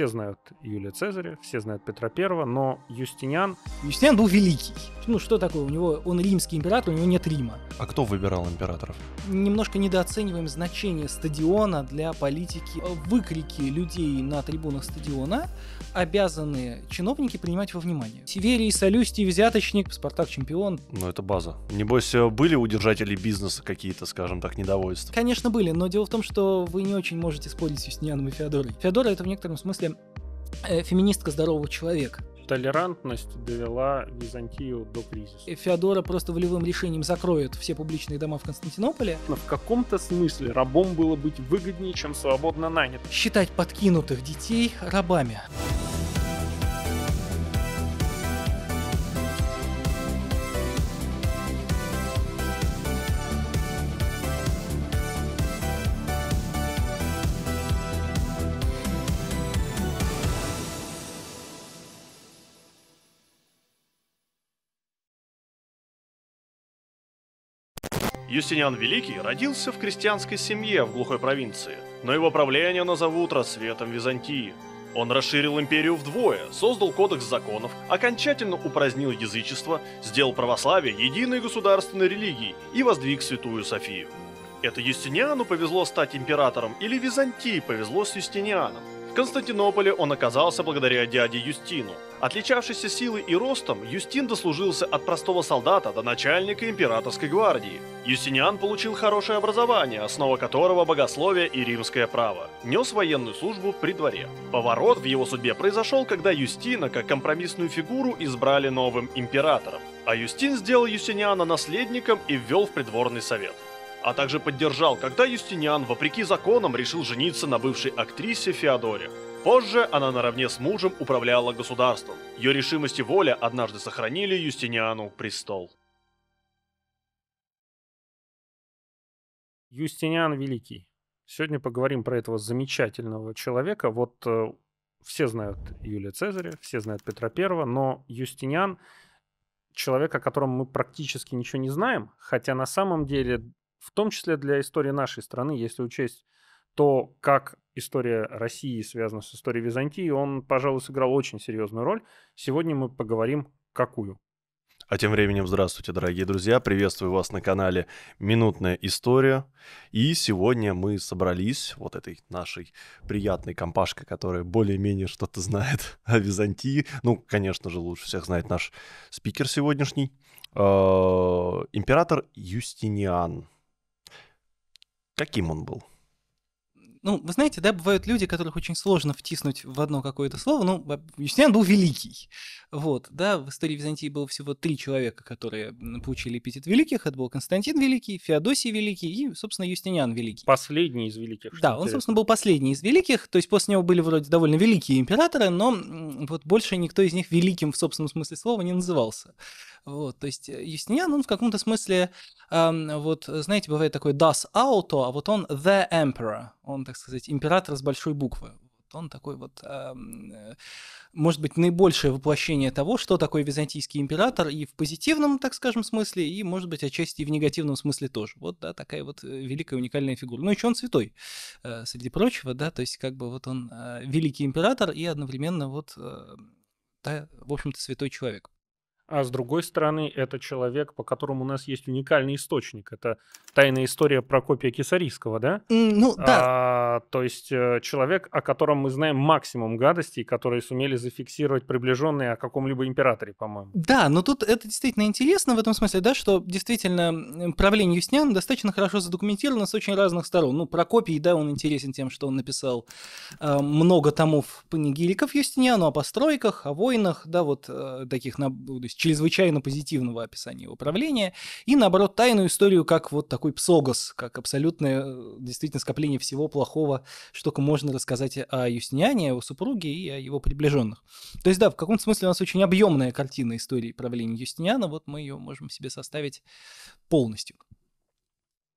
Все знают Юлия Цезаря, все знают Петра Первого, но Юстиниан... Юстиниан был великий. Ну, что такое? У него он римский император, у него нет Рима. А кто выбирал императоров? Немножко недооцениваем значение стадиона для политики. Выкрики людей на трибунах стадиона обязаны чиновники принимать во внимание. Северий, Солюстий, взяточник, Спартак чемпион. Ну, это база. Небось, э, были у держателей бизнеса какие-то, скажем так, недовольства? Конечно, были, но дело в том, что вы не очень можете спорить с Юстинианом и Феодорой. Феодора это в некотором смысле Э, феминистка здорового человека. Толерантность довела Византию до кризиса. Э, Феодора просто волевым решением закроет все публичные дома в Константинополе. Но в каком-то смысле рабом было быть выгоднее, чем свободно нанят. Считать подкинутых детей рабами. Юстиниан Великий родился в крестьянской семье в глухой провинции, но его правление назовут рассветом Византии. Он расширил империю вдвое, создал кодекс законов, окончательно упразднил язычество, сделал православие единой государственной религией и воздвиг Святую Софию. Это Юстиниану повезло стать императором или Византии повезло с Юстинианом? В Константинополе он оказался благодаря дяде Юстину. Отличавшийся силой и ростом, Юстин дослужился от простого солдата до начальника императорской гвардии. Юстиниан получил хорошее образование, основа которого богословие и римское право. Нес военную службу при дворе. Поворот в его судьбе произошел, когда Юстина как компромиссную фигуру избрали новым императором. А Юстин сделал Юстиниана наследником и ввел в придворный совет а также поддержал, когда Юстиниан, вопреки законам, решил жениться на бывшей актрисе Феодоре. Позже она наравне с мужем управляла государством. Ее решимость и воля однажды сохранили Юстиниану престол. Юстиниан Великий. Сегодня поговорим про этого замечательного человека. Вот э, все знают Юлия Цезаря, все знают Петра Первого, но Юстиниан человек, о котором мы практически ничего не знаем, хотя на самом деле в том числе для истории нашей страны, если учесть то, как история России связана с историей Византии, он, пожалуй, сыграл очень серьезную роль. Сегодня мы поговорим, какую. А тем временем, здравствуйте, дорогие друзья. Приветствую вас на канале «Минутная история». И сегодня мы собрались вот этой нашей приятной компашкой, которая более-менее что-то знает о Византии. Ну, конечно же, лучше всех знает наш спикер сегодняшний. Э, император Юстиниан – Каким он был? Ну, вы знаете, да, бывают люди, которых очень сложно втиснуть в одно какое-то слово. Ну, Юстиниан был великий. Вот, да, в истории Византии было всего три человека, которые получили эпитет великих. Это был Константин Великий, Феодосий Великий и, собственно, Юстиниан Великий. Последний из великих. Да, он, собственно, был последний из великих. То есть после него были вроде довольно великие императоры, но вот больше никто из них великим в собственном смысле слова не назывался. Вот, то есть э, Юстиниан, он в каком-то смысле, эм, вот, знаете, бывает такой das auto, а вот он the emperor, он, так сказать, император с большой буквы. он такой вот, эм, может быть, наибольшее воплощение того, что такое византийский император и в позитивном, так скажем, смысле, и, может быть, отчасти и в негативном смысле тоже. Вот, да, такая вот э, великая уникальная фигура. Ну, еще он святой, э, среди прочего, да, то есть как бы вот он э, великий император и одновременно вот, э, да, в общем-то, святой человек а с другой стороны, это человек, по которому у нас есть уникальный источник. Это тайная история Прокопия Кисарийского, да? ну, да. А, то есть э, человек, о котором мы знаем максимум гадостей, которые сумели зафиксировать приближенные о каком-либо императоре, по-моему. Да, но тут это действительно интересно в этом смысле, да, что действительно правление Юстиниана достаточно хорошо задокументировано с очень разных сторон. Ну, Про Прокопий, да, он интересен тем, что он написал э, много томов панигириков Юстиниану о постройках, о войнах, да, вот э, таких на будущее чрезвычайно позитивного описания его правления, и, наоборот, тайную историю как вот такой псогос, как абсолютное э, действительно скопление всего плохого, что можно рассказать о Юстиниане, о его супруге и о его приближенных. То есть, да, в каком-то смысле у нас очень объемная картина истории правления Юстиниана, вот мы ее можем себе составить полностью.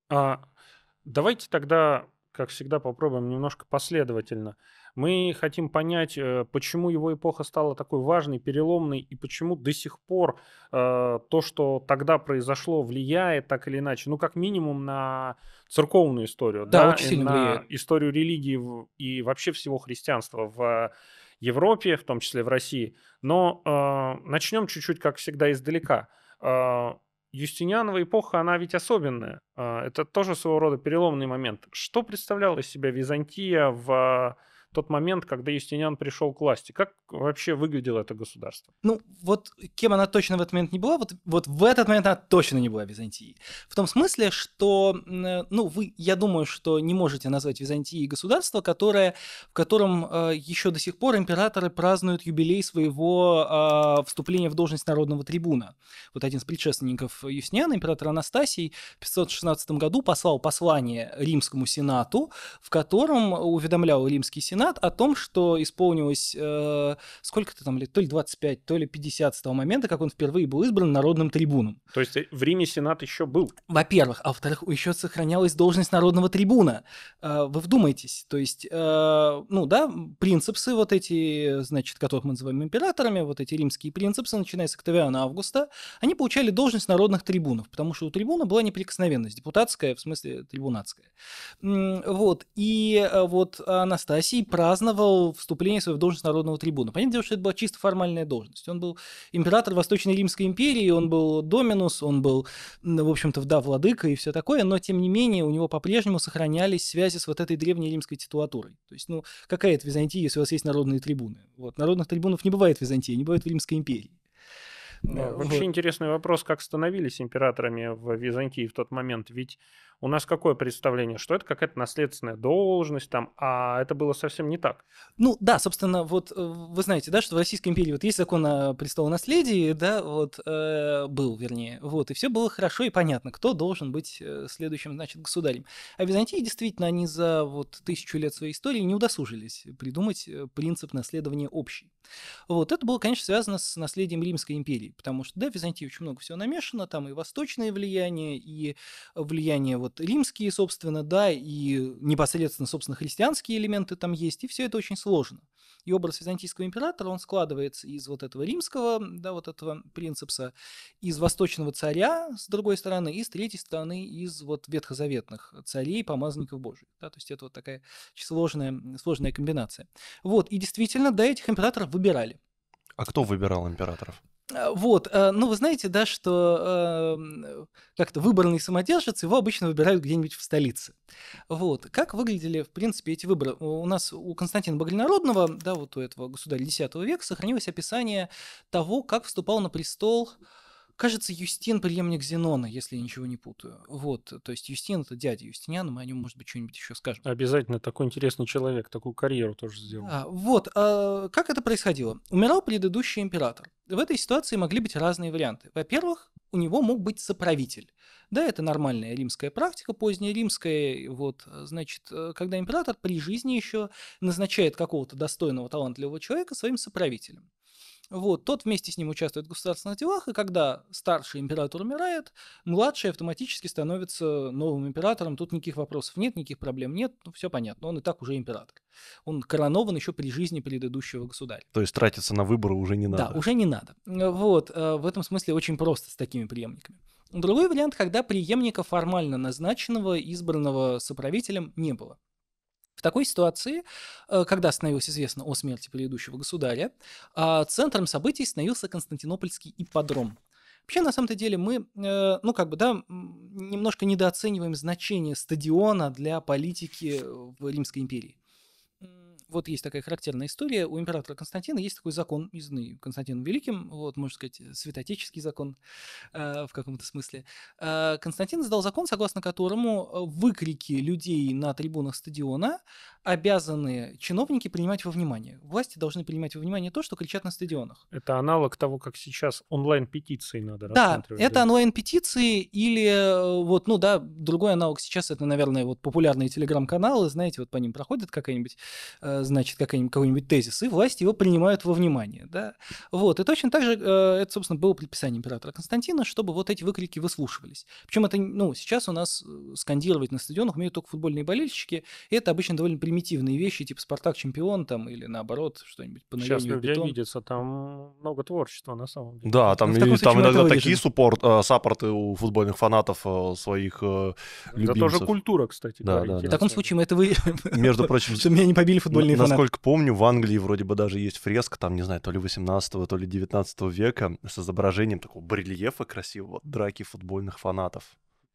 А, давайте тогда, как всегда, попробуем немножко последовательно. Мы хотим понять, э, почему его эпоха стала такой важной, переломной, и почему до сих пор э, то, что тогда произошло, влияет так или иначе, ну, как минимум на церковную историю, да, да очень сильно на влияет. историю религии и вообще всего христианства в Европе, в том числе в России. Но э, начнем чуть-чуть, как всегда, издалека. Э, Юстинианова эпоха, она ведь особенная. это тоже своего рода переломный момент. Что представляла из себя Византия в тот момент, когда Юстиниан пришел к власти. Как вообще выглядело это государство? Ну, вот кем она точно в этот момент не была, вот, вот в этот момент она точно не была Византией. В том смысле, что, ну, вы, я думаю, что не можете назвать Византией государство, которое, в котором э, еще до сих пор императоры празднуют юбилей своего э, вступления в должность народного трибуна. Вот один из предшественников Юстиниана, император Анастасий, в 516 году послал послание римскому сенату, в котором уведомлял римский сенат, донат о том, что исполнилось э, сколько-то там лет, то ли 25, то ли 50 с того момента, как он впервые был избран народным трибуном. То есть э, в Риме Сенат еще был? Во-первых. А во-вторых, еще сохранялась должность народного трибуна. Э, вы вдумайтесь. То есть, э, ну да, принципсы вот эти, значит, которых мы называем императорами, вот эти римские принципсы, начиная с Октавиана Августа, они получали должность народных трибунов, потому что у трибуна была неприкосновенность, депутатская, в смысле трибунатская. Вот. И э, вот Анастасий праздновал вступление свое в должность народного трибуна. Понятное дело, что это была чисто формальная должность. Он был император Восточной Римской империи, он был доминус, он был, в общем-то, да, владыка и все такое, но, тем не менее, у него по-прежнему сохранялись связи с вот этой древней римской титулатурой. То есть, ну, какая это Византия, если у вас есть народные трибуны? Вот, народных трибунов не бывает в Византии, не бывает в Римской империи. Э, вообще вот. интересный вопрос, как становились императорами в Византии в тот момент. Ведь у нас какое представление, что это какая-то наследственная должность там, а это было совсем не так. Ну да, собственно, вот э, вы знаете, да, что в Российской империи вот есть закон о престолонаследии, да, вот э, был, вернее, вот, и все было хорошо и понятно, кто должен быть э, следующим, значит, государем. А Византии действительно они за вот тысячу лет своей истории не удосужились придумать принцип наследования общий. Вот, это было, конечно, связано с наследием Римской империи потому что, да, в Византии очень много всего намешано, там и восточное влияние и влияние вот римские, собственно, да, и непосредственно, собственно, христианские элементы там есть, и все это очень сложно. И образ византийского императора, он складывается из вот этого римского, да, вот этого принципса, из восточного царя, с другой стороны, и с третьей стороны, из вот ветхозаветных царей, помазанников божьих. Да, то есть это вот такая сложная, сложная комбинация. Вот, и действительно, да, этих императоров выбирали. А кто выбирал императоров? А, вот, э, ну вы знаете, да, что эм, как-то выборный самодержец, его обычно выбирают где-нибудь в столице. Вот, как выглядели, в принципе, эти выборы? У нас у Константина Багринародного, да, вот у этого государя X века, сохранилось описание того, как вступал на престол Кажется, Юстин – преемник Зенона, если я ничего не путаю. Вот, то есть Юстин – это дядя Юстиниан, мы о нем, может быть, что-нибудь еще скажем. Обязательно, такой интересный человек, такую карьеру тоже сделал. А, вот, а, как это происходило? Умирал предыдущий император. В этой ситуации могли быть разные варианты. Во-первых, у него мог быть соправитель. Да, это нормальная римская практика, поздняя римская. Вот, значит, э, когда император при жизни еще назначает какого-то достойного, талантливого человека своим соправителем. Вот, тот вместе с ним участвует в государственных делах, и когда старший император умирает, младший автоматически становится новым императором. Тут никаких вопросов нет, никаких проблем нет, ну, все понятно, он и так уже император. Он коронован еще при жизни предыдущего государя. То есть тратиться на выборы уже не надо. Да, уже не надо. Э, вот, э, в этом смысле очень просто с такими преемниками. Другой вариант, когда преемника формально назначенного, избранного соправителем не было такой ситуации, э, когда становилось известно о смерти предыдущего государя, а, центром событий становился Константинопольский ипподром. Вообще, на самом-то деле, мы, э, ну, как бы, да, немножко недооцениваем значение стадиона для политики в Римской империи вот есть такая характерная история. У императора Константина есть такой закон, изданный Константином Великим, вот, можно сказать, э, святотеческий закон э, в каком-то смысле. Э, Константин издал закон, согласно которому э, выкрики людей на трибунах стадиона обязаны чиновники принимать во внимание. Власти должны принимать во внимание то, что кричат на стадионах. Это аналог того, как сейчас онлайн-петиции надо да, рассматривать. Это да, это онлайн-петиции или э, вот, ну да, другой аналог сейчас это, наверное, вот популярные телеграм-каналы, знаете, вот по ним проходит какая-нибудь значит, какой-нибудь тезис, и власть его принимают во внимание, да. Вот, и точно так же э, это, собственно, было предписание императора Константина, чтобы вот эти выкрики выслушивались. Причем это, ну, сейчас у нас э, скандировать на стадионах умеют только футбольные болельщики, и это обычно довольно примитивные вещи, типа «Спартак чемпион» там, или наоборот, что-нибудь по Сейчас люди видится там много творчества на самом деле. Да, там, ну, и, там иногда такие суппорт, э, саппорты у футбольных фанатов своих любимцев. Это тоже культура, кстати. Да, да, да. В таком случае мы это вы... Между прочим... Чтобы меня не побили футбольные Насколько фанат. Насколько помню, в Англии вроде бы даже есть фреска, там, не знаю, то ли 18 то ли 19 века, с изображением такого барельефа красивого драки футбольных фанатов.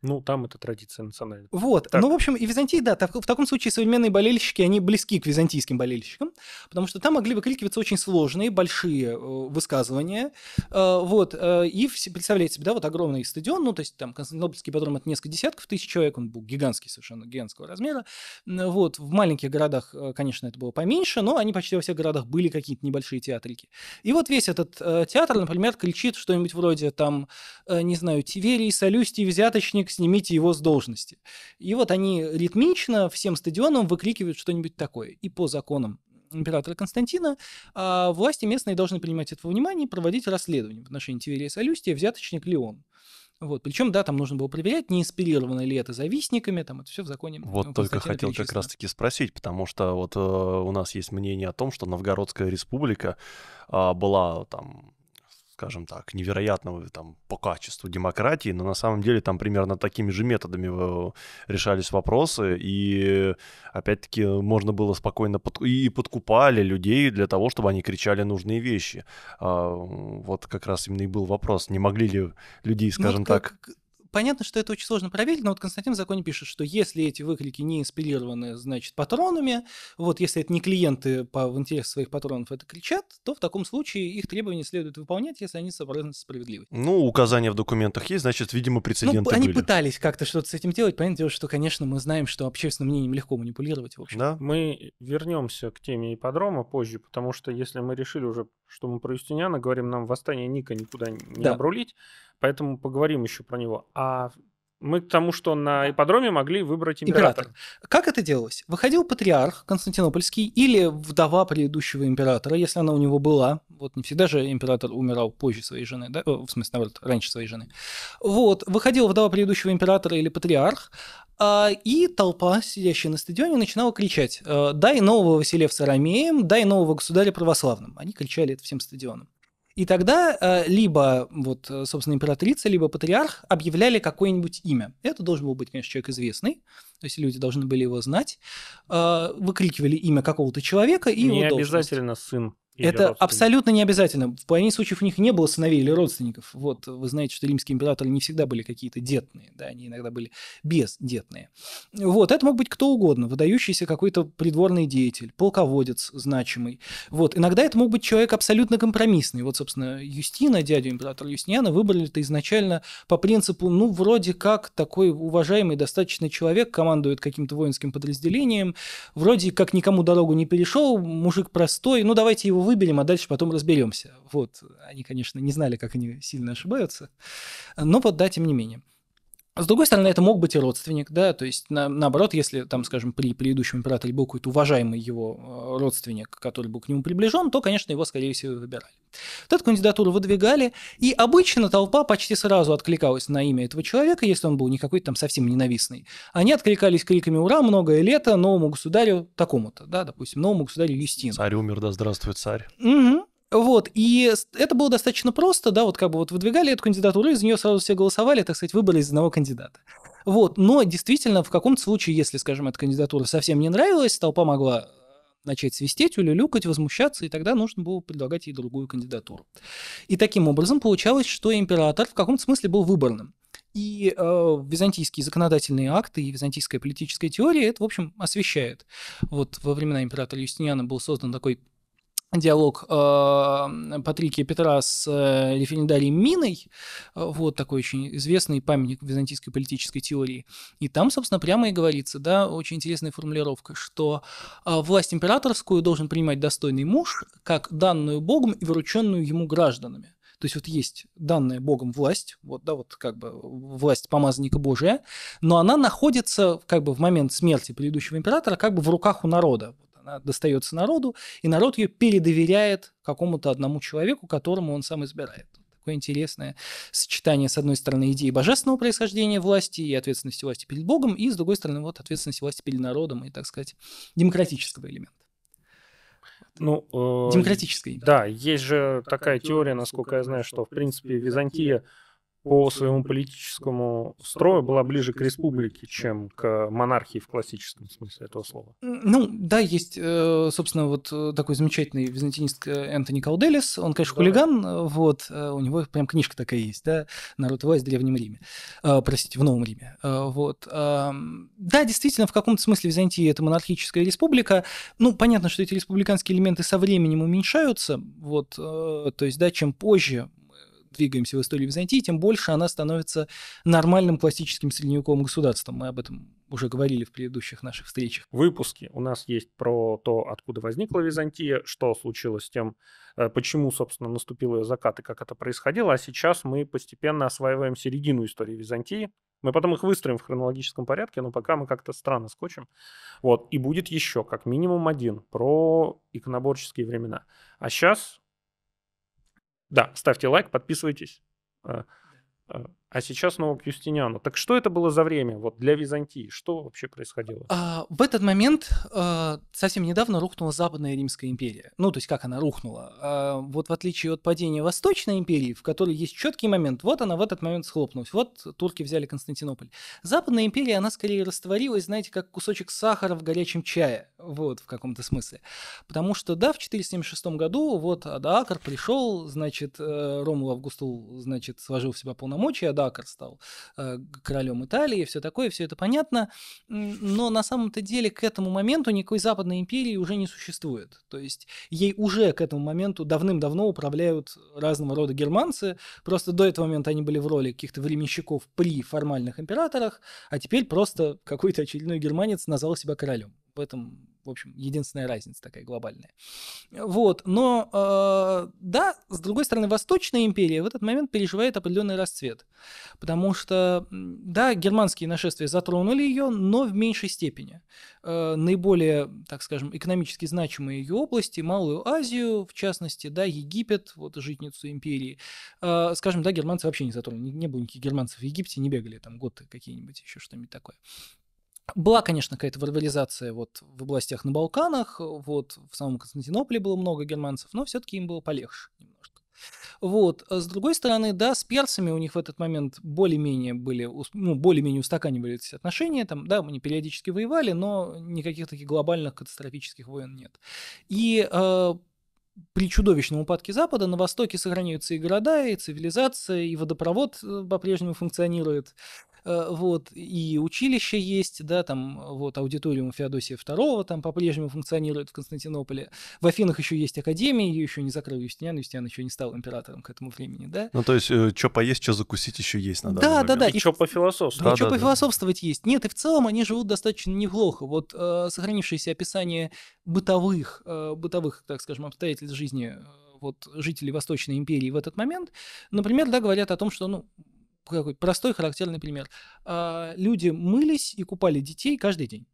Ну, там это традиция национальная. Вот. Так. Ну, в общем, и Византия, да, так, в таком случае современные болельщики, они близки к византийским болельщикам, потому что там могли выкрикиваться очень сложные, большие э, высказывания. Э, вот. Э, и представляете себе, да, вот огромный стадион, ну, то есть там Константинопольский подром от несколько десятков тысяч человек, он был гигантский совершенно, гигантского размера. Вот. В маленьких городах, э, конечно, это было поменьше, но они почти во всех городах были какие-то небольшие театрики. И вот весь этот э, театр, например, кричит что-нибудь вроде там, э, не знаю, Тиверий, Солюстий, взяточник, соперник, снимите его с должности. И вот они ритмично всем стадионам выкрикивают что-нибудь такое. И по законам императора Константина, а власти местные должны принимать это во внимание и проводить расследование в отношении Тиверия Солюстия, взяточник ли он. Вот. Причем, да, там нужно было проверять, не инспирировано ли это завистниками, там это все в законе. Вот э, только хотел как раз-таки спросить, потому что вот э, у нас есть мнение о том, что Новгородская республика э, была там скажем так, невероятного там, по качеству демократии, но на самом деле там примерно такими же методами э, решались вопросы, и опять-таки можно было спокойно под... и подкупали людей для того, чтобы они кричали нужные вещи. А, вот как раз именно и был вопрос, не могли ли людей, ну, скажем ну, так понятно, что это очень сложно проверить, но вот Константин в законе пишет, что если эти выклики не инспирированы, значит, патронами, вот если это не клиенты по, в интересах своих патронов это кричат, то в таком случае их требования следует выполнять, если они сообразны со Ну, указания в документах есть, значит, видимо, ну, прецеденты ну, они были. пытались как-то что-то с этим делать, понятное дело, что, конечно, мы знаем, что общественным мнением легко манипулировать, в общем. Да. Мы вернемся к теме ипподрома позже, потому что если мы решили уже что мы про Юстиниана говорим, нам восстание Ника никуда не да. обрулить, поэтому поговорим еще про него. А мы к тому, что на ипподроме могли выбрать императора. император. Как это делалось? Выходил патриарх Константинопольский или вдова предыдущего императора, если она у него была. Вот не всегда же император умирал позже своей жены, да? Э, в смысле, наоборот, раньше своей жены. Вот, выходил вдова предыдущего императора или патриарх, а, и толпа, сидящая на стадионе, начинала кричать «Э, «Дай нового Василевса Ромеем, дай нового государя православным». Они кричали это всем стадионом. И тогда э, либо, вот, э, собственно, императрица, либо патриарх объявляли какое-нибудь имя. Это должен был быть, конечно, человек известный, то есть люди должны были его знать. Выкрикивали имя какого-то человека и Не его должность. обязательно сын это абсолютно не обязательно. В половине случаев у них не было сыновей или родственников. Вот вы знаете, что римские императоры не всегда были какие-то детные, да, они иногда были бездетные. Вот, это мог быть кто угодно, выдающийся какой-то придворный деятель, полководец значимый. Вот, иногда это мог быть человек абсолютно компромиссный. Вот, собственно, Юстина, дядю императора Юстиниана, выбрали это изначально по принципу, ну, вроде как такой уважаемый достаточно человек командует каким-то воинским подразделением, вроде как никому дорогу не перешел, мужик простой, ну, давайте его выберем, а дальше потом разберемся. Вот, они, конечно, не знали, как они сильно ошибаются, но вот, да, тем не менее. С другой стороны, это мог быть и родственник, да, то есть на, наоборот, если там, скажем, при предыдущем императоре был какой-то уважаемый его э, родственник, который был к нему приближен, то, конечно, его, скорее всего, выбирали. Вот эту кандидатуру выдвигали, и обычно толпа почти сразу откликалась на имя этого человека, если он был не какой-то там совсем ненавистный. Они откликались криками «Ура! Многое лето! Новому государю такому-то!» Да, допустим, новому государю Юстину. Царь умер, да здравствует царь. Угу. Вот, и это было достаточно просто, да, вот как бы вот выдвигали эту кандидатуру, из нее сразу все голосовали, так сказать, выбрали из одного кандидата. Вот, но действительно, в каком-то случае, если, скажем, эта кандидатура совсем не нравилась, толпа могла э, начать свистеть, улюлюкать, возмущаться, и тогда нужно было предлагать ей другую кандидатуру. И таким образом получалось, что император в каком-то смысле был выборным. И э, византийские законодательные акты и византийская политическая теория это, в общем, освещает. Вот во времена императора Юстиниана был создан такой диалог э, Патрикия Петра с э, референдарием Миной, э, вот такой очень известный памятник византийской политической теории. И там, собственно, прямо и говорится, да, очень интересная формулировка, что э, власть императорскую должен принимать достойный муж, как данную Богом и врученную ему гражданами. То есть вот есть данная Богом власть, вот, да, вот как бы власть помазанника Божия, но она находится как бы в момент смерти предыдущего императора как бы в руках у народа она достается народу, и народ ее передоверяет какому-то одному человеку, которому он сам избирает. Такое интересное сочетание, с одной стороны, идеи божественного происхождения власти и ответственности власти перед Богом, и, с другой стороны, вот ответственности власти перед народом и, так сказать, демократического элемента. Ну, э, демократической. Да, есть же такая теория, насколько я знаю, что, в принципе, Византия по своему политическому строю была ближе к республике, чем к монархии в классическом смысле этого слова. Ну, да, есть, э, собственно, вот э, такой замечательный византинист э, Энтони Калделис. он, конечно, да. хулиган, вот, у него прям книжка такая есть, да, «Народ власть в Древнем Риме», простите, в Новом Риме, вот. Да, действительно, в каком-то смысле Византия – это монархическая республика, ну, понятно, что эти республиканские элементы со временем уменьшаются, вот, то есть, да, чем позже двигаемся в истории Византии, тем больше она становится нормальным пластическим средневековым государством. Мы об этом уже говорили в предыдущих наших встречах. Выпуски у нас есть про то, откуда возникла Византия, что случилось с тем, э, почему, собственно, наступил ее закат и как это происходило. А сейчас мы постепенно осваиваем середину истории Византии. Мы потом их выстроим в хронологическом порядке, но пока мы как-то странно скочим. Вот. И будет еще как минимум один про иконоборческие времена. А сейчас да, ставьте лайк, подписывайтесь. А, а, а сейчас снова к Так что это было за время вот для Византии? Что вообще происходило? А, в этот момент а, совсем недавно рухнула Западная Римская империя. Ну, то есть как она рухнула? А, вот в отличие от падения Восточной империи, в которой есть четкий момент, вот она в этот момент схлопнулась, вот турки взяли Константинополь. Западная империя, она скорее растворилась, знаете, как кусочек сахара в горячем чае, вот в каком-то смысле. Потому что, да, в 476 году вот Адаакар пришел, значит, э, Ромул Августул, значит, сложил в себя полномочия, Акр стал э, королем Италии, все такое, все это понятно. Но на самом-то деле к этому моменту никакой Западной империи уже не существует. То есть ей уже к этому моменту давным-давно управляют разного рода германцы. Просто до этого момента они были в роли каких-то временщиков при формальных императорах, а теперь просто какой-то очередной германец назвал себя королем. В этом в общем, единственная разница такая глобальная. Вот, но э, да, с другой стороны, Восточная империя в этот момент переживает определенный расцвет, потому что, да, германские нашествия затронули ее, но в меньшей степени. Э, наиболее, так скажем, экономически значимые ее области, Малую Азию, в частности, да, Египет, вот житницу империи, э, скажем, да, германцы вообще не затронули, не, не было никаких германцев в Египте, не бегали там готы какие-нибудь, еще что-нибудь такое. Была, конечно, какая-то варваризация вот в областях на Балканах, вот в самом Константинополе было много германцев, но все-таки им было полегче немножко. Вот. А с другой стороны, да, с персами у них в этот момент более-менее были, ну, более-менее устаканивались отношения, там, да, они периодически воевали, но никаких таких глобальных катастрофических войн нет. И а, при чудовищном упадке Запада на Востоке сохраняются и города, и цивилизация, и водопровод э, по-прежнему функционирует. Э, вот, и училище есть, да, там, э, вот, аудиториум Феодосия II там по-прежнему функционирует в Константинополе. В Афинах еще есть академия, ее еще не закрыл Юстиниан, Юстиниан еще не стал императором к этому времени, да. Ну, то есть, э, что поесть, что закусить еще есть надо. Да, да, да. И, и что пофилософствовать. Да, и да, что да, пофилософствовать да. есть. Нет, и в целом они живут достаточно неплохо. Вот э, сохранившиеся описания бытовых, э, бытовых, так скажем, обстоятельств жизни вот жителей Восточной империи в этот момент, например, да, говорят о том, что, ну, какой простой характерный пример. А, люди мылись и купали детей каждый день.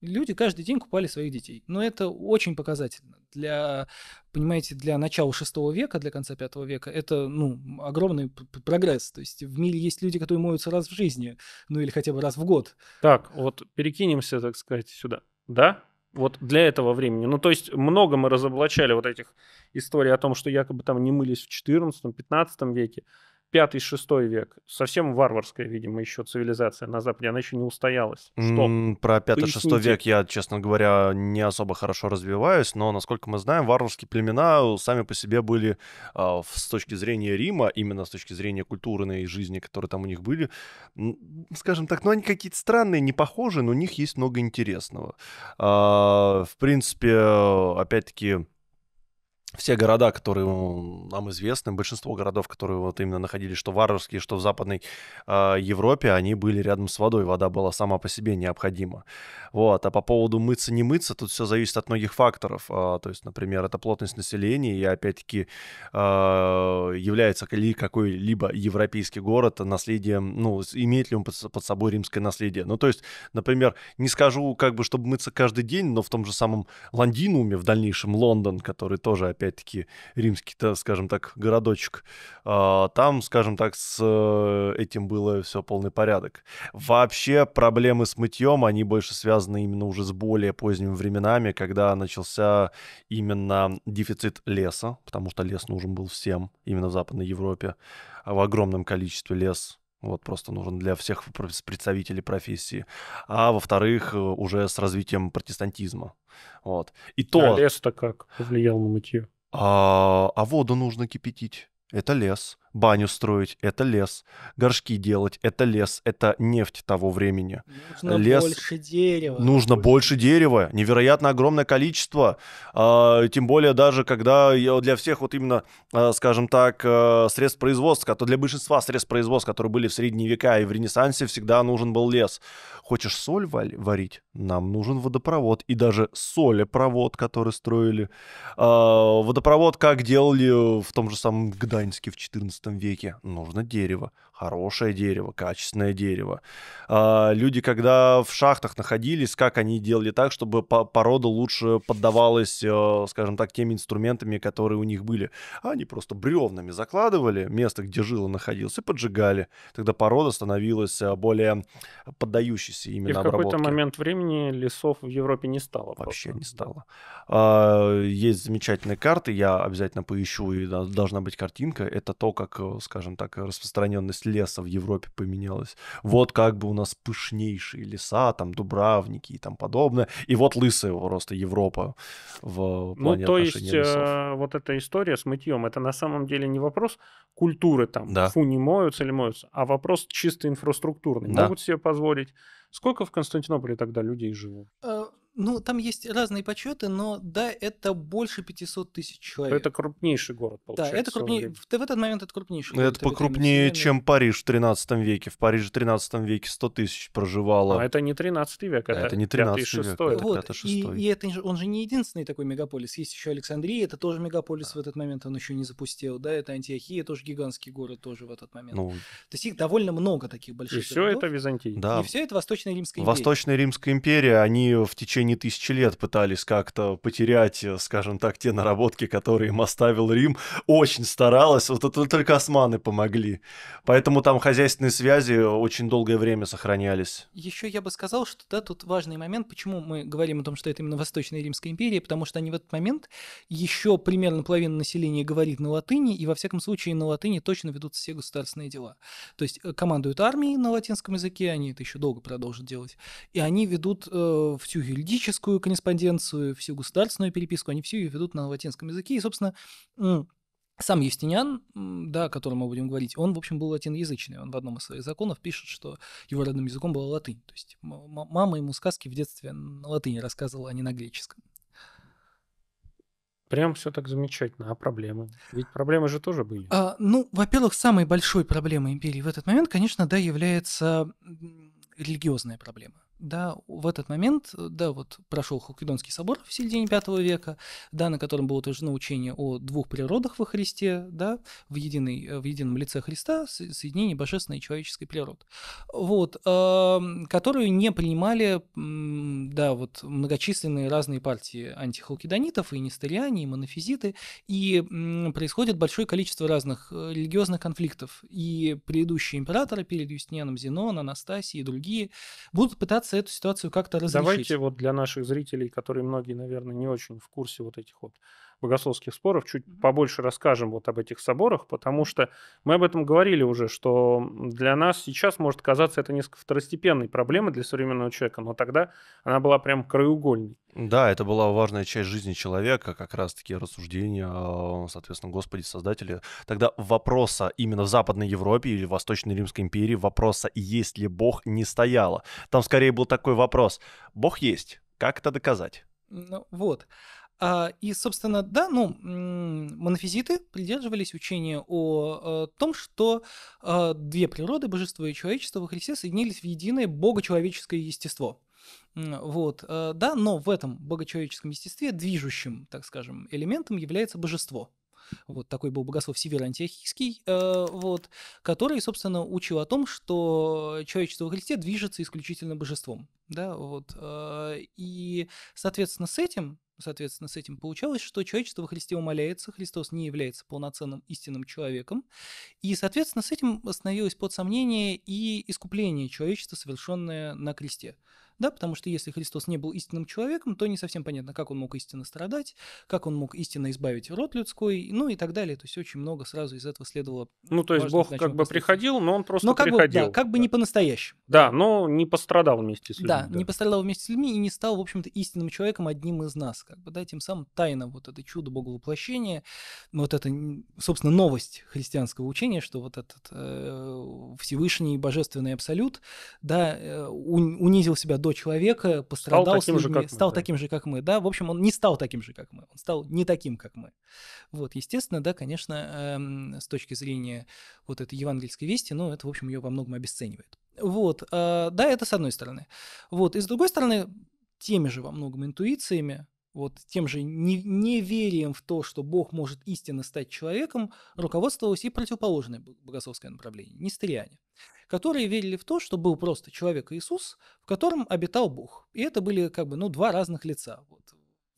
Люди каждый день купали своих детей. Но это очень показательно. Для, понимаете, для начала шестого века, для конца пятого века, это, ну, огромный прогресс. То есть в мире есть люди, которые моются раз в жизни, ну или хотя бы раз в год. Так, вот перекинемся, так сказать, сюда. Да? Вот для этого времени. Ну, то есть много мы разоблачали вот этих историй о том, что якобы там не мылись в 14-15 веке. 5-6 век. Совсем варварская, видимо, еще цивилизация на Западе. Она еще не устоялась. Что? про 5-6 век я, честно говоря, не особо хорошо развиваюсь, но, насколько мы знаем, варварские племена сами по себе были а, с точки зрения Рима, именно с точки зрения культурной жизни, которые там у них были, скажем так, ну они какие-то странные, не похожи, но у них есть много интересного. А, в принципе, опять-таки, все города, которые нам известны, большинство городов, которые вот именно находились, что в Варварске, что в Западной э, Европе, они были рядом с водой, вода была сама по себе необходима. Вот. А по поводу мыться, не мыться, тут все зависит от многих факторов. Э, то есть, например, это плотность населения, и опять-таки э, является ли какой-либо европейский город наследием, ну, имеет ли он под, под собой римское наследие. Ну, то есть, например, не скажу, как бы, чтобы мыться каждый день, но в том же самом Лондинуме, в дальнейшем Лондон, который тоже, опять-таки, римский, -то, скажем так, городочек. А, там, скажем так, с э, этим было все полный порядок. Вообще проблемы с мытьем, они больше связаны именно уже с более поздними временами, когда начался именно дефицит леса, потому что лес нужен был всем, именно в Западной Европе, в огромном количестве лес вот просто нужен для всех представителей профессии. А во-вторых, э, уже с развитием протестантизма. Вот. И то... А лес-то как повлиял на мытье? А, а воду нужно кипятить. Это лес баню строить – это лес, горшки делать – это лес, это нефть того времени. Нужно лес, больше дерева. Нужно больше, дерева, невероятно огромное количество, а, тем более даже когда для всех вот именно, а, скажем так, а, средств производства, то для большинства средств производства, которые были в средние века и в Ренессансе, всегда нужен был лес. Хочешь соль варить? Нам нужен водопровод и даже солепровод, который строили. водопровод как делали в том же самом Гданьске в 14 веке нужно дерево хорошее дерево, качественное дерево. А, люди, когда в шахтах находились, как они делали так, чтобы порода лучше поддавалась, э, скажем так, теми инструментами, которые у них были. Они просто бревнами закладывали место, где жило, находилась, и поджигали. Тогда порода становилась э, более поддающейся именно и в обработке. какой-то момент времени лесов в Европе не стало. Вообще просто. не стало. А, есть замечательные карты, я обязательно поищу, и должна быть картинка. Это то, как, э, скажем так, распространенность леса в Европе поменялось. Вот как бы у нас пышнейшие леса, там дубравники и там подобное. И вот лысая просто Европа в ну, плане Ну, то есть лесов. Э, вот эта история с мытьем, это на самом деле не вопрос культуры там, да. фу, не моются или моются, а вопрос чисто инфраструктурный. Да. Могут себе позволить. Сколько в Константинополе тогда людей живут? Э, ну, там есть разные подсчеты, но да, это больше 500 тысяч ну, человек. Это крупнейший город, получается. Да, это крупней... в, этот момент это крупнейший город. Это покрупнее, чем Париж в 13 веке. В Париже в 13 веке 100 тысяч проживало. А это не 13 век, а это, это не 13 век, это вот, 5-6. И, и это, он же не единственный такой мегаполис. Есть еще Александрия, это тоже мегаполис да. в этот момент, он еще не запустил. Да, это Антиохия, тоже гигантский город тоже в этот момент. Ну... То есть их довольно много таких больших И городов. это Византия. Да. И все это Восточная Римская империя. Восточная Римская империя, они в течение течение тысячи лет пытались как-то потерять, э, скажем так, те наработки, которые им оставил Рим. Очень старалась, вот это только османы помогли. Поэтому там хозяйственные связи очень долгое время сохранялись. Еще я бы сказал, что да, тут важный момент, почему мы говорим о том, что это именно Восточная Римская империя, потому что они в этот момент еще примерно половина населения говорит на латыни, и во всяком случае на латыни точно ведутся все государственные дела. То есть э, командуют армией на латинском языке, они это еще долго продолжат делать, и они ведут э, в всю гильдию юридическую корреспонденцию, всю государственную переписку, они всю ее ведут на латинском языке. И, собственно, сам Юстиниан, да, о котором мы будем говорить, он, в общем, был латиноязычный. Он в одном из своих законов пишет, что его родным языком была латынь. То есть мама ему сказки в детстве на латыни рассказывала, а не на греческом. Прям все так замечательно. А проблемы? Ведь проблемы же тоже были. А, ну, во-первых, самой большой проблемой империи в этот момент, конечно, да, является религиозная проблема да, в этот момент, э, да, вот прошел Халкидонский собор в середине V века, да, на котором было тоже научение о двух природах во Христе, да, в, единой, э, в едином лице Христа, соединение божественной и человеческой природы, вот, э, которую не принимали, да, вот многочисленные разные партии антихалкидонитов и нестариане, и монофизиты, и э, происходит большое количество разных э, религиозных конфликтов, и предыдущие императоры перед Юстинианом Зенон, Анастасией и другие будут пытаться пытаться эту ситуацию как-то разрешить. Давайте вот для наших зрителей, которые многие, наверное, не очень в курсе вот этих вот богословских споров чуть побольше расскажем вот об этих соборах, потому что мы об этом говорили уже, что для нас сейчас может казаться это несколько второстепенной проблемой для современного человека, но тогда она была прям краеугольной. Да, это была важная часть жизни человека, как раз-таки рассуждения, а, соответственно, Господи Создателя. Тогда вопроса именно в Западной Европе или в Восточной Римской империи, вопроса «Есть ли Бог?» не стояло. Там скорее был такой вопрос «Бог есть, как это доказать?» Ну вот. А, и, собственно, да, ну, монофизиты придерживались учения о э, том, что э, две природы, божество и человечество во Христе соединились в единое богочеловеческое естество. Вот, э, да, но в этом богочеловеческом естестве движущим, так скажем, элементом является божество. Вот такой был богослов Север Антиохийский, вот, который, собственно, учил о том, что человечество во Христе движется исключительно божеством. Да, вот, и, соответственно, с этим соответственно, с этим получалось, что человечество во Христе умоляется, Христос не является полноценным истинным человеком, и, соответственно, с этим становилось под сомнение и искупление человечества, совершенное на кресте. Да, потому что если Христос не был истинным человеком, то не совсем понятно, как он мог истинно страдать, как он мог истинно избавить род людской, ну и так далее. То есть очень много сразу из этого следовало. Ну, то есть Бог как бы приходил, но он просто но как приходил. Бы, да, как бы да. не по-настоящему. Да, но не пострадал вместе с людьми. Да, да, не пострадал вместе с людьми и не стал, в общем-то, истинным человеком одним из нас. Как бы, да, тем самым тайна вот это чудо Боговоплощения, вот это, собственно, новость христианского учения, что вот этот э, Всевышний Божественный Абсолют, да, э, унизил себя до молодого человека пострадал, стал таким, же, как стал мы, да. таким же, как мы, да, в общем, он не стал таким же, как мы, он стал не таким, как мы. Вот, естественно, да, конечно, эм, с точки зрения вот этой евангельской вести, ну, это, в общем, ее во многом обесценивает. Вот, э, да, это с одной стороны. Вот, и с другой стороны, теми же во многом интуициями, вот тем же неверием в то, что Бог может истинно стать человеком, руководствовалось и противоположное богословское направление – нестериане, которые верили в то, что был просто человек Иисус, в котором обитал Бог. И это были как бы ну, два разных лица. Вот.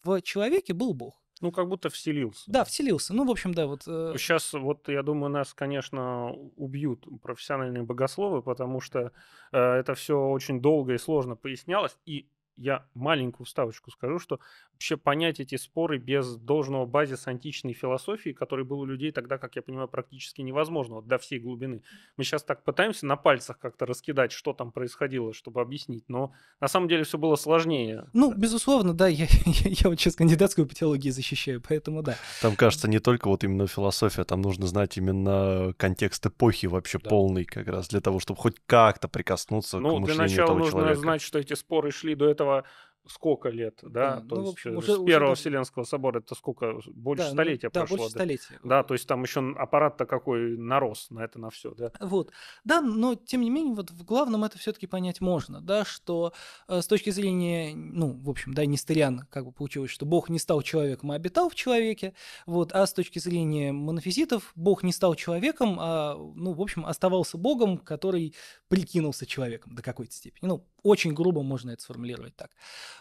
В человеке был Бог. Ну, как будто вселился. Да, вселился. Ну, в общем, да, вот... Э... Сейчас ну, вот, я думаю, нас, конечно, убьют профессиональные богословы, потому что э, это все очень долго и сложно пояснялось, и я маленькую вставочку скажу, что вообще понять эти споры без должного базиса античной философии, который был у людей тогда, как я понимаю, практически невозможно вот до всей глубины. Мы сейчас так пытаемся на пальцах как-то раскидать, что там происходило, чтобы объяснить, но на самом деле все было сложнее. Ну, безусловно, да, я, я, я вот сейчас кандидатскую по теологии защищаю, поэтому да. Там, кажется, не только вот именно философия, там нужно знать именно контекст эпохи вообще да. полный как раз для того, чтобы хоть как-то прикоснуться ну, к мышлению этого для начала того нужно человека. знать, что эти споры шли до этого этого сколько лет, да, да то ну, есть общем, э, уже, с первого даже... Вселенского собора это сколько ну, больше да, столетия ну, да, прошло, да, больше столетия. да, то есть там еще аппарат-то какой нарос на это на все, да. Вот, да, но тем не менее вот в главном это все-таки понять можно, да, что э, с точки зрения, ну, в общем, да, Нестериан как бы получилось, что Бог не стал человеком, а обитал в человеке, вот, а с точки зрения монофизитов Бог не стал человеком, а, ну, в общем, оставался Богом, который прикинулся человеком до какой-то степени, ну, очень грубо можно это сформулировать так.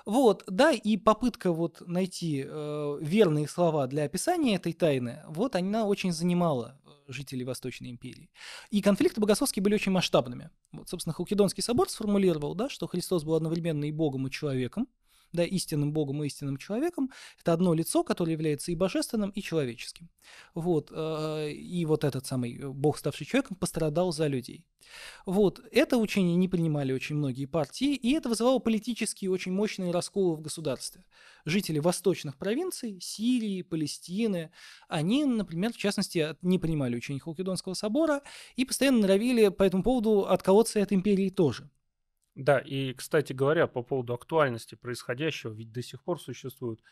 Вот, да, и попытка вот найти э, верные слова для описания этой тайны, вот она очень занимала э, жителей Восточной империи. И конфликты богословские были очень масштабными. Вот, собственно, Халкидонский собор сформулировал, да, что Христос был одновременно и Богом, и человеком, да, истинным Богом и истинным человеком, это одно лицо, которое является и божественным, и человеческим. Вот, э, и вот этот самый э, Бог, ставший человеком, пострадал за людей. Вот, это учение не принимали очень многие партии, и это вызывало политические очень мощные расколы в государстве. Жители восточных провинций, Сирии, Палестины, они, например, в частности, не принимали учение Халкидонского собора и постоянно норовили по этому поводу отколоться от империи тоже. Да, и, кстати говоря, по поводу актуальности происходящего, ведь до сих пор существуют, э,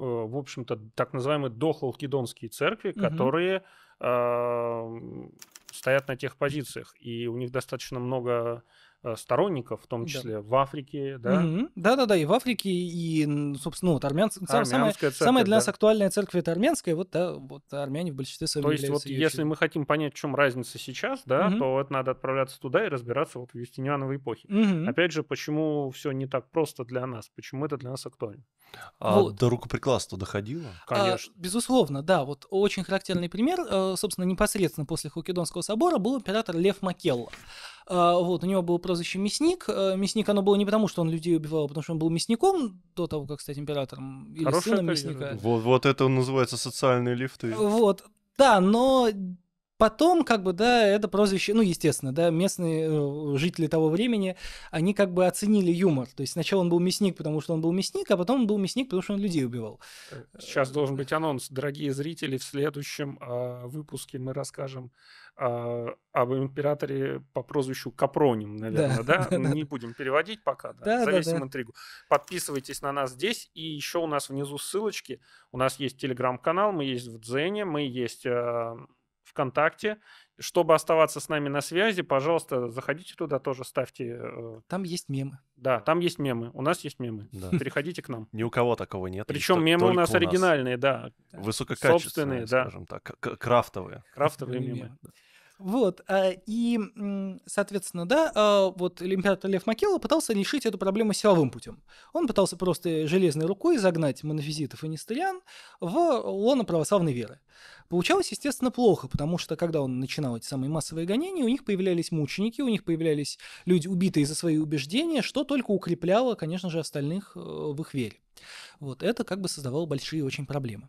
в общем-то, так называемые дохолкидонские церкви, угу. которые э, стоят на тех позициях, и у них достаточно много Э, сторонников, в том числе да. в Африке, да? Угу. Да-да-да, и в Африке, и, собственно, вот армянская, армянская церковь, самая для нас актуальная церковь — это армянская, вот, да, вот армяне в большинстве своем То есть вот если членом. мы хотим понять, в чем разница сейчас, да, угу. то вот надо отправляться туда и разбираться вот в Юстиниановой эпохе. Угу. Опять же, почему все не так просто для нас, почему это для нас актуально? А вот. до рукоприкладства доходило? А, Конечно. А, безусловно, да, вот очень характерный пример, э, собственно, непосредственно после Хукидонского собора был император Лев Макелла. А, вот, у него было прозвище Мясник. Э, Мясник оно было не потому, что он людей убивал, а потому что он был мясником до того, как стать императором. Или Хорошая сыном карьера. мясника. Вот, вот это называется социальные лифты. Вот, да, но Потом, как бы, да, это прозвище, ну, естественно, да, местные э, жители того времени, они как бы оценили юмор. То есть сначала он был мясник, потому что он был мясник, а потом он был мясник, потому что он людей убивал. Сейчас должен э, быть анонс. Дорогие зрители, в следующем э, выпуске мы расскажем э, об императоре по прозвищу Капроним, наверное, да? да? Не будем переводить пока, да? да Завесим да, интригу. Подписывайтесь на нас здесь, и еще у нас внизу ссылочки. У нас есть телеграм-канал, мы есть в Дзене, мы есть... Э, ВКонтакте. Чтобы оставаться с нами на связи, пожалуйста, заходите туда тоже, ставьте... Э, там есть мемы. Да, там есть мемы. У нас есть мемы. Да. Переходите к нам. Ни у кого такого нет. Причем мемы у нас оригинальные, да. Высококачественные, да. скажем так. Крафтовые. Крафтовые мемы. Вот, э, и, соответственно, да, а, вот император Лев Макела пытался решить эту проблему силовым путем. Он пытался просто железной рукой загнать монофизитов и нестыриан в лоно православной веры. Получалось, естественно, плохо, потому что, когда он начинал эти самые массовые гонения, у них появлялись мученики, у них появлялись люди, убитые за свои убеждения, что только укрепляло, конечно же, остальных э, в их вере. Вот это как бы создавало большие очень проблемы.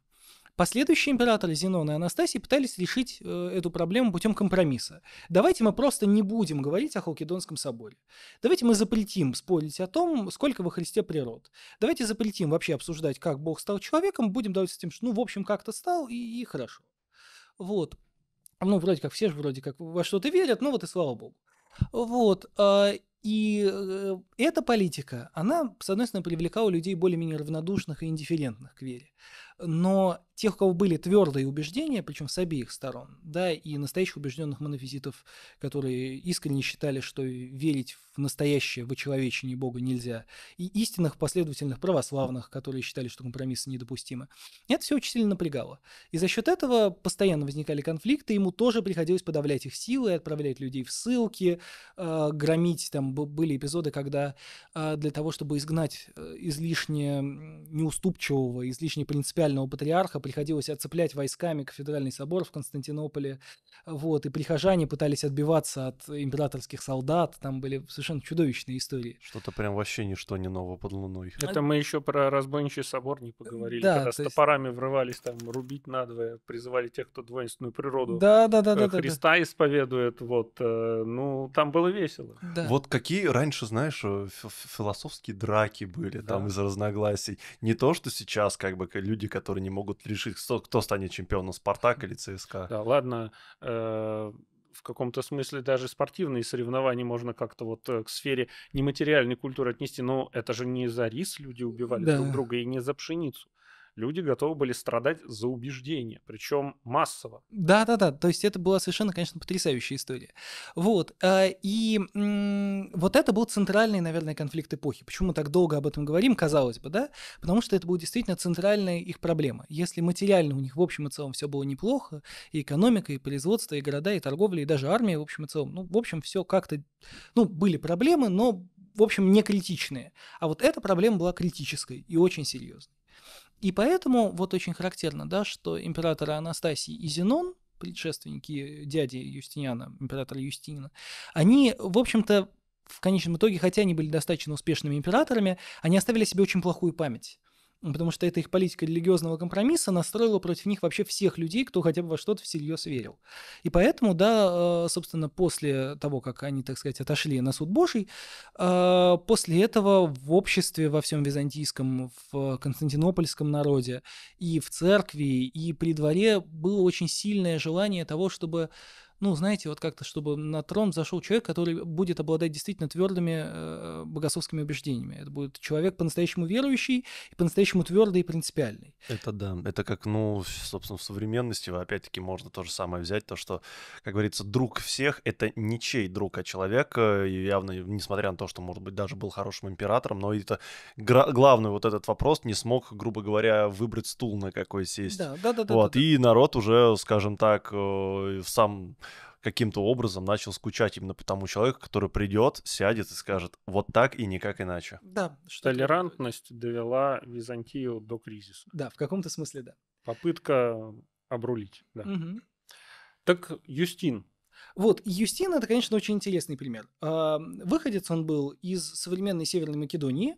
Последующие императоры Зенон и Анастасий пытались решить э, эту проблему путем компромисса. Давайте мы просто не будем говорить о Халкидонском соборе. Давайте мы запретим спорить о том, сколько во Христе природ. Давайте запретим вообще обсуждать, как Бог стал человеком, будем давать с тем, что, ну, в общем, как-то стал, и, и хорошо. Вот. Ну, вроде как, все же вроде как во что-то верят, ну вот и слава богу. Вот. А, и э, эта политика, она, с одной стороны, привлекала людей более-менее равнодушных и индифферентных к вере. Но тех, у кого были твердые убеждения, причем с обеих сторон, да, и настоящих убежденных монофизитов, которые искренне считали, что верить в настоящее, в очеловечение Бога нельзя, и истинных последовательных православных, которые считали, что компромиссы недопустимы, это все очень сильно напрягало. И за счет этого постоянно возникали конфликты, ему тоже приходилось подавлять их силы, отправлять людей в ссылки, э, громить. Там были эпизоды, когда э, для того, чтобы изгнать э, излишне неуступчивого, излишне принципиального патриарха приходилось оцеплять войсками кафедральный собор в Константинополе. Вот, и прихожане пытались отбиваться от императорских солдат. Там были совершенно чудовищные истории. Что-то прям вообще ничто не ново под луной. Это а мы еще про разбойничий собор не поговорили. Да, когда с топорами есть... врывались там рубить надвое, призывали тех, кто двойственную природу да, да, да, да, Христа э, да, да. исповедует. Вот, э, ну, там было весело. Да. Вот какие раньше, знаешь, э, философские драки были да. там из разногласий. Не то, что сейчас как бы люди, которые не могут решить, кто, кто станет чемпионом Спартак или ЦСКА. Да, ладно, э, в каком-то смысле даже спортивные соревнования можно как-то вот э, к сфере нематериальной культуры отнести, но это же не за рис люди убивали да. друг друга и не за пшеницу люди готовы были страдать за убеждение, причем массово. Да-да-да, то есть это была совершенно, конечно, потрясающая история. Вот, а, и вот это был центральный, наверное, конфликт эпохи. Почему мы так долго об этом говорим, казалось бы, да? Потому что это была действительно центральная их проблема. Если материально у них в общем и целом все было неплохо, и экономика, и производство, и города, и торговля, и даже армия в общем и целом, ну, в общем, все как-то, ну, были проблемы, но в общем, не критичные. А вот эта проблема была критической и очень серьезной. И поэтому вот очень характерно, да, что императоры Анастасий и Зенон, предшественники дяди Юстиниана, императора Юстинина, они, в общем-то, в конечном итоге, хотя они были достаточно успешными императорами, они оставили себе очень плохую память потому что эта их политика религиозного компромисса настроила против них вообще всех людей, кто хотя бы во что-то всерьез верил. И поэтому, да, э, собственно, после того, как они, так сказать, отошли на суд Божий, э, после этого в обществе во всем византийском, в константинопольском народе и в церкви, и при дворе было очень сильное желание того, чтобы ну, знаете, вот как-то, чтобы на трон зашел человек, который будет обладать действительно твердыми э, богословскими убеждениями. Это будет человек по-настоящему верующий и по-настоящему твердый и принципиальный. Это да. Это как, ну, собственно, в современности, опять-таки, можно то же самое взять, то, что, как говорится, друг всех — это ничей друг, а человек, явно, несмотря на то, что, может быть, даже был хорошим императором, но это главный вот этот вопрос не смог, грубо говоря, выбрать стул, на какой сесть. Да, да, да. Вот, да, да, и народ уже, скажем так, э, сам каким-то образом начал скучать именно по тому человеку, который придет, сядет и скажет вот так и никак иначе. Да. Что Толерантность довела Византию до кризиса. Да, в каком-то смысле да. Попытка обрулить, да. Угу. Так, Юстин, вот, Юстин это, конечно, очень интересный пример. А, выходец он был из современной Северной Македонии,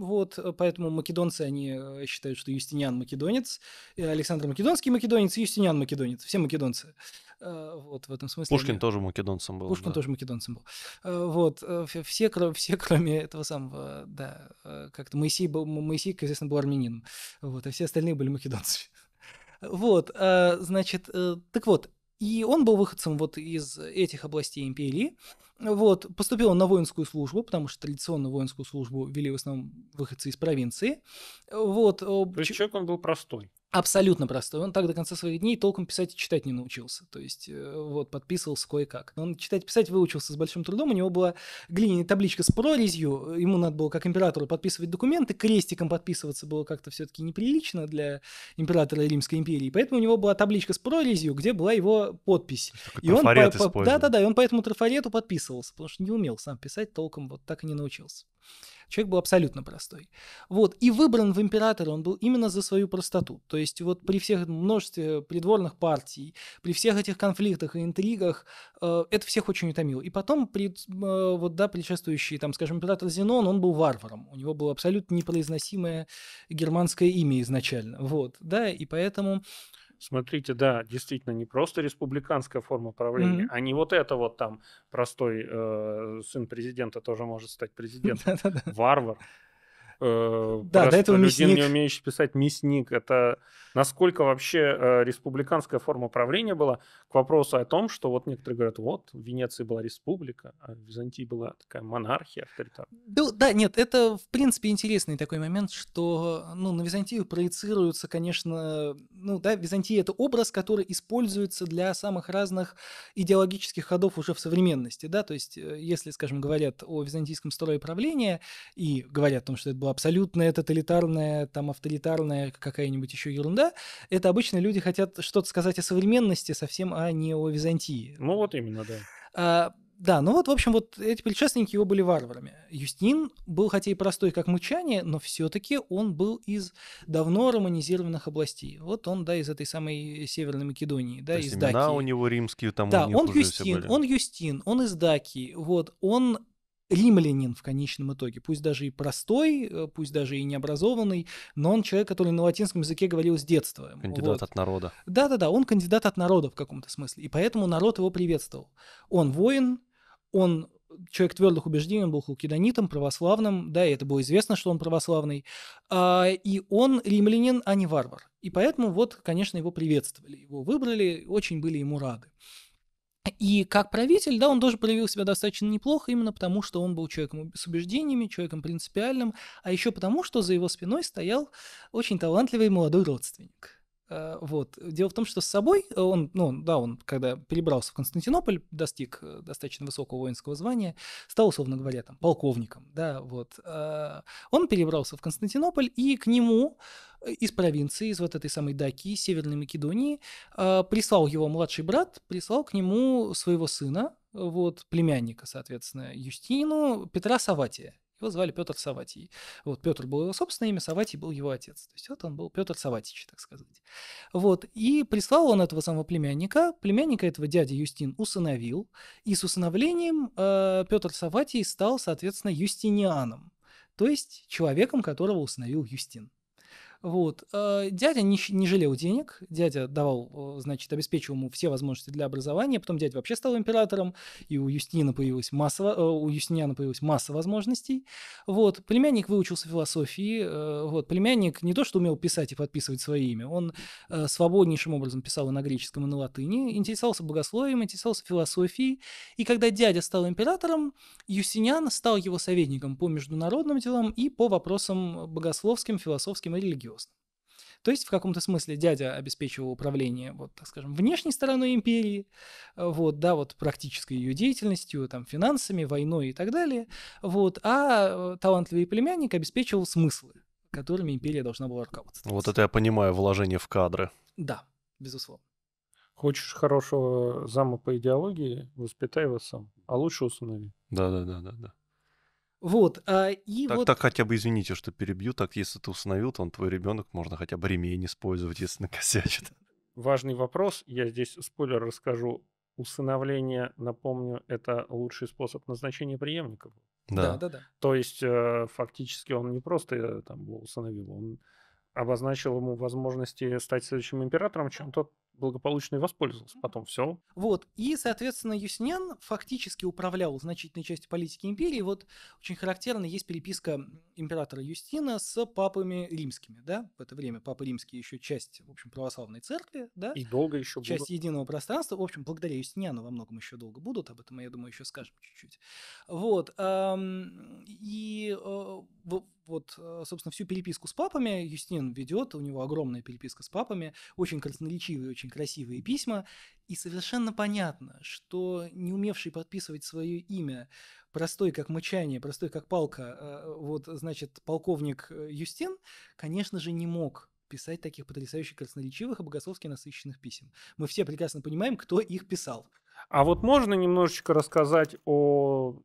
вот, э, поэтому македонцы, они э, считают, что Юстиниан македонец, Александр Македонский македонец, Юстиниан македонец, все македонцы. А, вот, в этом смысле. Пушкин они... тоже македонцем был. Пушкин да. тоже македонцем был. А, вот, э, все, кроме, все, кроме этого самого, да, как-то Моисей, был, Моисей, как известно, был армянином, вот, а все остальные были македонцами. Вот, значит, так вот, и он был выходцем вот из этих областей империи. Вот, поступил он на воинскую службу, потому что традиционно воинскую службу вели в основном выходцы из провинции. Вот. Э, То есть человек он был простой. Абсолютно простой. Он так до конца своих дней толком писать и читать не научился. То есть э, вот подписывался кое-как. Он читать и писать выучился с большим трудом. У него была глиняная табличка с прорезью. Ему надо было как императору подписывать документы. Крестиком подписываться было как-то все-таки неприлично для императора Римской империи. Поэтому у него была табличка с прорезью, где была его подпись. и он по, да, да, да. И он поэтому трафарету подписывался, потому что не умел сам писать толком, вот так и не научился. Человек был абсолютно простой. Вот. И выбран в императора он был именно за свою простоту. То есть вот при всех множестве придворных партий, при всех этих конфликтах и интригах, э, это всех очень утомило. И потом, пред, э, вот, да, предшествующий, там, скажем, император Зенон, он был варваром. У него было абсолютно непроизносимое германское имя изначально. Вот, да, и поэтому Смотрите, да, действительно, не просто республиканская форма правления, mm-hmm. а не вот это вот там простой э, сын президента тоже может стать президентом. Варвар. Э, да, до этого мясник. не умеющий писать мясник. Это насколько вообще э, республиканская форма правления была, к вопросу о том, что вот некоторые говорят, вот в Венеции была республика, а в Византии была такая монархия авторитарная. Да, да, нет, это в принципе интересный такой момент, что ну, на Византию проецируется, конечно, ну да, Византия это образ, который используется для самых разных идеологических ходов уже в современности, да, то есть э, если, скажем, говорят о византийском строе правления и говорят о том, что это была абсолютная тоталитарная, там авторитарная какая-нибудь еще ерунда, это обычно люди хотят что-то сказать о современности совсем, а не о Византии. Ну вот именно, да. А, да, ну вот, в общем, вот эти предшественники его были варварами. Юстин был хотя и простой, как мучание, но все-таки он был из давно романизированных областей. Вот он, да, из этой самой Северной Македонии, да, То из Дакии. у него римские там да, у них он уже Юстин, все были. он Юстин, он из Дакии, вот, он римлянин в конечном итоге, пусть даже и простой, э, пусть даже и необразованный, но он человек, который на латинском языке говорил с детства. Кандидат вот. от народа. Да-да-да, он кандидат от народа в каком-то смысле, и поэтому народ его приветствовал. Он воин, он человек твердых убеждений, он был халкидонитом, православным, да, и это было известно, что он православный, а, и он римлянин, а не варвар. И поэтому вот, конечно, его приветствовали, его выбрали, очень были ему рады. И как правитель, да, он тоже проявил себя достаточно неплохо, именно потому, что он был человеком с убеждениями, человеком принципиальным, а еще потому, что за его спиной стоял очень талантливый молодой родственник. Э, вот. Дело в том, что с собой э, он, ну, да, он, когда перебрался в Константинополь, достиг э, достаточно высокого воинского звания, стал, условно говоря, там, полковником, да, вот. Он перебрался в Константинополь, и к нему Э, из провинции, из вот этой самой Даки, Северной Македонии, а, прислал его младший брат, прислал к нему своего сына, вот, племянника, соответственно, Юстину, Петра Саватия. Его звали Петр Саватий. Вот Петр был его собственное имя, Саватий был его отец. То есть вот он был Петр Саватич, так сказать. Вот. И прислал он этого самого племянника. Племянника этого дяди Юстин усыновил. И с усыновлением э, Петр Саватий стал, соответственно, Юстинианом. То есть человеком, которого усыновил Юстин. Вот. Э, дядя не, не жалел денег, дядя давал, э, значит, обеспечивал ему все возможности для образования, потом дядя вообще стал императором, и у Юстиниана появилась масса, э, у Юстиниана появилась масса возможностей. Вот. Племянник выучился философии, вот. Племянник не то, что умел писать и подписывать свое имя, он свободнейшим образом писал и на греческом, и на латыни, интересовался богословием, интересовался философией, и когда дядя стал императором, Юстиниан стал его советником по международным делам и по вопросам богословским, философским и религиозным религиозным. То есть в каком-то смысле дядя обеспечивал управление, вот, так скажем, внешней стороной империи, вот, да, вот практической ее деятельностью, там, финансами, войной и так далее, вот, а э, талантливый племянник обеспечивал смыслы, которыми империя должна была руководствоваться. Вот это я понимаю, вложение в кадры. Да, безусловно. Хочешь хорошего зама по идеологии, воспитай его сам, а лучше установи. Да-да-да-да-да. Вот, а, и так, вот... Так хотя бы, извините, что перебью, так если ты установил, то он твой ребенок, можно хотя бы ремень использовать, если накосячит. Важный вопрос, я здесь спойлер расскажу. Усыновление, напомню, это лучший способ назначения преемников. Да, да, да. да. То есть э, фактически он не просто э, там его усыновил, он обозначил ему возможности стать следующим императором, чем тот благополучно и воспользовался потом, все. Вот, и, соответственно, Юснян фактически управлял значительной частью политики империи. Вот очень характерно есть переписка императора Юстина с папами римскими, да, в это время папы римские еще часть, в общем, православной церкви, да. И долго еще будут. Часть единого пространства, в общем, благодаря Юстиниану во многом еще долго будут, об этом, я думаю, еще скажем чуть-чуть. Вот, и э, вот, э, собственно, всю переписку с папами Юстин ведет, у него огромная переписка с папами, очень красноречивые, очень красивые письма, и совершенно понятно, что не умевший подписывать свое имя, простой как мычание, простой как палка, э, вот, значит, полковник э, Юстин, конечно же, не мог писать таких потрясающих красноречивых и богословски насыщенных писем. Мы все прекрасно понимаем, кто их писал. А вот можно немножечко рассказать о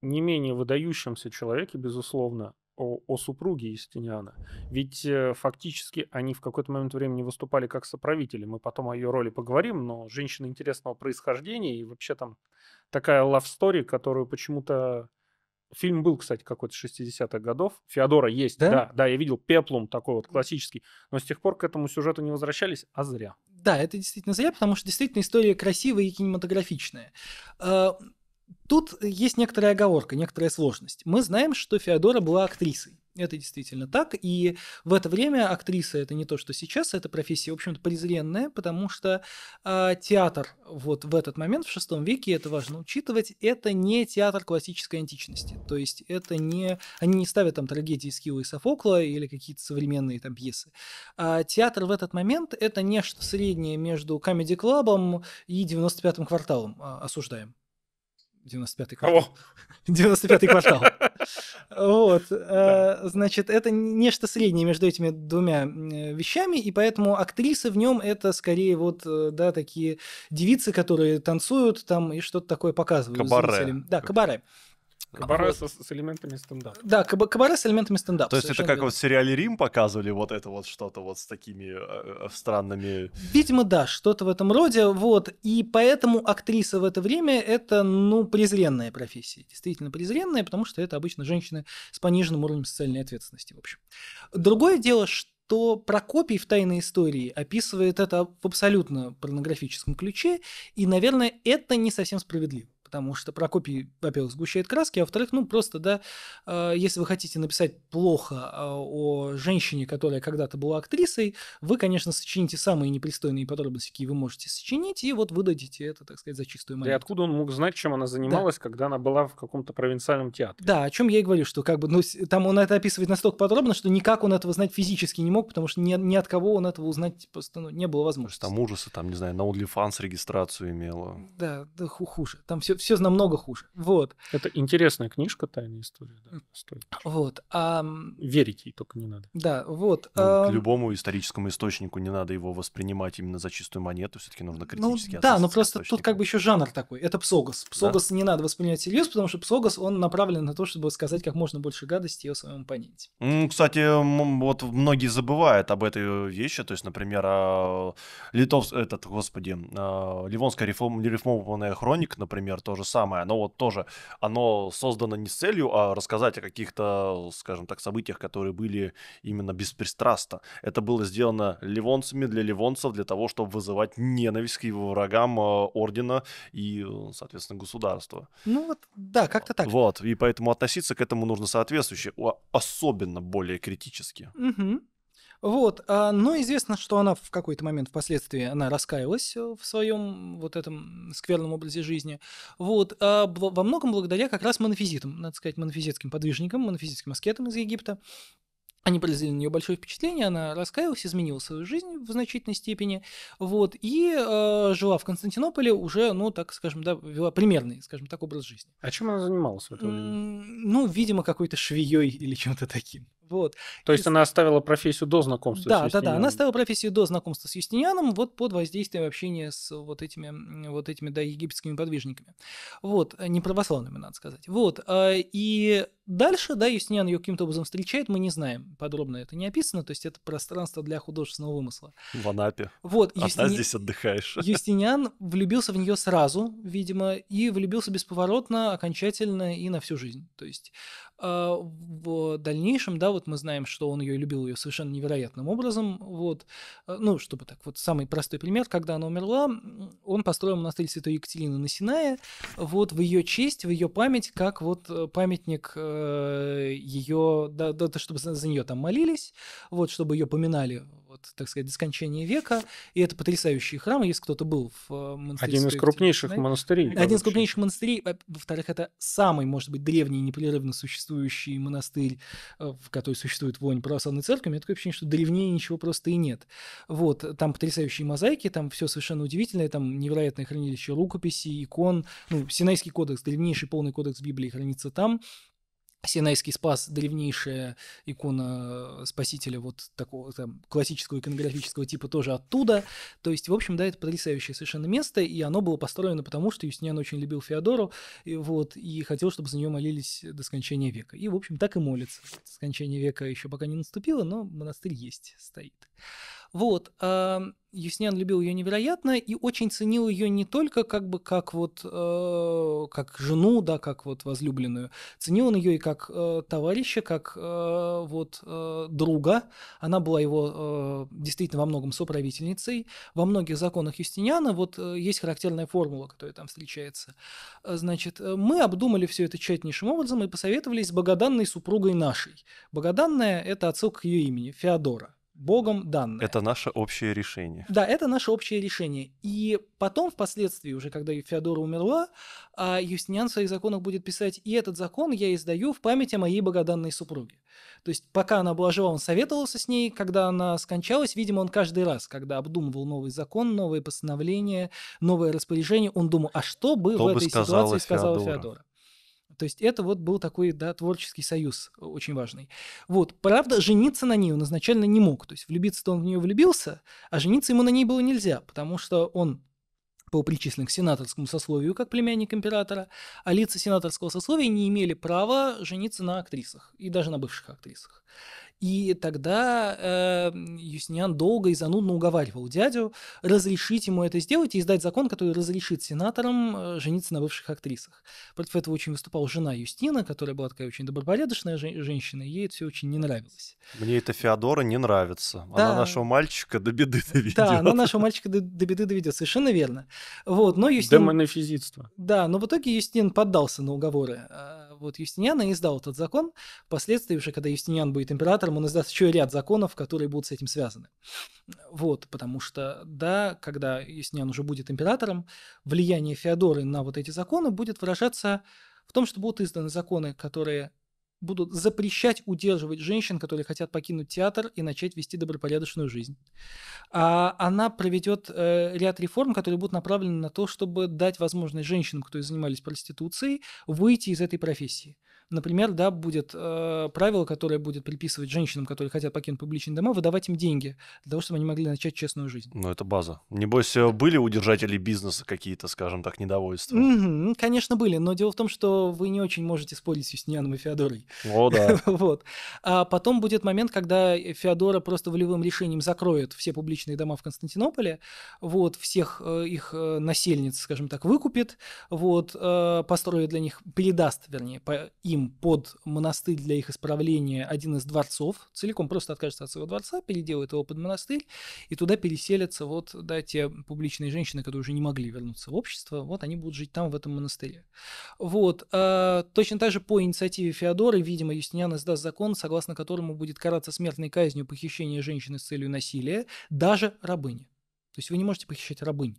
не менее выдающемся человеке, безусловно, о, о супруге Юстиниана. Ведь э, фактически они в какой-то момент времени выступали как соправители. Мы потом о ее роли поговорим, но женщина интересного происхождения и вообще там такая love story, которую почему-то... Фильм был, кстати, какой-то 60-х годов. Феодора есть, да? да, да, я видел пеплум такой вот классический, но с тех пор к этому сюжету не возвращались, а зря. Да, это действительно зря, потому что действительно история красивая и кинематографичная э, Тут есть некоторая оговорка, некоторая сложность. Мы знаем, что Феодора была актрисой. Это действительно так. И в это время актриса это не то, что сейчас, это профессия, в общем-то, презренная, потому что э, театр вот в этот момент, в шестом веке, это важно учитывать, это не театр классической античности. То есть это не... Они не ставят там трагедии Скилла и Софокла или какие-то современные там пьесы. А театр в этот момент это нечто среднее между комедий-клабом и 95-м кварталом, а, осуждаем. 95-й квартал. 95-й квартал. Вот. Э, значит, это нечто среднее между этими двумя э, вещами, и поэтому актрисы в нем это скорее вот, э, да, такие девицы, которые танцуют там и что-то такое показывают. Кабаре. Да, кабаре. Кабаре вот. с, с элементами стендапа. Да, каб, кабаре с элементами стендапа. То есть это как верно. вот в сериале «Рим» показывали вот это вот что-то вот с такими э, э, странными... Видимо, да, что-то в этом роде, вот. И поэтому актриса в это время — это, ну, презренная профессия. Действительно презренная, потому что это обычно женщины с пониженным уровнем социальной ответственности, в общем. Другое дело, что то Прокопий в «Тайной истории» описывает это в абсолютно порнографическом ключе, и, наверное, это не совсем справедливо потому что Прокопий, во-первых, сгущает краски, а во-вторых, ну просто, да, а, если вы хотите написать плохо а, о женщине, которая когда-то была актрисой, вы, конечно, сочините самые непристойные подробности, какие вы можете сочинить, и вот выдадите это, так сказать, за чистую монету. Да и откуда он мог знать, чем она занималась, да. когда она была в каком-то провинциальном театре? Да, о чем я и говорю, что как бы, ну, там он это описывает настолько подробно, что никак он этого знать физически не мог, потому что ни, ни от кого он этого узнать просто ну, не было возможности. Там ужасы, там, не знаю, на OnlyFans регистрацию имела. Да, да хуже. Там все, все намного хуже. Вот. Это интересная книжка «Тайная история». Да, стоит. Вот. А... Верить ей только не надо. Да, вот. Ну, а... К любому историческому источнику не надо его воспринимать именно за чистую монету, все-таки нужно ну критически ну, Да, но просто тут как бы еще жанр такой. Это псогос. Псогос да? не надо воспринимать серьезно, потому что псогос он направлен на то, чтобы сказать как можно больше гадости о своем оппоненте. Кстати, вот многие забывают об этой э, вещи, то есть, например, а, литов, этот, господи, а, Ливонская реформ... реформованная хроника, например, то то же самое. но вот тоже, оно создано не с целью, а рассказать о каких-то, скажем так, событиях, которые были именно беспристрастно. Это было сделано ливонцами для ливонцев, для того, чтобы вызывать ненависть к его врагам а, ордена и, э, соответственно, государства. Ну вот, да, как-то так. Вот, и поэтому относиться к этому нужно соответствующе, особенно более критически. Угу. Вот. А, но известно, что она в какой-то момент впоследствии она раскаялась э, в своем вот этом скверном образе жизни. Вот. А, во многом благодаря как раз монофизитам, надо сказать, монофизитским подвижникам, монофизитским аскетам из Египта. Они произвели на нее большое впечатление, она раскаялась, изменила свою жизнь в значительной степени, вот, и э, жила в Константинополе уже, ну, так скажем, да, вела примерный, скажем так, образ жизни. А чем она занималась в это время? Ну, видимо, какой-то швеей или чем-то таким. Вот. То есть и... она оставила профессию до знакомства да, с Да, да, да, она оставила профессию до знакомства с Юстинианом вот под воздействием общения с вот этими, вот этими, да, египетскими подвижниками. Вот, э, не православными, надо сказать. Вот, э, и дальше, да, Юстиниан ее каким-то образом встречает, мы не знаем, подробно это не описано, то есть это пространство для художественного вымысла. В Анапе. Вот. А Юстини... здесь отдыхаешь. Юстиниан влюбился в нее сразу, видимо, и влюбился бесповоротно, окончательно и на всю жизнь. То есть а в дальнейшем, да, вот мы знаем, что он ее любил ее совершенно невероятным образом, вот, а, ну, чтобы так, вот самый простой пример, когда она умерла, он построил монастырь Святой Екатерины на Синае, вот, в ее честь, в ее память, как вот э, памятник э, ее, да, да, чтобы за нее там молились, вот, чтобы ее поминали вот, так сказать, до скончания века. И это потрясающий храм. если кто-то был в э, монастыре. Один из крупнейших знаете, монастырей. Один короче. из крупнейших монастырей. Во-вторых, это самый, может быть, древний, непрерывно существующий монастырь, э, в который существует вонь православной церкви. У меня такое ощущение, что древнее ничего просто и нет. Вот, там потрясающие мозаики, там все совершенно удивительное, там невероятное хранилище рукописей, икон. Ну, Синайский кодекс, древнейший полный кодекс Библии хранится там. Синайский спас – древнейшая икона э, спасителя вот такого там классического иконографического типа тоже оттуда. То есть, в общем, да, это потрясающее совершенно место, и оно было построено потому, что Юстиниан очень любил Феодору, и, вот, и хотел, чтобы за нее молились до скончания века. И, в общем, так и молится. Скончание века еще пока не наступило, но монастырь есть, стоит. Вот. Юснян любил ее невероятно и очень ценил ее не только как бы как вот э, как жену, да, как вот возлюбленную, ценил он ее и как э, товарища, как э, вот э, друга. Она была его э, действительно во многом соправительницей. Во многих законах Юстиниана вот э, есть характерная формула, которая там встречается. Э, значит, э, мы обдумали все это тщательнейшим образом и посоветовались с богоданной супругой нашей. Богоданная – это отсылка к ее имени, Феодора. Богом данное. Это наше общее решение. Да, это наше общее решение. И потом, впоследствии, уже когда Феодора умерла, а, Юстиниан в своих законах будет писать, и этот закон я издаю в память о моей богоданной супруге. То есть, пока она была жива, он советовался с ней, когда она скончалась, видимо, он каждый раз, когда обдумывал новый закон, новые постановления, новое распоряжение, он думал, а что бы что в бы этой ситуации сказала Феодора? Феодора? То есть это вот был такой, да, творческий союз э, очень важный. Вот, правда, жениться на ней он изначально не мог. То есть влюбиться-то он в нее влюбился, а жениться ему на ней было нельзя, потому что он был причислен к сенаторскому сословию как племянник императора, а лица сенаторского сословия не имели права жениться на актрисах и даже на бывших актрисах. И тогда э, Юстиниан долго и занудно уговаривал дядю разрешить ему это сделать и издать закон, который разрешит сенаторам э, жениться на бывших актрисах. Против этого очень выступала жена Юстина, которая была такая очень добропорядочная же- женщина, и ей это все очень не нравилось. Мне это Феодора не нравится. Да. Она нашего мальчика до беды доведет. Да, она нашего мальчика до, до беды доведет, совершенно верно. Вот, но Юстин... Демонофизитство. Да, но в итоге Юстин поддался на уговоры э, вот Юстиниан и издал этот закон. Впоследствии уже, когда Юстиниан будет императором, он издаст еще ряд законов, которые будут с этим связаны. Вот, потому что, да, когда Юстиниан уже будет императором, влияние Феодоры на вот эти законы будет выражаться в том, что будут изданы законы, которые будут запрещать удерживать женщин, которые хотят покинуть театр и начать вести добропорядочную жизнь. А она проведет э, ряд реформ, которые будут направлены на то, чтобы дать возможность женщинам, которые занимались проституцией, выйти из этой профессии. Например, да, будет э, правило, которое будет приписывать женщинам, которые хотят покинуть публичные дома, выдавать им деньги для того, чтобы они могли начать честную жизнь. Ну, это база. Небось, э, были у держателей бизнеса какие-то, скажем так, недовольства? Mm-hmm, конечно, были, но дело в том, что вы не очень можете спорить с Юстинианом и Феодорой. О, да. вот. А потом будет момент, когда Феодора просто волевым решением закроет все публичные дома в Константинополе, вот, всех э, их э, насельниц, скажем так, выкупит, вот, построит для них, передаст, вернее, по им отдадим под монастырь для их исправления один из дворцов, целиком просто откажется от своего дворца, переделает его под монастырь, и туда переселятся вот, да, те публичные женщины, которые уже не могли вернуться в общество, вот они будут жить там, в этом монастыре. Вот. А, точно так же по инициативе Феодоры, видимо, Юстиниан издаст закон, согласно которому будет караться смертной казнью похищение женщины с целью насилия, даже рабыни. То есть вы не можете похищать рабынь.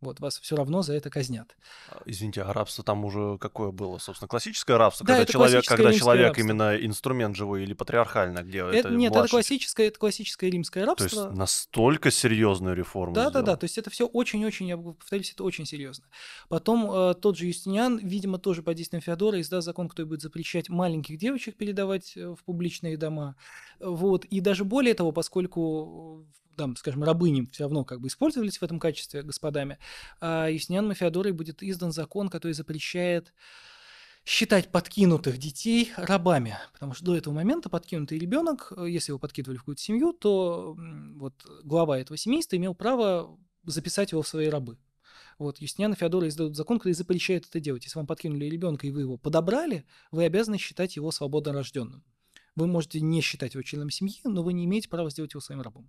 Вот вас все равно за это казнят. А, извините, а рабство там уже какое было, собственно, классическое рабство, да, когда это человек, когда человек рабство. именно инструмент живой или патриархально где это, это нет, младший... это классическое, это классическое римское рабство. То есть настолько серьезную реформу. Да, сделал. да, да. То есть это все очень-очень, я повторюсь, это очень серьезно. Потом э, тот же Юстиниан, видимо, тоже под действием Феодора издаст закон, который будет запрещать маленьких девочек передавать э, в публичные дома. Вот и даже более того, поскольку там, скажем, рабыням все равно как бы использовались в этом качестве господами, а Юстинианом и Феодорой будет издан закон, который запрещает считать подкинутых детей рабами, потому что до этого момента подкинутый ребенок, э, если его подкидывали в какую-то семью, то вот глава этого семейства имел право записать его в свои рабы. Вот, Юстиниан и Феодора издают закон, который запрещает это делать. Если вам подкинули ребенка и вы его подобрали, вы обязаны считать его свободно рожденным. Вы можете не считать его членом семьи, но вы не имеете права сделать его своим рабом.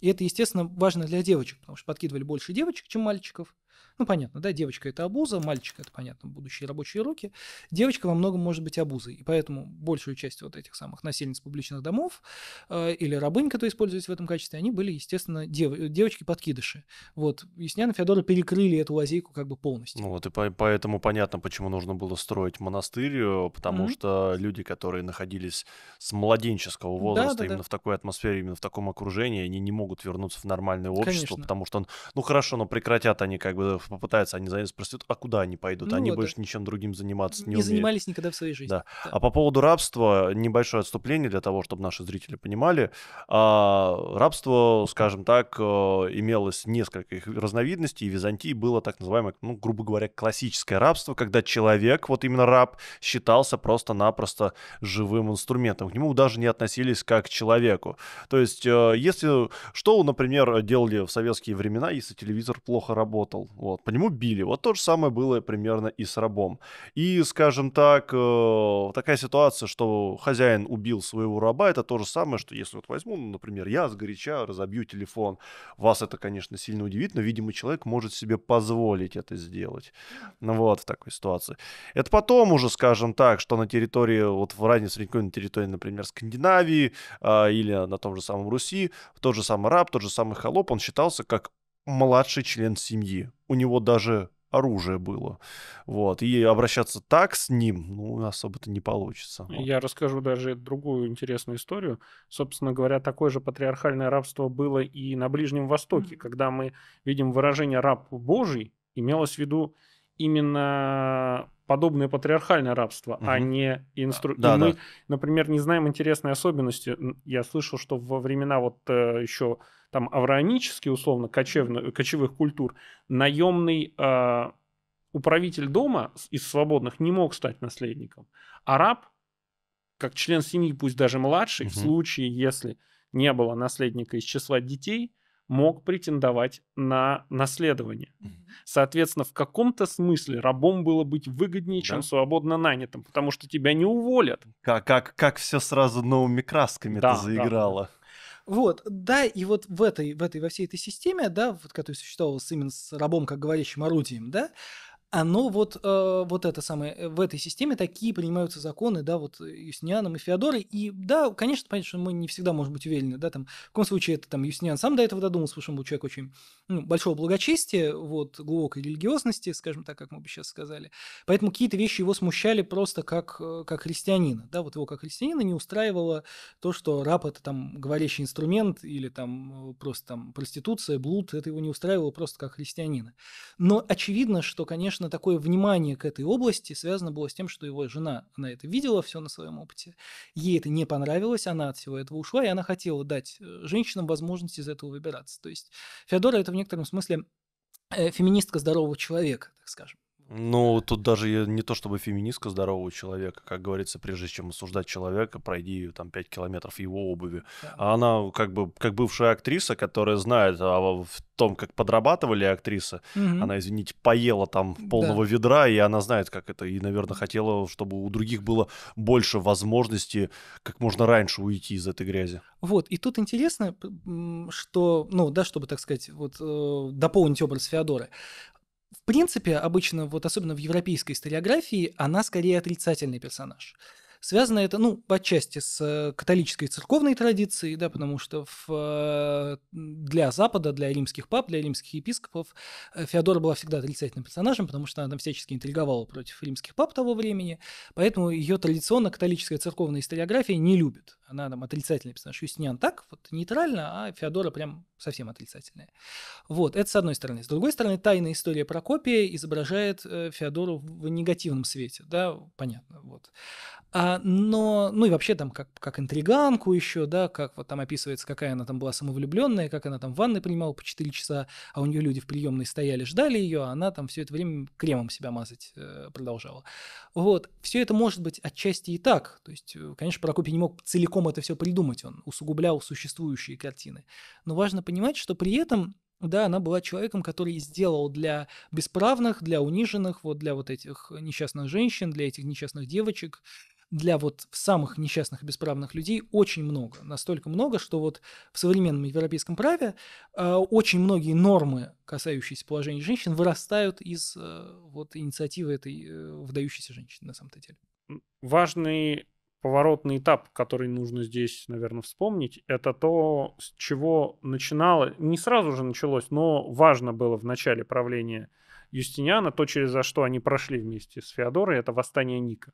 И это, естественно, важно для девочек, потому что подкидывали больше девочек, чем мальчиков. Ну, понятно, да, девочка – это абуза, мальчик – это, понятно, будущие рабочие руки. Девочка во многом может быть абузой, и поэтому большую часть вот этих самых насильниц публичных домов э, или рабынь, которые использовались в этом качестве, они были, естественно, дев- девочки-подкидыши. Вот, Ясняна Феодора перекрыли эту лазейку как бы полностью. Ну вот, и по- поэтому понятно, почему нужно было строить монастырь, э, потому mm-hmm. что люди, которые находились с младенческого возраста да, да, именно да. в такой атмосфере, именно в таком окружении, они не могут вернуться в нормальное общество, Конечно. потому что он, ну хорошо, но прекратят они как бы, попытаются они заняться проститут, а куда они пойдут? Ну, они вот больше да. ничем другим заниматься не, не умеют. занимались никогда в своей жизни. Да. да. А по поводу рабства, небольшое отступление для того, чтобы наши зрители понимали. А, рабство, скажем так, э, имелось несколько их разновидностей, и в Византии было так называемое, ну, грубо говоря, классическое рабство, когда человек, вот именно раб, считался просто-напросто живым инструментом. К нему даже не относились как к человеку. То есть, э, если что, например, делали в советские времена, если телевизор плохо работал. Вот, по нему били. Вот то же самое было примерно и с рабом. И, скажем так, э, такая ситуация, что хозяин убил своего раба, это то же самое, что если вот возьму, ну, например, я сгоряча разобью телефон. Вас это, конечно, сильно удивит, но, видимо, человек может себе позволить это сделать. Ну, вот, в такой ситуации. Это потом уже, скажем так, что на территории, вот в ранней средневековой территории, например, Скандинавии э, или на том же самом Руси, в же самый раб, тот же самый холоп, он считался как младший член семьи. У него даже оружие было. Вот. И обращаться так с ним, ну, особо-то не получится. Вот. Я расскажу даже другую интересную историю. Собственно говоря, такое же патриархальное рабство было и на Ближнем Востоке, mm-hmm. когда мы видим выражение «раб Божий», имелось в виду именно подобное патриархальное рабство, угу. а не инструмент. А, да, мы, да. например, не знаем интересной особенности. Я слышал, что во времена вот э, еще там авраамических, условно, кочевных, кочевых культур, наемный э, а, управитель дома из свободных не мог стать наследником. Араб, как член семьи, пусть даже младший, угу. в случае, если не было наследника из числа детей – мог претендовать на наследование. Соответственно, в каком-то смысле рабом было быть выгоднее, да. чем свободно нанятым, потому что тебя не уволят. Как, как, как все сразу новыми красками-то да, заиграло. Да. Вот, да, и вот в этой, в этой, во всей этой системе, да, вот, которая существовала именно с рабом как говорящим орудием, да, оно вот, э, вот это самое, э, в этой системе такие принимаются законы, да, вот э, Юстинианом и Феодорой, и да, конечно, понятно, что мы не всегда можем быть уверены, да, там, в каком случае это там Юстиниан сам до этого додумался, потому что он был человек очень ну, большого благочестия, вот, глубокой религиозности, скажем так, как мы бы сейчас сказали, поэтому какие-то вещи его смущали просто как, э, как христианина, да, вот его как христианина не устраивало то, что раб это там говорящий инструмент или там просто там проституция, блуд, это его не устраивало просто как христианина. Но очевидно, что, конечно, конечно, такое внимание к этой области связано было с тем, что его жена, она это видела все на своем опыте, ей это не понравилось, она от всего этого ушла, и она хотела дать э, женщинам возможность из этого выбираться. То есть Феодора – это в некотором смысле э, феминистка здорового человека, так скажем. Ну, тут даже не то чтобы феминистка здорового человека, как говорится, прежде чем осуждать человека, пройди там 5 километров его обуви. Да. А она как бы как бывшая актриса, которая знает о том, как подрабатывали актрисы, угу. она, извините, поела там полного да. ведра, и она знает, как это, и, наверное, хотела, чтобы у других было больше возможности как можно раньше уйти из этой грязи. Вот, и тут интересно, что, ну, да, чтобы, так сказать, вот э, дополнить образ Феодора в принципе, обычно, вот особенно в европейской историографии, она скорее отрицательный персонаж. Связано это, ну, отчасти с э, католической церковной традицией, да, потому что в, э, для Запада, для римских пап, для римских епископов э, Феодора была всегда отрицательным персонажем, потому что она там всячески интриговала против римских пап того времени, поэтому ее традиционно католическая церковная историография не любит она там отрицательный персонаж. Юстиниан так, вот нейтрально, а Феодора прям совсем отрицательная. Вот, это с одной стороны. С другой стороны, тайная история Прокопия изображает э, Феодору в негативном свете, да, понятно, вот. А, но, ну и вообще там как, как интриганку еще, да, как вот там описывается, какая она там была самовлюбленная, как она там в ванной принимала по 4 часа, а у нее люди в приемной стояли, ждали ее, а она там все это время кремом себя мазать э, продолжала. Вот, все это может быть отчасти и так, то есть, э, конечно, Прокопий не мог целиком умом это все придумать, он усугублял существующие картины. Но важно понимать, что при этом да, она была человеком, который сделал для бесправных, для униженных, вот для вот этих несчастных женщин, для этих несчастных девочек, для вот самых несчастных и бесправных людей очень много. Настолько много, что вот в современном европейском праве э, очень многие нормы, касающиеся положения женщин, вырастают из э, вот инициативы этой э, выдающейся женщины на самом-то деле. Важный поворотный этап, который нужно здесь, наверное, вспомнить, это то, с чего начинало, не сразу же началось, но важно было в начале правления Юстиниана, то, через за что они прошли вместе с Феодорой, это восстание Ника.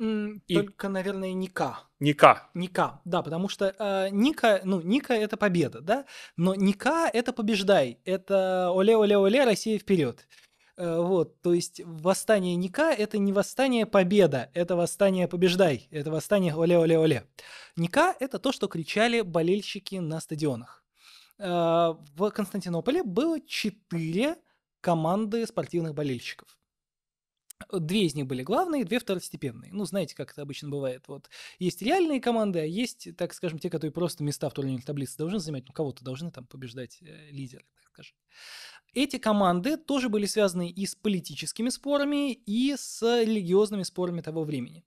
И... Только, наверное, Ника. Ника. Ника, да, потому что э, Ника, ну, Ника это победа, да, но Ника это побеждай, это оле-оле-оле, Россия вперед. Э, вот, то есть восстание Ника — это не восстание победа, это восстание побеждай, это восстание оле-оле-оле. Ника — это то, что кричали болельщики на стадионах. Э, в Константинополе было четыре команды спортивных болельщиков. Две из них были главные, две второстепенные. Ну, знаете, как это обычно бывает. Вот есть реальные команды, а есть, так скажем, те, которые просто места в турнирной таблице должны занимать. Ну, кого-то должны там побеждать э, лидеры, так скажем. Эти команды тоже были связаны и с политическими спорами, и с религиозными спорами того времени.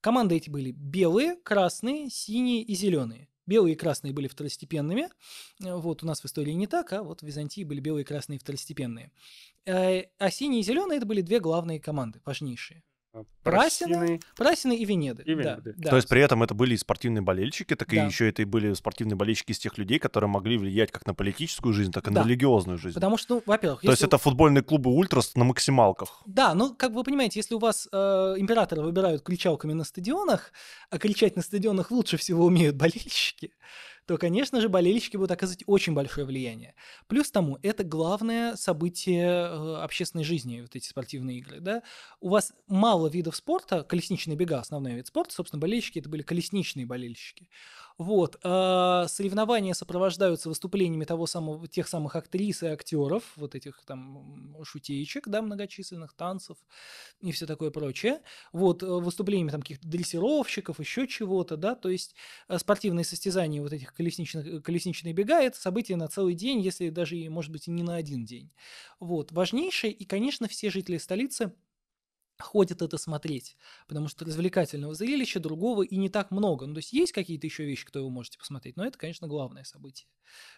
Команды эти были белые, красные, синие и зеленые. Белые и красные были второстепенными. Э, вот у нас в истории не так, а вот в Византии были белые, и красные второстепенные. Э, а синие и зеленые это были две главные команды, важнейшие. Э, Прасины, Прасины и Венеды. И Венеды. Да, да. То есть при этом это были и спортивные болельщики, так да. и еще это и были спортивные болельщики из тех людей, которые могли влиять как на политическую жизнь, так и да. на религиозную жизнь. Потому что, ну, во-первых... То если... есть это футбольные клубы ультрас на максималках. Да, ну, как вы понимаете, если у вас э, императора выбирают кричалками на стадионах, а кричать на стадионах лучше всего умеют болельщики, то, конечно же, болельщики будут оказывать очень большое влияние. Плюс тому, это главное событие э, общественной жизни, вот эти спортивные игры, да. У вас мало видов спорта, колесничные бега, основной вид спорта, собственно, болельщики это были колесничные болельщики. Вот. А соревнования сопровождаются выступлениями того самого, тех самых актрис и актеров, вот этих там шутеечек, да, многочисленных, танцев и все такое прочее. Вот, э, выступлениями там каких-то дрессировщиков, еще чего-то, да, то есть э, спортивные состязания вот этих колесничных, э, колесничные бега – это событие на целый день, если даже, может быть, и не на один день. Вот. Важнейшее, и, конечно, все жители столицы – ходят это смотреть, потому что развлекательного зрелища другого и не так много. Ну, то есть есть какие-то еще вещи, которые вы можете посмотреть, но это, конечно, главное событие.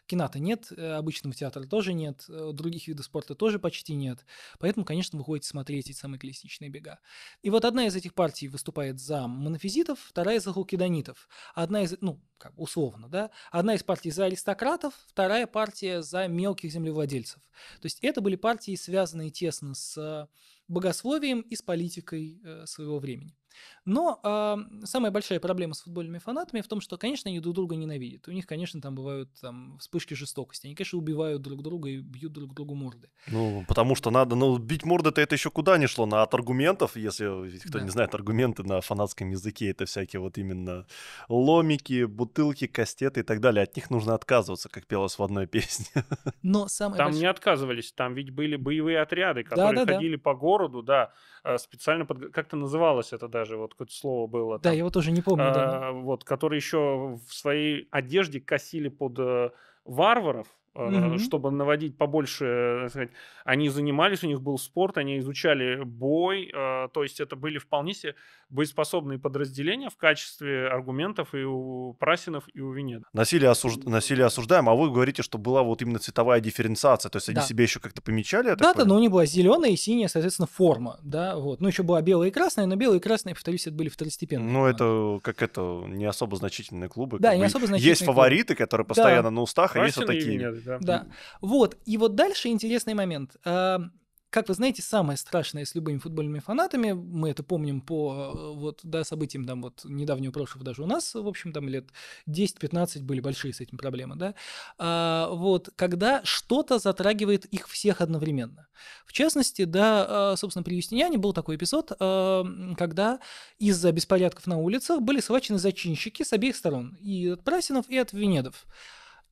Кината нет, э, обычного театра тоже нет, э, других видов спорта тоже почти нет, поэтому, конечно, вы ходите смотреть эти самые классичные бега. И вот одна из этих партий выступает за монофизитов, вторая за халкидонитов, одна из, ну, как условно, да, одна из партий за аристократов, вторая партия за мелких землевладельцев. То есть это были партии, связанные тесно с богословием и с политикой э, своего времени. Но э, самая большая проблема с футбольными фанатами в том, что, конечно, они друг друга ненавидят. У них, конечно, там бывают там, вспышки жестокости. Они, конечно, убивают друг друга и бьют друг другу морды. Ну, потому что надо, ну, бить морды-то это еще куда ни шло, на от аргументов, если кто да. не знает, аргументы на фанатском языке, это всякие вот именно ломики, бутылки, кастеты и так далее. От них нужно отказываться, как пелось в одной песне. Но самое там большое... не отказывались, там ведь были боевые отряды, которые да, да, ходили да. по городу, да, э, специально, под... как-то называлось это, да, даже, вот какое-то слово было. Да, там, я его тоже не помню. А, да. Вот, которые еще в своей одежде косили под э, варваров, угу. чтобы наводить побольше, так сказать, они занимались, у них был спорт, они изучали бой, э, то есть это были вполне себе боеспособные подразделения в качестве аргументов и у Прасинов, и у Венеда. Насилие, осужд... Насилие осуждаем, а вы говорите, что была вот именно цветовая дифференциация, то есть они да. себе еще как-то помечали? Да, да, но у них была зеленая и синяя, соответственно, форма, да, вот. Ну, еще была белая и красная, но белые и красные, повторюсь, это были второстепенные. Ну, это как это, не особо значительные клубы. Да, не особо значительные Есть клубы. фавориты, которые постоянно да. на устах, а есть вот такие да? Да. Вот, и вот дальше интересный момент. Эм, как вы знаете, самое страшное с любыми футбольными фанатами, мы это помним по э, вот, да, событиям там вот недавнего прошлого, даже у нас, в общем, там лет 10-15 были большие с этим проблемы, да, а, вот, когда что-то затрагивает их всех одновременно. В частности, да, э, собственно, при Юстиниане был такой эпизод, э, когда из-за беспорядков на улицах были схвачены зачинщики с обеих сторон, и от Прасинов, и от Венедов.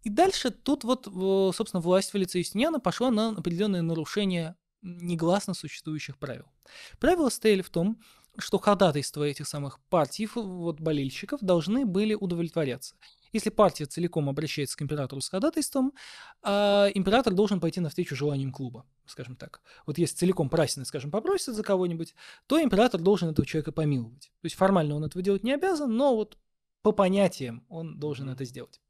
И дальше тут вот, собственно, власть в лице Юстиниана пошла на определенное нарушение негласно существующих правил. Правила стояли в том, что ходатайства этих самых партий, вот болельщиков, должны были удовлетворяться. Если партия целиком обращается к императору с ходатайством, э, император должен пойти навстречу желаниям клуба, скажем так. Вот если целиком Прасина, скажем, попросят за кого-нибудь, то император должен этого человека помиловать. То есть формально он этого делать не обязан, но вот по понятиям он должен это сделать.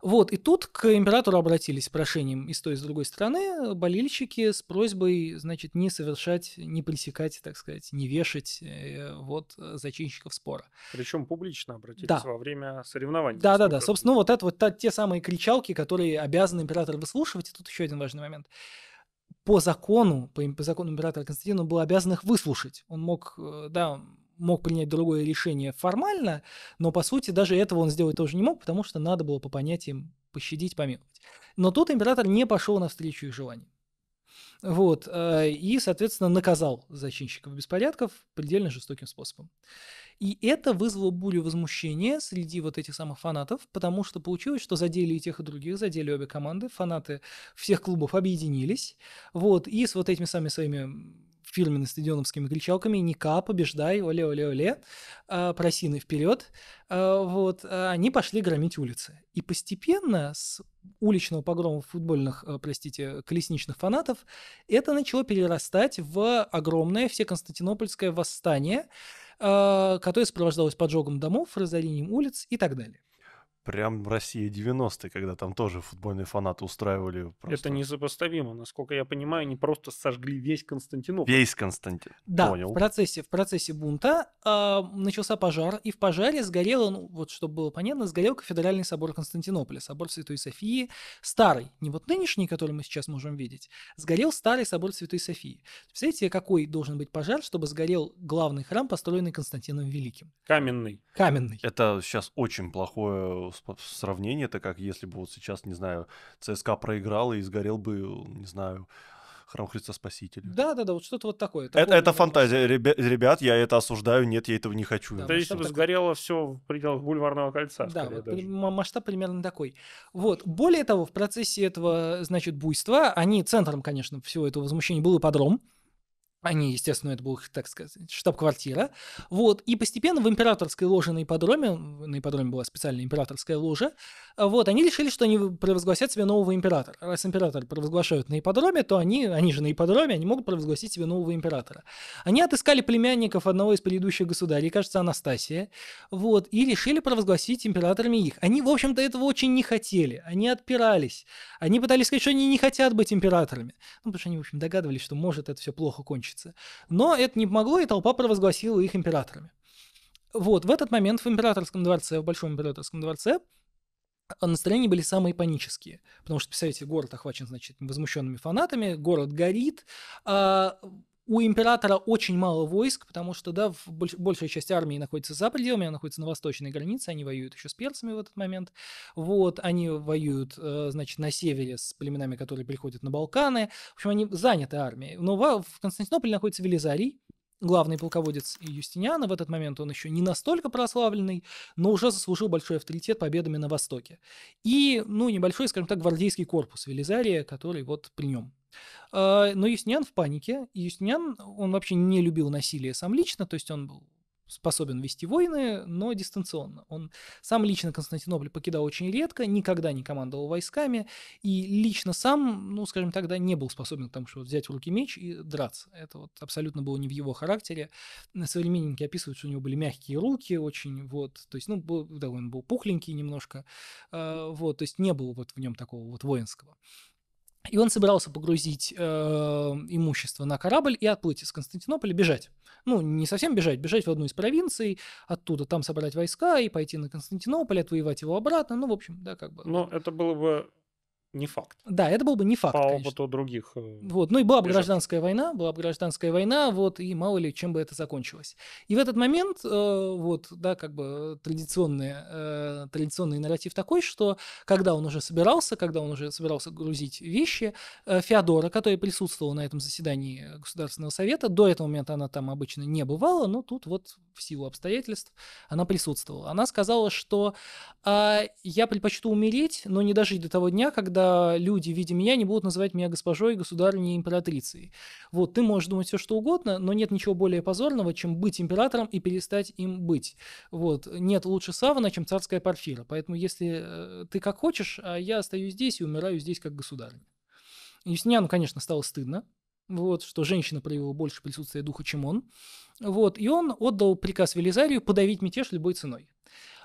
Вот, и тут к императору обратились с прошением и с той, и с другой стороны э, болельщики с просьбой, значит, не совершать, не пресекать, так сказать, не вешать э, вот э, зачинщиков спора. Причем публично обратились да. во время соревнований. Да, да, да. Собственно, вот это вот та, те самые кричалки, которые обязаны император выслушивать. И тут еще один важный момент по закону, по, по закону императора Константина, он был обязан их выслушать. Он мог, да, мог принять другое решение формально, но по сути даже этого он сделать тоже не мог, потому что надо было по понятиям пощадить, помиловать. Но тут император не пошел навстречу их желаниям. Вот, а, и, соответственно, наказал зачинщиков беспорядков предельно жестоким способом. И это вызвало бурю возмущения среди вот этих самых фанатов, потому что получилось, что задели и тех, и других, задели обе команды, фанаты всех клубов объединились, вот, и с вот этими самыми своими фильме на стадионовскими кричалками «Ника, побеждай, оле-оле-оле», а, «Просины вперед», а, вот, а, они пошли громить улицы. И постепенно с уличного погрома футбольных, простите, колесничных фанатов, это начало перерастать в огромное всеконстантинопольское восстание, которое сопровождалось поджогом домов, разорением улиц и так далее прям Россия 90-е, когда там тоже футбольные фанаты устраивали. Просто... Это несопоставимо. Насколько я понимаю, они просто сожгли весь Константинополь. Весь Константин. Да, Понял. В, процессе, в процессе бунта э, начался пожар, и в пожаре сгорел, ну, вот чтобы было понятно, сгорел кафедральный собор Константинополя, собор Святой Софии, старый, не вот нынешний, который мы сейчас можем видеть, сгорел старый собор Святой Софии. Представляете, какой должен быть пожар, чтобы сгорел главный храм, построенный Константином Великим? Каменный. Каменный. Это сейчас очень плохое сравнение это как если бы вот сейчас, не знаю, ЦСКА проиграл и сгорел бы, не знаю, храм Христа Спасителя. Да, да, да, вот что-то вот такое. такое это, это фантазия. Ребят, ребят, я это осуждаю, нет, я этого не хочу. Да, да если бы сгорело все в пределах бульварного кольца. Да, вот, даже. масштаб примерно такой. Вот. Более того, в процессе этого, значит, буйства, они центром, конечно, всего этого возмущения был ипподром. Они, естественно, это был их, так сказать, штаб-квартира. Вот. И постепенно в императорской ложе на ипподроме, на ипподроме была специальная императорская ложа, а вот, они решили, что они провозгласят себе нового императора. Раз император провозглашают на ипподроме, то они, они же на ипподроме, они могут провозгласить себе нового императора. Они отыскали племянников одного из предыдущих государей, кажется, Анастасия, вот, и решили провозгласить императорами их. Они, в общем-то, этого очень не хотели. Они отпирались. Они пытались сказать, что они не хотят быть императорами. Ну, потому что они, в общем, догадывались, что может это все плохо кончиться владычицы. Но это не помогло, и толпа провозгласила их императорами. Вот, в этот момент в императорском дворце, в Большом императорском дворце, а, настроения были самые панические. Потому что, представляете, город охвачен, значит, возмущенными фанатами, город горит. А у императора очень мало войск, потому что, да, больш- большая часть армии находится за пределами, она находится на восточной границе, они воюют еще с персами в этот момент. Вот, они воюют, э, значит, на севере с племенами, которые приходят на Балканы. В общем, они заняты армией. Но в Константинополе находится Велизарий, главный полководец Юстиниана. В этот момент он еще не настолько прославленный, но уже заслужил большой авторитет победами на Востоке. И, ну, небольшой, скажем так, гвардейский корпус Велизария, который вот при нем а, но Юстиниан в панике. Юстиниан, он вообще не любил насилие сам лично, то есть он был способен вести войны, но дистанционно. Он сам лично Константинополь покидал очень редко, никогда не командовал войсками, и лично сам, ну, скажем так, да, не был способен к тому, чтобы взять в руки меч и драться. Это вот абсолютно было не в его характере. Современники описывают, что у него были мягкие руки очень, вот, то есть, ну, был, да, он был пухленький немножко, а, вот, то есть не было вот в нем такого вот воинского. И он собирался погрузить э, имущество на корабль и отплыть из Константинополя, бежать. Ну, не совсем бежать, бежать в одну из провинций, оттуда там собрать войска и пойти на Константинополь, отвоевать его обратно. Ну, в общем, да, как бы. Но это было бы не факт. Да, это был бы не факт. По конечно. опыту других. Э, вот, ну и была бы гражданская война, была бы гражданская война, вот и мало ли чем бы это закончилось. И в этот момент, э, вот, да, как бы э, традиционный э, традиционный нарратив такой, что когда он уже собирался, когда он уже собирался грузить вещи, э, Феодора, которая присутствовала на этом заседании Государственного совета, до этого момента она там обычно не бывала, но тут вот в силу обстоятельств она присутствовала. Она сказала, что э, я предпочту умереть, но не дожить до того дня, когда когда люди, видя меня, не будут называть меня госпожой, государыней, императрицей. Вот, ты можешь думать все что угодно, но нет ничего более позорного, чем быть императором и перестать им быть. Вот, нет лучше савана, чем царская парфира. Поэтому если э, ты как хочешь, а я остаюсь здесь и умираю здесь как государь. Юстиниану, конечно, стало стыдно, вот, что женщина проявила больше присутствия духа, чем он. Вот, и он отдал приказ Велизарию подавить мятеж любой ценой.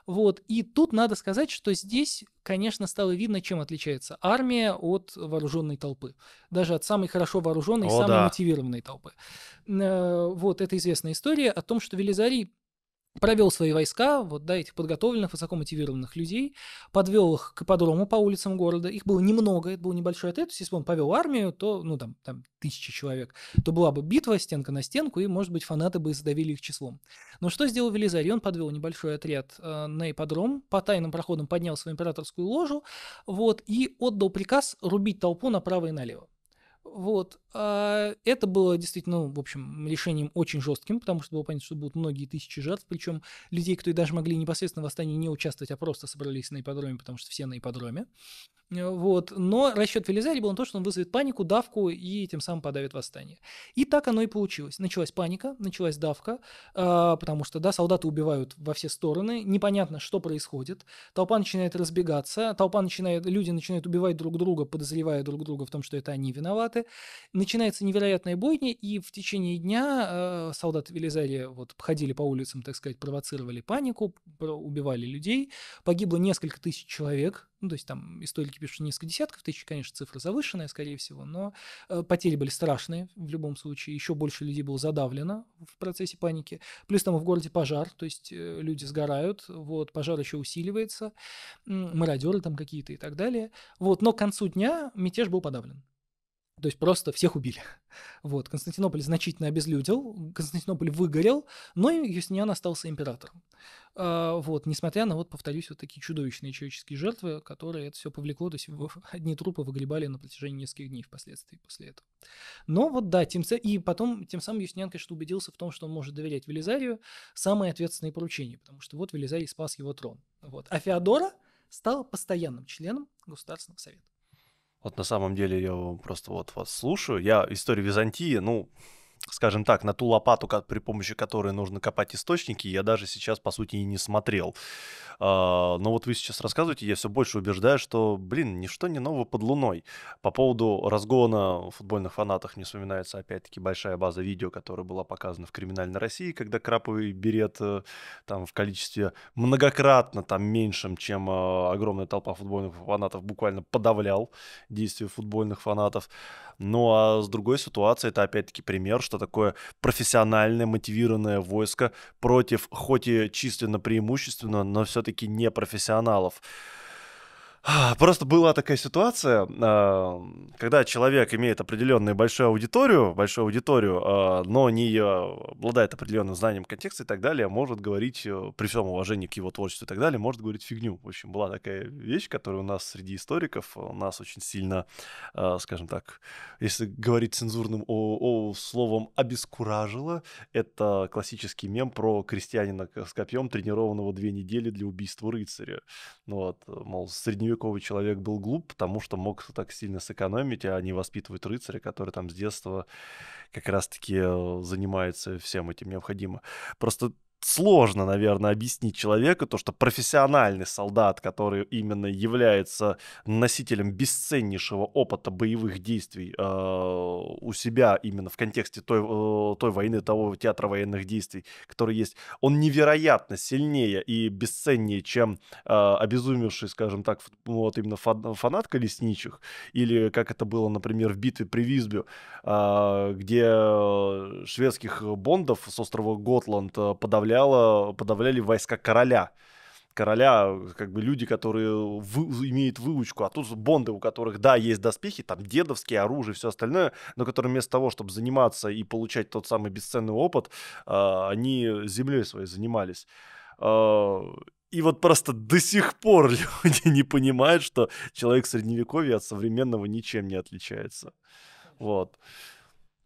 Вот. И тут надо сказать, что здесь, конечно, стало видно, чем отличается армия от вооруженной толпы. Даже от самой хорошо вооруженной, О, самой да. мотивированной толпы. Э, вот, это известная история о том, что Велизарий провел свои войска, вот, да, этих подготовленных, высокомотивированных людей, подвел их к ипподрому по улицам города. Их было немного, это был небольшой отряд. Если бы он повел армию, то, ну, там, там, тысячи человек, то была бы битва стенка на стенку, и, может быть, фанаты бы задавили их числом. Но что сделал Велизарий? Он подвел небольшой отряд э, на ипподром, по тайным проходам поднял свою императорскую ложу, вот, и отдал приказ рубить толпу направо и налево. Вот. А, это было действительно, ну, в общем, решением очень жестким, потому что было понятно, что будут многие тысячи жертв, причем людей, которые даже могли непосредственно в восстании не участвовать, а просто собрались на ипподроме, потому что все на ипподроме. Э, вот. Но расчет Велизари был на то, что он вызовет панику, давку и тем самым подавит восстание. И так оно и получилось. Началась паника, началась давка, а, потому что, да, солдаты убивают во все стороны, непонятно, что происходит. Толпа начинает разбегаться, толпа начинает, люди начинают убивать друг друга, подозревая друг друга в том, что это они виноваты солдаты. Начинается невероятная бойня, и в течение дня э, солдаты Велизария вот ходили по улицам, так сказать, провоцировали панику, убивали людей. Погибло несколько тысяч человек, ну, то есть там историки пишут несколько десятков тысяч, конечно, цифра завышенная, скорее всего, но э, потери были страшные в любом случае. Еще больше людей было задавлено в процессе паники. Плюс там в городе пожар, то есть э, люди сгорают, вот, пожар еще усиливается, мародеры там какие-то и так далее. Вот, но к концу дня мятеж был подавлен. То есть просто всех убили. Вот, Константинополь значительно обезлюдил, Константинополь выгорел, но Юстиниан остался императором. А, вот, несмотря на, вот, повторюсь, вот такие чудовищные человеческие жертвы, которые это все повлекло, то есть одни трупы выгребали на протяжении нескольких дней впоследствии после этого. Но вот да, тем, и потом тем самым Юстиниан, конечно, убедился в том, что он может доверять Велизарию самые ответственные поручения, потому что вот Велизарий спас его трон. Вот. А Феодора стала постоянным членом Государственного совета. Вот на самом деле я просто вот вас слушаю. Я историю Византии, ну, скажем так, на ту лопату, при помощи которой нужно копать источники, я даже сейчас, по сути, и не смотрел. А, но вот вы сейчас рассказываете, я все больше убеждаю, что, блин, ничто не ново под луной. По поводу разгона футбольных фанатов мне вспоминается, опять-таки, большая база видео, которая была показана в «Криминальной России», когда краповый берет э, там в количестве многократно там меньшем, чем э, огромная толпа футбольных фанатов буквально подавлял действия футбольных фанатов. Ну а с другой ситуации, это опять-таки пример, что такое профессиональное, мотивированное войско против, хоть и численно преимущественно, но все-таки не профессионалов. А, просто была такая ситуация, а, когда человек имеет определенную большую аудиторию, большую аудиторию, а, но не обладает определенным знанием контекста и так далее, может говорить, при всем уважении к его творчеству и так далее, может говорить фигню. В общем, была такая вещь, которая у нас среди историков, у нас очень сильно, скажем так, если говорить цензурным о, о, словом «обескуражила», это классический мем про крестьянина с копьем, тренированного две недели для убийства рыцаря. Ну вот, мол, средневековье средневековый человек был глуп, потому что мог так сильно сэкономить, а не воспитывать рыцаря, который там с детства как раз-таки э, занимается всем этим необходимым Просто сложно, наверное, объяснить человеку то, что профессиональный солдат, который именно является носителем бесценнейшего опыта боевых действий э, у себя именно в контексте той, э, той войны, того театра военных действий, который есть, он невероятно сильнее и бесценнее, чем э, обезумевший, скажем так, вот именно фанат колесничих, или как это было, например, в битве при Визбю, э, где э, шведских бондов с острова Готланд э, подавляли подавляло, подавляли войска короля короля, как бы люди, которые вы, имеют выучку, а тут бонды, у которых, да, есть доспехи, там дедовские, оружие, все остальное, но которые вместо того, чтобы заниматься и получать тот самый бесценный опыт, э, они землей своей занимались. Э, и вот просто до сих пор люди не понимают, что человек средневековья от современного ничем не отличается. Вот.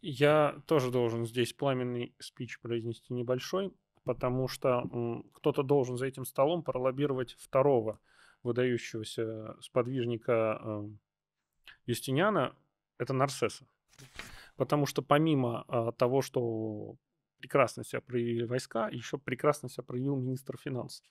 Я тоже должен здесь пламенный спич произнести небольшой потому что кто-то должен за этим столом пролоббировать второго выдающегося сподвижника эм, Юстиниана, это Нарсеса. Потому что помимо а, того, что прекрасно себя проявили войска, еще прекрасно себя проявил министр финансов,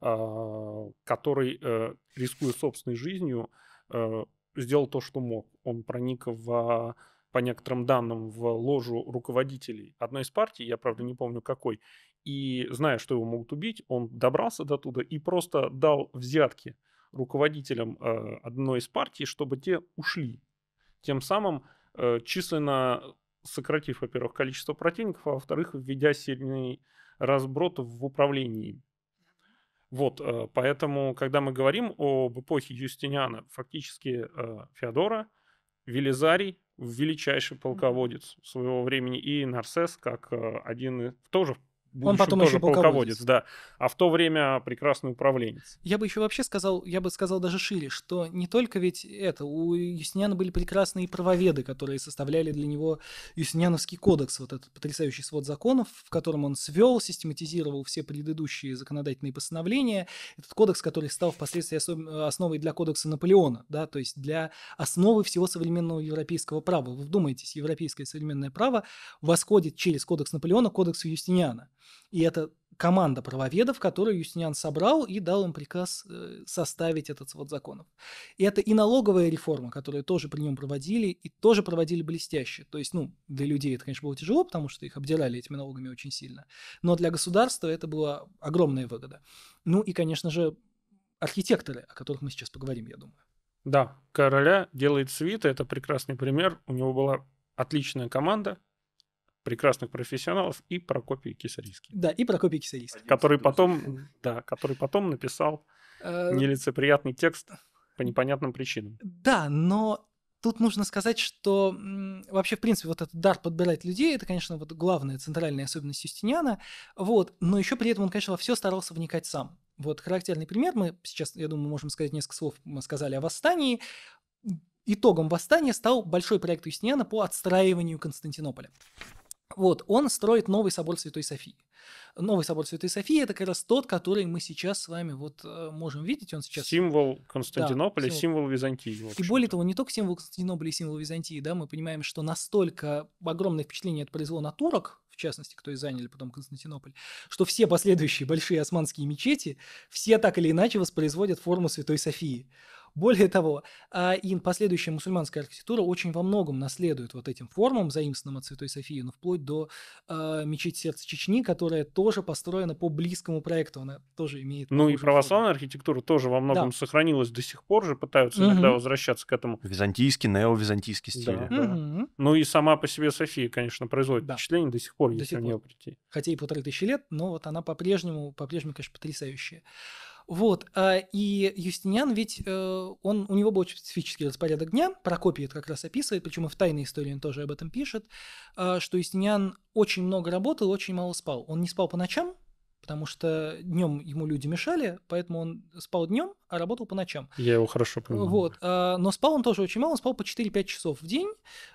а, который, э, рискуя собственной жизнью, э, сделал то, что мог. Он проник в по некоторым данным, в ложу руководителей одной из партий, я, правда, не помню какой, и, зная, что его могут убить, он добрался до туда и просто дал взятки руководителям э, одной из партий, чтобы те ушли. Тем самым э, численно сократив, во-первых, количество противников, а во-вторых, введя сильный разброд в управлении. Вот, э, поэтому, когда мы говорим об эпохе Юстиниана, фактически э, Феодора, Велизарий, величайший полководец своего времени, и Нарсес, как э, один, тоже он потом тоже еще полководец. полководец, да, а в то время прекрасный управленец. Я бы еще вообще сказал, я бы сказал даже шире, что не только ведь это, у Юстиниана были прекрасные правоведы, которые составляли для него Юстиниановский кодекс, вот этот потрясающий свод законов, в котором он свел, систематизировал все предыдущие законодательные постановления, этот кодекс, который стал впоследствии основой для кодекса Наполеона, да, то есть для основы всего современного европейского права. Вы вдумайтесь, европейское современное право восходит через кодекс Наполеона кодекс Юстиниана. И это команда правоведов, которую Юстиниан собрал и дал им приказ э, составить этот свод законов. И это и налоговая реформа, которую тоже при нем проводили, и тоже проводили блестяще. То есть, ну, для людей это, конечно, было тяжело, потому что их обдирали этими налогами очень сильно. Но для государства это была огромная выгода. Ну и, конечно же, архитекторы, о которых мы сейчас поговорим, я думаю. Да, короля делает свита, это прекрасный пример. У него была отличная команда, прекрасных профессионалов и Прокопий Кисарийский. Да, и Прокопий Кисарийский. Который потом, да, который потом написал э, нелицеприятный текст по непонятным причинам. Да, но тут нужно сказать, что вообще, в принципе, вот этот дар подбирать людей, это, конечно, вот главная центральная особенность Юстиниана, вот, но еще при этом он, конечно, во все старался вникать сам. Вот характерный пример, мы сейчас, я думаю, можем сказать несколько слов, мы сказали о восстании, итогом восстания стал большой проект Юстиниана по отстраиванию Константинополя. Вот, он строит новый собор Святой Софии. Новый собор Святой Софии – это как раз тот, который мы сейчас с вами вот э, можем видеть. Он сейчас... Символ Константинополя, да, символ... символ Византии. И более того, не только символ Константинополя символ Византии, да, мы понимаем, что настолько огромное впечатление это произвело на турок, в частности, кто и заняли потом Константинополь, что все последующие большие османские мечети, все так или иначе воспроизводят форму Святой Софии. Более того, а, и последующая мусульманская архитектура очень во многом наследует вот этим формам, заимствованным от Святой Софии, но ну, вплоть до э, мечети сердца Чечни, которая тоже построена по близкому проекту, она тоже имеет... Ну и православная форму. архитектура тоже во многом да. сохранилась до сих пор же, пытаются угу. иногда возвращаться к этому. Византийский, неовизантийский стиль. Да, да. Угу. Ну и сама по себе София, конечно, производит да. впечатление до сих пор, до если сих пор. в нее прийти. Хотя и полторы тысячи лет, но вот она по-прежнему, по-прежнему, конечно, потрясающая. Вот, э, и Юстиниан ведь, э, он, у него был очень специфический распорядок дня, Прокопий это как раз описывает, причем и в «Тайной истории» он тоже об этом пишет, э, что Юстиниан очень много работал, очень мало спал. Он не спал по ночам, потому что днем ему люди мешали, поэтому он спал днем, а работал по ночам. Я его хорошо понимаю. Вот, а, но спал он тоже очень мало, он спал по 4-5 часов в день,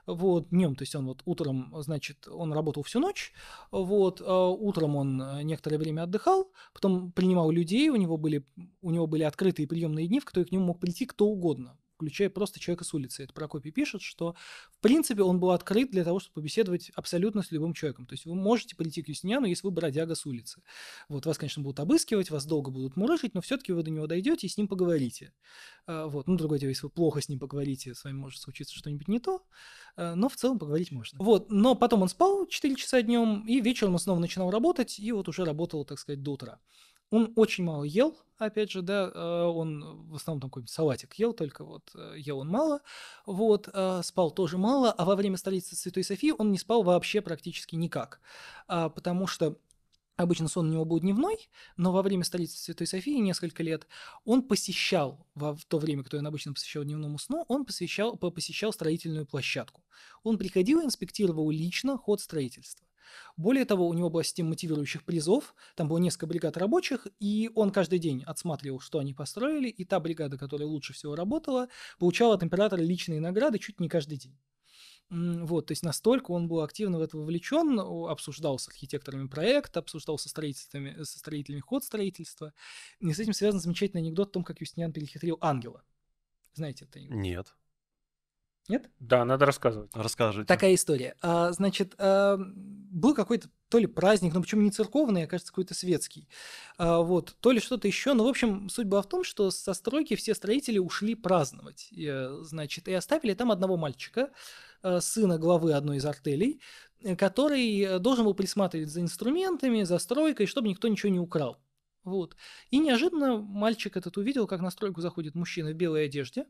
вот, днем, то есть он вот утром, значит, он работал всю ночь, вот, а утром он э, некоторое время отдыхал, потом принимал людей, у него были, у него были открытые приемные дни, в которые к нему мог прийти кто угодно, включая просто человека с улицы. Это Прокопий пишет, что в принципе он был открыт для того, чтобы побеседовать абсолютно с любым человеком. То есть вы можете прийти к Юстиниану, если вы бродяга с улицы. Вот вас, конечно, будут обыскивать, вас долго будут мурыжить, но все-таки вы до него дойдете и с ним поговорите. А, вот. Ну, другое дело, если вы плохо с ним поговорите, с вами может случиться что-нибудь не то, а, но в целом поговорить можно. Вот. Но потом он спал 4 часа днем, и вечером он снова начинал работать, и вот уже работал, так сказать, до утра. Он очень мало ел, опять же, да, э, он в основном там какой-нибудь салатик ел, только вот э, ел он мало, вот, э, спал тоже мало, а во время столицы Святой Софии он не спал вообще практически никак, а, потому что Обычно сон у него был дневной, но во время столицы Святой Софии несколько лет он посещал, в то время, которое он обычно посвящал дневному сну, он посвящал, посещал строительную площадку. Он приходил и инспектировал лично ход строительства. Более того, у него была система мотивирующих призов, там было несколько бригад рабочих, и он каждый день отсматривал, что они построили, и та бригада, которая лучше всего работала, получала от императора личные награды чуть не каждый день. Вот, то есть настолько он был активно в это вовлечен, обсуждал с архитекторами проект, обсуждал со, строителями со строителями ход строительства. И с этим связан замечательный анекдот о том, как Юстиниан перехитрил ангела. Знаете это? Нет. Нет? Да, надо рассказывать. Расскажите. Такая история. А, значит, а, был какой-то то ли праздник, но ну, почему не церковный, а кажется, какой-то светский. А, вот, то ли что-то еще. Но, в общем, суть была в том, что со стройки все строители ушли праздновать. И, э, значит, и оставили там одного мальчика, э, сына главы одной из артелей, э, который должен был присматривать за инструментами, за стройкой, чтобы никто ничего не украл. Вот. И неожиданно мальчик этот увидел, как на стройку заходит мужчина в белой одежде,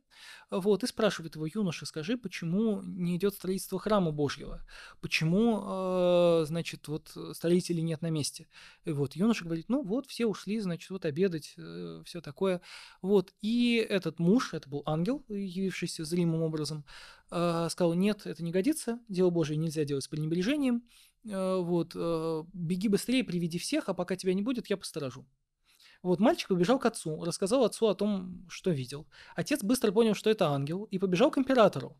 вот, и спрашивает его, юноша, скажи, почему не идет строительство храма Божьего? Почему, э, значит, вот строителей нет на месте? И вот юноша говорит, ну вот, все ушли, значит, вот обедать, э, все такое. Вот. И этот муж, это был ангел, явившийся зримым образом, э, сказал, нет, это не годится, дело Божье, нельзя делать с пренебрежением, э, вот, э, беги быстрее, приведи всех, а пока тебя не будет, я посторожу. Вот мальчик побежал к отцу, рассказал отцу о том, что видел. Отец быстро понял, что это ангел, и побежал к императору,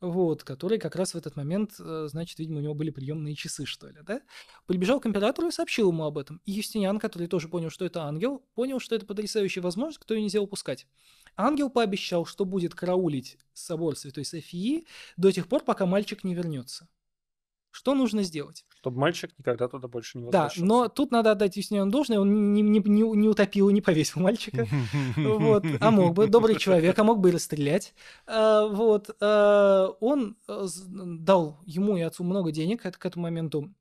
вот, который как раз в этот момент, э, значит, видимо, у него были приемные часы, что ли, да? Прибежал к императору и сообщил ему об этом. И Юстиниан, который тоже понял, что это ангел, понял, что это потрясающая возможность, которую нельзя упускать. Ангел пообещал, что будет караулить собор Святой Софии до тех пор, пока мальчик не вернется. Что нужно сделать? Чтобы мальчик никогда туда больше не возвращался. Да, но тут надо отдать Юстиниану должное, он не, не, не, не утопил и не повесил мальчика, вот, а мог бы, добрый человек, а мог бы и расстрелять. А, вот, а, он э, дал ему и отцу много денег к этому моменту,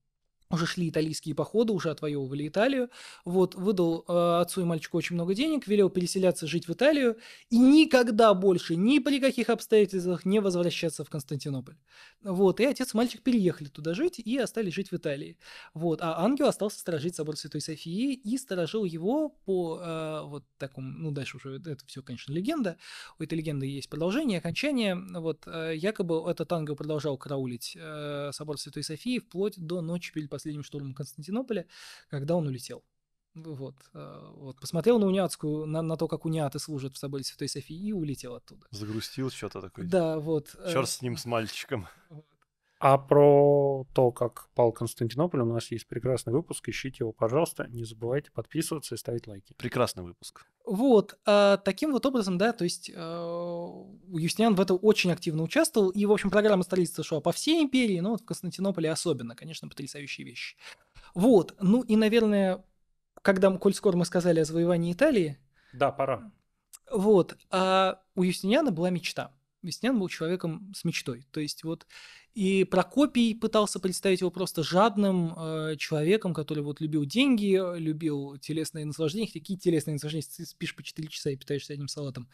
уже шли итальянские походы, уже отвоевывали Италию, вот, выдал э, отцу и мальчику очень много денег, велел переселяться жить в Италию и никогда больше, ни при каких обстоятельствах не возвращаться в Константинополь. Вот, и отец и мальчик переехали туда жить и остались жить в Италии. Вот, а ангел остался сторожить собор Святой Софии и сторожил его по э, вот такому, ну, дальше уже это все, конечно, легенда, у этой легенды есть продолжение, окончание, вот, э, якобы этот ангел продолжал караулить э, собор Святой Софии вплоть до ночи перед последним штурмом Константинополя, когда он улетел. Вот, э, вот. Посмотрел на униатскую, на, на то, как униаты служат в соборе Святой Софии, и улетел оттуда. Загрустил что-то такое. Да, вот. Э, Черт с ним, с мальчиком. А про то, как пал Константинополь, у нас есть прекрасный выпуск. Ищите его, пожалуйста. Не забывайте подписываться и ставить лайки. Прекрасный выпуск. Вот, а, таким вот образом, да, то есть э, Юстиниан в этом очень активно участвовал, и, в общем, программа столицы шла по всей империи, но вот в Константинополе особенно, конечно, потрясающие вещи. Вот, ну и, наверное, когда, коль скоро мы сказали о завоевании Италии... Да, пора. Вот, а у Юстиниана была мечта – Веснян был человеком с мечтой. То есть вот и Прокопий пытался представить его просто жадным э, человеком, который вот любил деньги, э, любил телесные наслаждения. Какие телесные наслаждения? Ты спишь по 4 часа и питаешься одним салатом.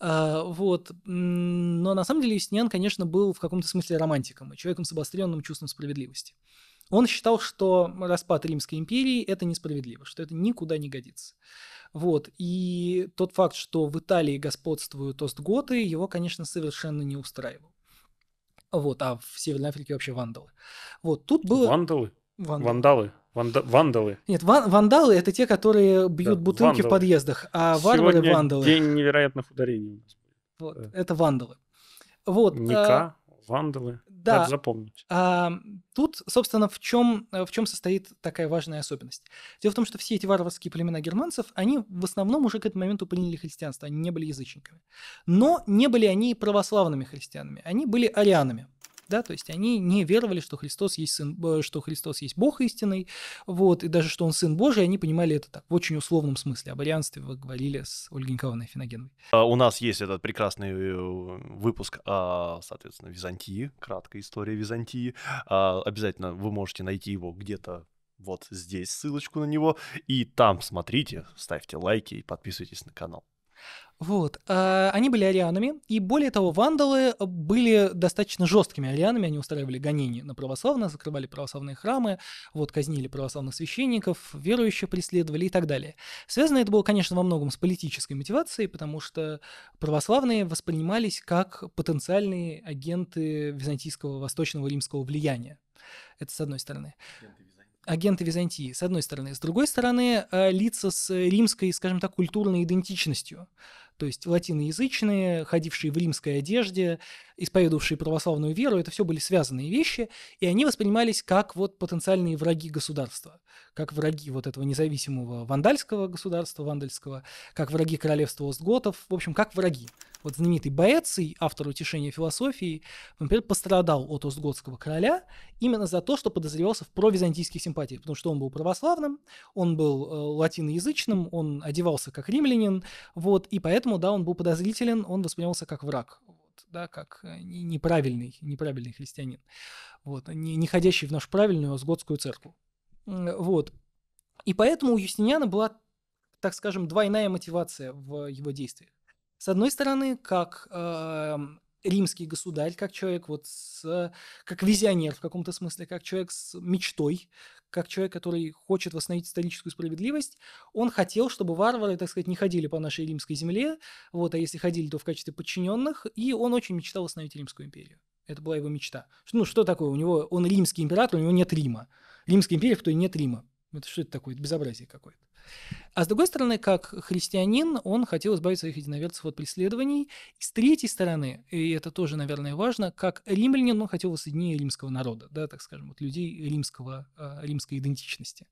Э, вот. Но на самом деле Веснян, конечно, был в каком-то смысле романтиком и человеком с обостренным чувством справедливости. Он считал, что распад Римской империи – это несправедливо, что это никуда не годится. Вот. И тот факт, что в Италии господствуют остготы, его, конечно, совершенно не устраивал. Вот, а в Северной Африке вообще вандалы. Вот, тут было... Вандалы? Вандалы. Вандалы. Ванда... Вандалы. Нет, ван... вандалы это те, которые бьют да, бутылки вандалы. в подъездах, а варвары Сегодня вандалы. День невероятных ударений. Вот, да. это вандалы. Вот. Ника, а... вандалы. Да. Надо запомнить. А, тут, собственно, в чем, э, в чем состоит такая важная особенность? Дело в том, что все эти варварские племена германцев, они в основном уже к этому моменту приняли христианство, они не были язычниками. Но не были они православными христианами, они были арианами да, то есть они не веровали, что Христос есть сын, э, что Христос есть Бог истинный, вот, и даже что он сын Божий, они понимали это так, в очень условном смысле. Об арианстве вы говорили с Ольгой Николаевной Финогеновой. А, у нас есть этот прекрасный э, выпуск, соответственно, Византии, краткая история Византии. А, обязательно вы можете найти его где-то вот здесь ссылочку на него, и там смотрите, ставьте лайки и подписывайтесь на канал. Вот. А, они были арианами, и более того, вандалы были достаточно жесткими арианами, они устраивали гонения на православных, закрывали православные храмы, вот, казнили православных священников, верующих преследовали и так далее. Связано это было, конечно, во многом с политической мотивацией, потому что православные воспринимались как потенциальные агенты византийского восточного римского влияния. Это с одной стороны агенты Византии, с одной стороны. С другой стороны, э, лица с римской, скажем так, культурной идентичностью то есть латиноязычные, ходившие в римской одежде, исповедовавшие православную веру, это все были связанные вещи, и они воспринимались как вот потенциальные враги государства, как враги вот этого независимого вандальского государства, вандальского, как враги королевства Остготов, в общем, как враги. Вот знаменитый Боэций, автор «Утешения философии», например, пострадал от Остготского короля именно за то, что подозревался в провизантийских симпатиях, потому что он был православным, он был э, латиноязычным, он одевался как римлянин, вот, и поэтому поэтому, да, он был подозрителен, он воспринимался как враг, вот, да, как э, неправильный, неправильный христианин, вот, не, не ходящий в нашу правильную а Сгодскую церковь. Вот. И поэтому у Юстиниана была, так скажем, двойная мотивация в его действиях. С одной стороны, как эм, римский государь, как человек вот с, как визионер в каком-то смысле, как человек с мечтой, как человек, который хочет восстановить историческую справедливость, он хотел, чтобы варвары, так сказать, не ходили по нашей римской земле, вот, а если ходили, то в качестве подчиненных, и он очень мечтал восстановить Римскую империю. Это была его мечта. Ну, что такое? У него, он римский император, у него нет Рима. Римская империя, в которой нет Рима. Это что это такое? Это безобразие какое-то. А с другой стороны, как христианин, он хотел избавить своих единоверцев от преследований. И с третьей стороны, и это тоже, наверное, важно, как римлянин, он хотел воссоединения римского народа, да, так скажем, вот людей римского, а, римской идентичности.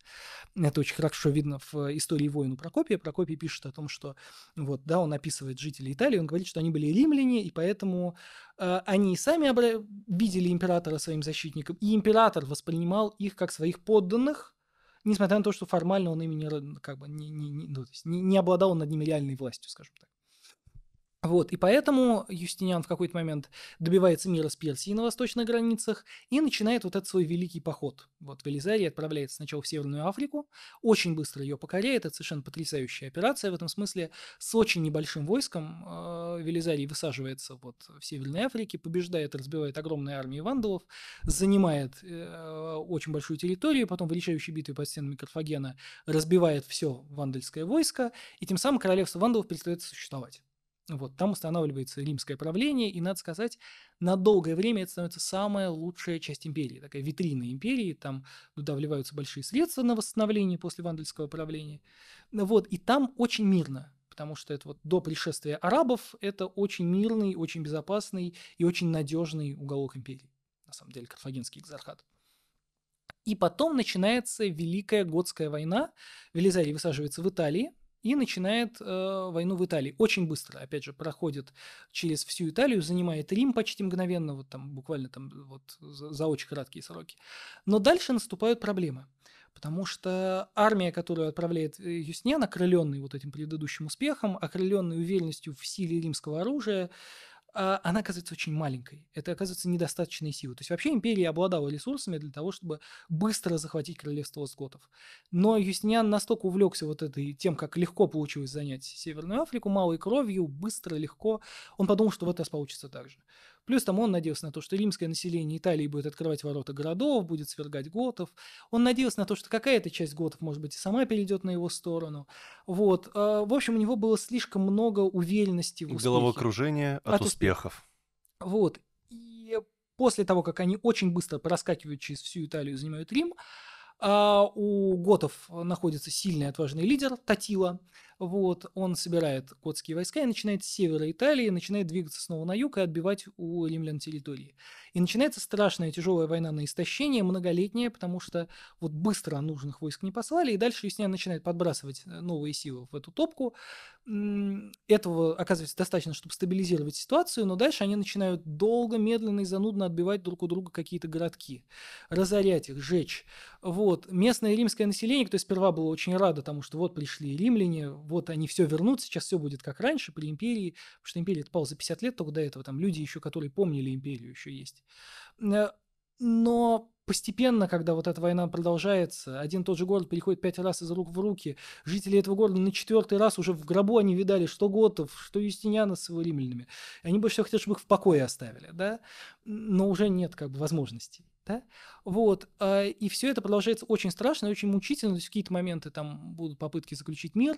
Это очень хорошо видно в истории воину Прокопия. Прокопий пишет о том, что вот, да, он описывает жителей Италии, он говорит, что они были римляне, и поэтому а, они сами обра... видели императора своим защитником, и император воспринимал их как своих подданных – несмотря на то, что формально он ими не, как бы, не, не, не, ну, то есть не, не обладал над ними реальной властью, скажем так. Вот, и поэтому Юстиниан в какой-то момент добивается мира с Персией на восточных границах и начинает вот этот свой великий поход. Вот Велизарий отправляется сначала в Северную Африку, очень быстро ее покоряет, это совершенно потрясающая операция, в этом смысле с очень небольшим войском э, Велизарий высаживается вот в Северной Африке, побеждает, разбивает огромные армии вандалов, занимает э, очень большую территорию, потом в решающей битве под стенами Карфагена разбивает все вандальское войско, и тем самым королевство вандалов перестает существовать. Вот, там устанавливается римское правление, и, надо сказать, на долгое время это становится самая лучшая часть империи, такая витрина империи, там туда вливаются большие средства на восстановление после вандальского правления. Вот, и там очень мирно, потому что это вот до пришествия арабов это очень мирный, очень безопасный и очень надежный уголок империи, на самом деле, карфагенский экзархат. И потом начинается Великая Готская война. Велизарий высаживается в Италии, и начинает э, войну в Италии. Очень быстро, опять же, проходит через всю Италию, занимает Рим почти мгновенно, вот там буквально там э, вот за, за очень краткие сроки. Но дальше наступают проблемы. Потому что армия, которую отправляет э, Юстиниан, окрыленный вот этим предыдущим успехом, окрыленный уверенностью в силе римского оружия, а, она оказывается очень маленькой. Это оказывается недостаточной силы. То есть вообще империя обладала ресурсами для того, чтобы быстро захватить королевство скотов. Но Юстиниан настолько увлекся вот этой тем, как легко получилось занять Северную Африку малой кровью, быстро, легко, он подумал, что в этот раз получится так же. Плюс там он надеялся на то, что римское население Италии будет открывать ворота городов, будет свергать готов. Он надеялся на то, что какая-то часть готов, может быть, и сама перейдет на его сторону. Вот. А, в общем, у него было слишком много уверенности в успехе. Головокружение от, от успехов. успехов. Вот. И после того, как они очень быстро проскакивают через всю Италию и занимают Рим, а у готов находится сильный отважный лидер Татила. Вот, он собирает готские войска и начинает с севера Италии, начинает двигаться снова на юг и отбивать у римлян территории. И начинается страшная тяжелая война на истощение, многолетняя, потому что вот быстро нужных войск не послали, и дальше Юстиниан начинает подбрасывать э, новые силы в эту топку. Этого оказывается достаточно, чтобы стабилизировать ситуацию, но дальше они начинают долго, медленно и занудно отбивать друг у друга какие-то городки, разорять их, жечь. Вот вот. Местное римское население, кто сперва было очень радо тому, что вот пришли римляне, вот они все вернут, сейчас все будет как раньше при империи, потому что империя отпала за 50 лет только до этого, там люди еще, которые помнили империю, еще есть. Э, но постепенно, когда вот эта война продолжается, один и тот же город переходит пять раз из рук в руки, жители этого города на четвертый раз уже в гробу они видали что готов, что юстиниана с его римлянами. Они больше всего хотят, чтобы их в покое оставили, да? Но уже нет как бы возможностей да, вот, а, и все это продолжается очень страшно, очень мучительно, то есть в какие-то моменты там будут попытки заключить мир,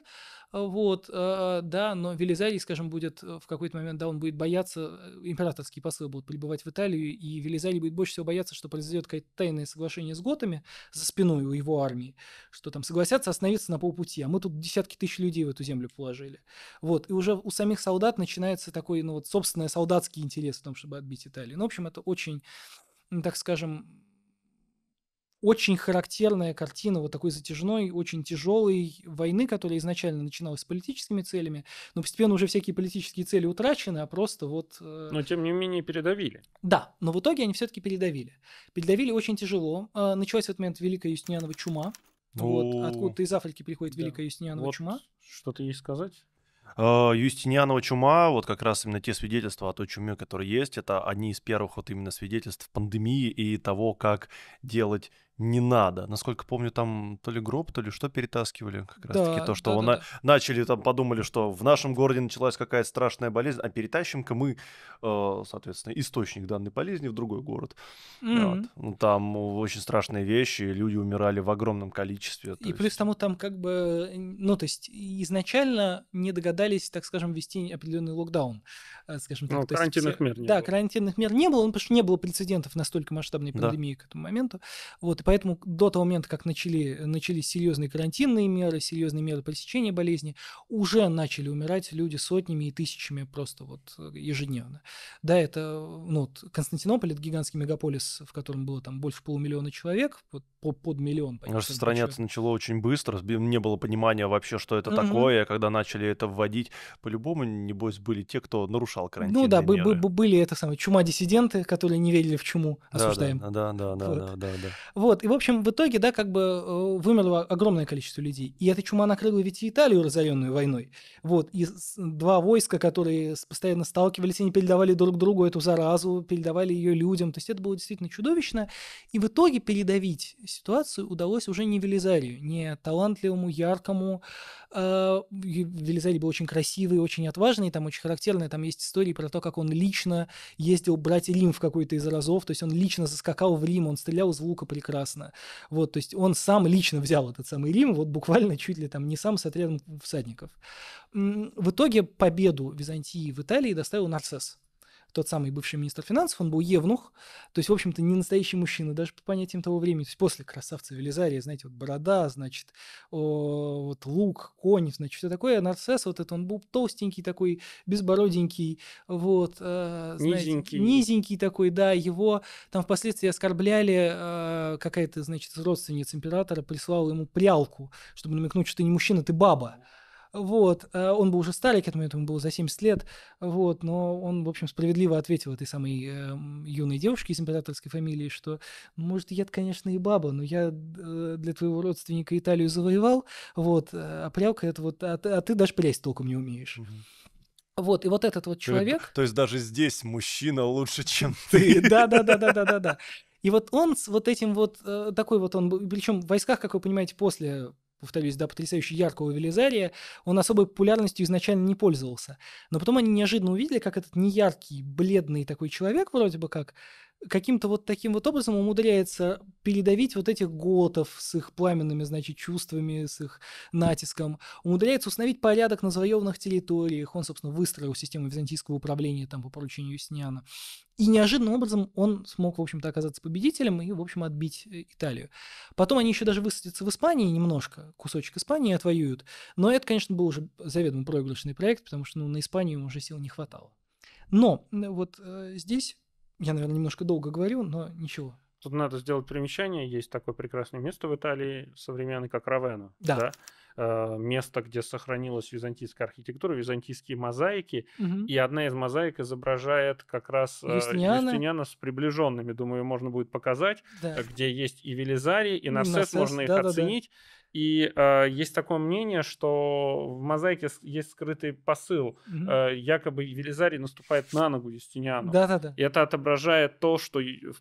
а, вот, а, да, но Велизарий, скажем, будет э, в какой-то момент, да, он будет бояться, э, императорские послы будут прибывать в Италию, и Велизарий будет больше всего бояться, что произойдет какое-то тайное соглашение с готами за спиной у его армии, что там согласятся остановиться на полпути, а мы тут десятки тысяч людей в эту землю положили, вот, и уже у самих солдат начинается такой, ну вот, собственный солдатский интерес в том, чтобы отбить Италию, ну, в общем, это очень ну, так скажем, очень характерная картина вот такой затяжной, очень тяжелой войны, которая изначально начиналась с политическими целями, но постепенно уже всякие политические цели утрачены, а просто вот... Э, но тем не менее передавили. Да, но в итоге они все-таки передавили. Передавили очень тяжело. Э, началась в этот момент Великая Юстинианова чума. Вот, откуда-то из Африки приходит Великая Юстинианова чума. Что-то есть сказать? А, Юстинианова чума, вот как раз именно те свидетельства о той чуме, которые есть, это одни из первых вот именно свидетельств пандемии и того, как делать не надо. Насколько помню, там то ли гроб, то ли что перетаскивали, как раз да, таки то, что да, на... да. начали там подумали, что в нашем городе началась какая-то страшная болезнь, а перетащим-ка мы, э, соответственно, источник данной болезни в другой город. Mm-hmm. Вот. Ну, там очень страшные вещи, люди умирали в огромном количестве. И есть... плюс тому там как бы, ну то есть изначально не догадались, так скажем, вести определенный локдаун, э, скажем так. Ну, карантинных есть, мер не да, было. карантинных мер не было, ну, потому что не было прецедентов настолько масштабной пандемии да. к этому моменту. Вот и Поэтому до того момента, как начали, начались серьезные карантинные меры, серьезные меры пресечения болезни, уже начали умирать люди сотнями и тысячами просто вот э, ежедневно. Да, это э, ну, вот Константинополь, это гигантский мегаполис, в котором было там больше полумиллиона человек, вот, под миллион. Распространяться начало очень быстро, не было понимания вообще, что это mm-hmm. такое, когда начали это вводить. По-любому, небось, были те, кто нарушал карантин. Ну да, меры. были это самое чума-диссиденты, которые не верили в чуму, осуждаем. Да, да, да, да, вот. да, да, да. Вот, вот, и, в общем, в итоге, да, как бы э, вымерло огромное количество людей. И эта чума накрыла ведь и Италию, разоренную войной. Вот, и два войска, которые постоянно сталкивались, они передавали друг другу эту заразу, передавали ее людям. То есть это было действительно чудовищно. И в итоге передавить ситуацию удалось уже не Велизарию, не талантливому, яркому. А, Велизарий был очень красивый, очень отважный, там очень характерный. там есть истории про то, как он лично ездил брать Рим в какой-то из разов, то есть он лично заскакал в Рим, он стрелял из лука прекрасно, прекрасно. Вот, то есть он сам лично взял этот самый Рим, вот буквально чуть ли там не сам с отрядом всадников. В итоге победу Византии в Италии доставил Нарцисс тот самый бывший министр финансов, он был евнух, то есть, в общем-то, не настоящий мужчина, даже по понятиям того времени, то есть после красавца Велизария, знаете, вот борода, значит, о, вот лук, конь, значит, все такое, а Нарцесс вот это, он был толстенький такой, безбороденький, вот, э, знаете, низенький. низенький такой, да, его там впоследствии оскорбляли, э, какая-то, значит, родственница императора прислала ему прялку, чтобы намекнуть, что ты не мужчина, ты баба. Вот, э, он был уже старик, к этому моменту ему было за 70 лет, вот, но он, в общем, справедливо ответил этой самой э, юной девушке из императорской фамилии, что, «Ну, может, я конечно, и баба, но я э, для твоего родственника Италию завоевал, вот, э, а прялка это вот, а, а ты даже прясть толком не умеешь. Угу. Вот, и вот этот вот человек... То, то есть даже здесь мужчина лучше, чем ты. Да-да-да-да-да-да-да. И вот он с вот этим вот, такой вот он был, причем в войсках, как вы понимаете, после повторюсь, да, потрясающе яркого Велизария, он особой популярностью изначально не пользовался. Но потом они неожиданно увидели, как этот неяркий, бледный такой человек вроде бы как, каким-то вот таким вот образом умудряется передавить вот этих готов с их пламенными, значит, чувствами, с их натиском, умудряется установить порядок на завоеванных территориях, он, собственно, выстроил систему византийского управления там по поручению Юстиниана, и неожиданным образом он смог, в общем-то, оказаться победителем и, в общем, отбить э, Италию. Потом они еще даже высадятся в Испании немножко, кусочек Испании отвоюют, но это, конечно, был уже заведомо проигрышный проект, потому что ну, на Испанию уже сил не хватало. Но вот э, здесь я, наверное, немножко долго говорю, но ничего. Тут надо сделать примечание. Есть такое прекрасное место в Италии современное, как Равена. Да. да? Э, место, где сохранилась византийская архитектура, византийские мозаики. Угу. И одна из мозаик изображает как раз э, Юстиниана, Юстиниана с приближенными. Думаю, можно будет показать, да. где есть и Велизарий, и Нарсес, Нарсес можно их да, оценить. Да. И э, есть такое мнение, что в мозаике есть скрытый посыл. Угу. Э, якобы Велизарий наступает на ногу Юстиниану. Да, да, да. И это отображает то, что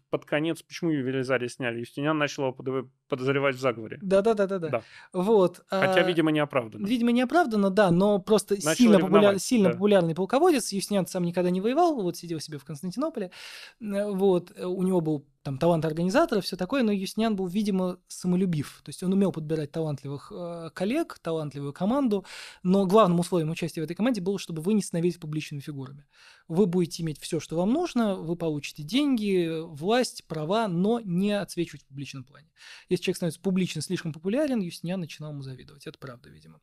под конец, почему Велизарий сняли. Юстиниан начал его подозревать в заговоре. Да, да, да, да, да. Вот. А, Хотя, видимо, не оправданно. Видимо, не оправдано, да, но просто начал сильно, популяр... сильно да. популярный полководец. Юстиниан сам никогда не воевал, вот сидел себе в Константинополе. Вот, э, у него был там талант организатора, все такое, но Юснян был, видимо, самолюбив. То есть он умел подбирать талантливых э, коллег, талантливую команду, но главным условием участия в этой команде было, чтобы вы не становились публичными фигурами. Вы будете иметь все, что вам нужно, вы получите деньги, власть, права, но не отсвечивать в публичном плане. Если человек становится публично слишком популярен, Юснян начинал ему завидовать. Это правда, видимо.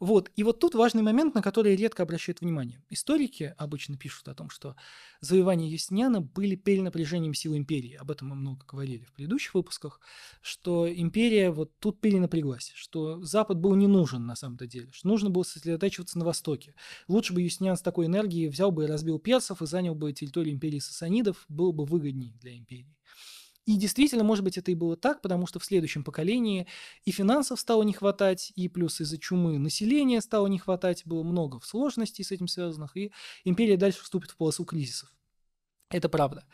Вот. И вот тут важный момент, на который редко обращают внимание. Историки обычно пишут о том, что завоевания Юстиниана были перенапряжением сил империи. Об этом мы много говорили в предыдущих выпусках, что империя вот тут перенапряглась, что Запад был не нужен на самом-то деле, что нужно было сосредотачиваться на Востоке. Лучше бы Юстиниан с такой энергией взял бы и разбил персов и занял бы территорию империи сасанидов, было бы выгоднее для империи. И действительно, может быть, это и было так, потому что в следующем поколении и финансов стало не хватать, и плюс из-за чумы населения стало не хватать, было много сложностей с этим связанных, и империя дальше вступит в полосу кризисов. Это правда.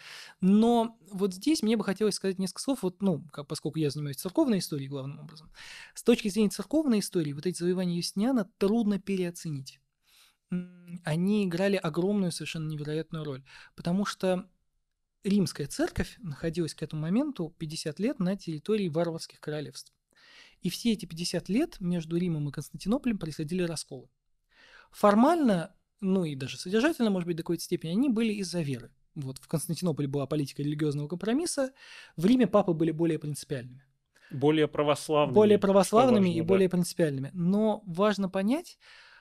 Но вот здесь мне бы хотелось сказать несколько слов, вот, ну, как, поскольку я занимаюсь церковной историей главным образом. С точки зрения церковной истории, вот эти завоевания Юстиниана трудно переоценить. Они играли огромную, совершенно невероятную роль, потому что римская церковь находилась к этому моменту 50 лет на территории варварских королевств. И все эти 50 лет между Римом и Константинополем происходили расколы. Формально, ну и даже содержательно, может быть, до какой-то степени, они были из-за веры. Вот в Константинополе была политика религиозного компромисса, в Риме папы были более принципиальными. Более православными. Более православными важно, и да. более принципиальными. Но важно понять,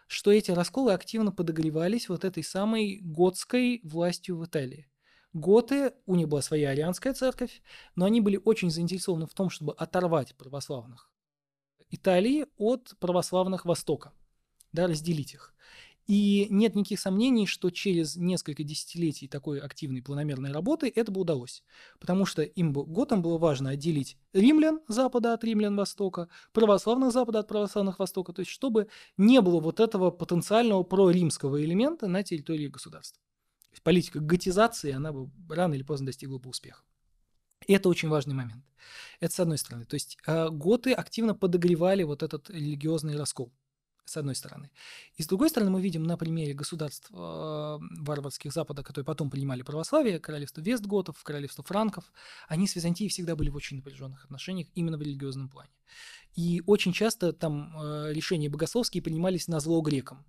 что эти расколы активно подогревались вот этой самой готской властью в Италии. Готы, у них была своя арианская церковь, но они были очень заинтересованы в том, чтобы оторвать православных Италии от православных Востока, да, разделить их. И нет никаких сомнений, что через несколько десятилетий такой активной планомерной работы это бы удалось. Потому что им бы, готам было важно отделить римлян Запада от римлян Востока, православных Запада от православных Востока, то есть чтобы не было вот этого потенциального проримского элемента на территории государства политика готизации, она бы рано или поздно достигла бы успеха. И это очень важный момент. Это с одной стороны. То есть а, готы активно подогревали вот этот религиозный раскол с одной стороны. И с другой стороны, мы видим на примере государств э, варварских Запада, которые потом принимали православие, королевство Вестготов, королевство Франков, они с Византией всегда были в очень напряженных отношениях именно в религиозном плане. И очень часто там э, решения богословские принимались на зло грекам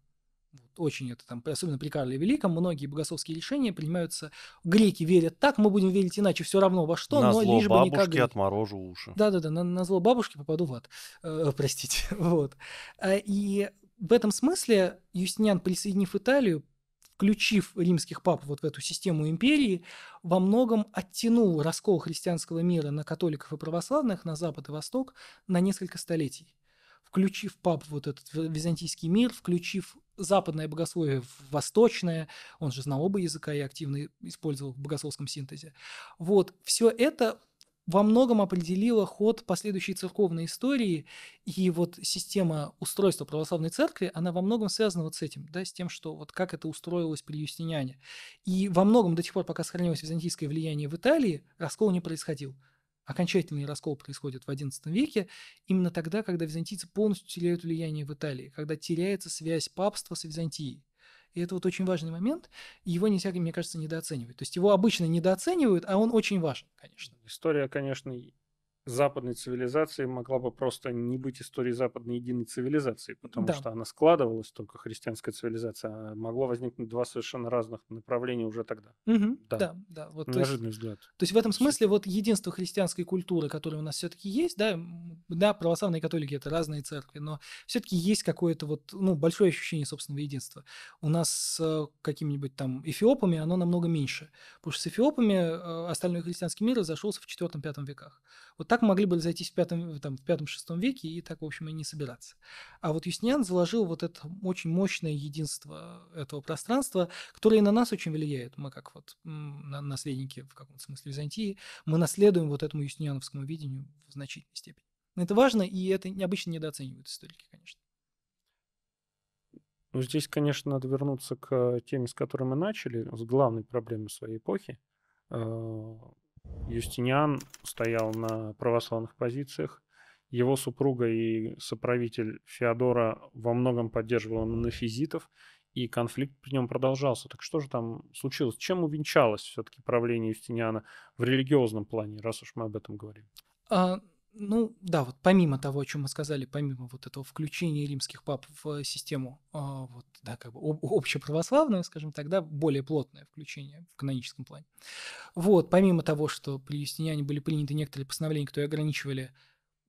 очень это там, особенно при Карле Великом, многие богословские решения принимаются, греки верят так, мы будем верить иначе все равно во что, на но зло лишь бы не как греки. отморожу уши. Да-да-да, на, на зло бабушки попаду в ад, э, э простите, вот. А, и в этом смысле Юстиниан, присоединив Италию, включив римских пап вот в эту систему империи, во многом оттянул раскол христианского мира на католиков и православных, на Запад и Восток, на несколько столетий включив пап вот этот византийский мир, включив западное богословие в восточное, он же знал оба языка и активно использовал в богословском синтезе. Вот, все это во многом определило ход последующей церковной истории, и вот система устройства православной церкви, она во многом связана вот с этим, да, с тем, что вот как это устроилось при Юстиниане. И во многом до тех пор, пока сохранилось византийское влияние в Италии, раскол не происходил окончательный раскол происходит в XI веке, именно тогда, когда византийцы полностью теряют влияние в Италии, когда теряется связь папства с Византией. И это вот очень важный момент, и его нельзя, мне кажется, недооценивать. То есть его обычно недооценивают, а он очень важен, конечно. История, конечно, западной цивилизации могла бы просто не быть историей западной единой цивилизации, потому да. что она складывалась только христианская цивилизация, а могло возникнуть два совершенно разных направления уже тогда. Угу, да. да, да. Вот, Неожиданный есть, взгляд. То есть в этом смысле вот единство христианской культуры, которое у нас все-таки есть, да, да, православные католики это разные церкви, но все-таки есть какое-то вот ну большое ощущение собственного единства. У нас с э, какими-нибудь там эфиопами оно намного меньше, потому что с эфиопами э, остальной христианский мир разошелся в IV-V веках. Вот так могли бы зайти в пятом, там, в пятом-шестом веке и так, в общем, и не собираться. А вот Юстиниан заложил вот это очень мощное единство этого пространства, которое и на нас очень влияет. Мы как вот наследники в каком-то смысле Византии, мы наследуем вот этому юстиниановскому видению в значительной степени. Это важно, и это обычно недооценивают историки, конечно. Ну, здесь, конечно, надо вернуться к э, теме, с которой мы начали, с главной проблемой своей эпохи, э, Юстиниан стоял на православных позициях. Его супруга и соправитель Феодора во многом поддерживала монофизитов, и конфликт при нем продолжался. Так что же там случилось? Чем увенчалось все-таки правление Юстиниана в религиозном плане, раз уж мы об этом говорим? А, ну да, вот помимо того, о чем мы сказали, помимо вот этого включения римских пап в систему а, вот, да, как бы об, общеправославную, скажем так, да, более плотное включение в каноническом плане. Вот, помимо того, что при юстиниане были приняты некоторые постановления, которые ограничивали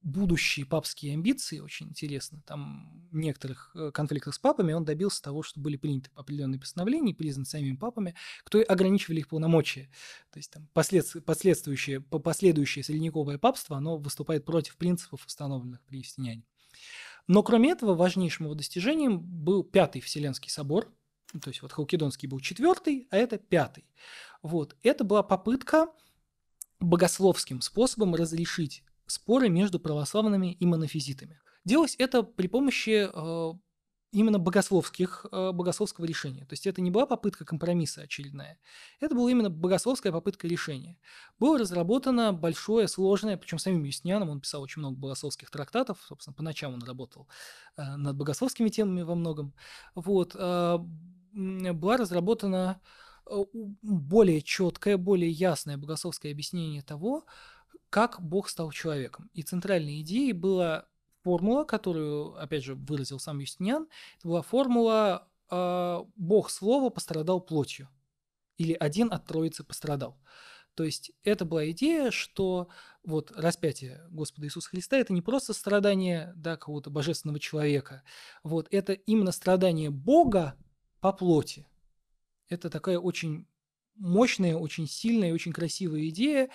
будущие папские амбиции, очень интересно, там в некоторых э, конфликтах с папами он добился того, что были приняты определенные постановления, признаны самими папами, кто ограничивали их полномочия. То есть там послед... последствующее, последующее средневековое папство, оно выступает против принципов, установленных при Евстиниане. Но кроме этого важнейшим его достижением был Пятый Вселенский собор, то есть вот Халкидонский был четвертый, а это пятый. Вот. Это была попытка богословским способом разрешить споры между православными и монофизитами. Делалось это при помощи э, именно богословских, э, богословского решения. То есть это не была попытка компромисса очередная. Это была именно богословская попытка решения. Было разработано большое, сложное, причем самим Юстинианом, он писал очень много богословских трактатов, собственно, по ночам он работал э, над богословскими темами во многом. Вот, была разработана более четкое, более ясное богословское объяснение того, как Бог стал человеком. И центральной идеей была формула, которую, опять же, выразил сам Юстиниан, это была формула э, «Бог Слово пострадал плотью» или «Один от Троицы пострадал». То есть это была идея, что вот распятие Господа Иисуса Христа – это не просто страдание да, какого-то божественного человека, вот, это именно страдание Бога по плоти. Это такая очень мощная, очень сильная и очень красивая идея,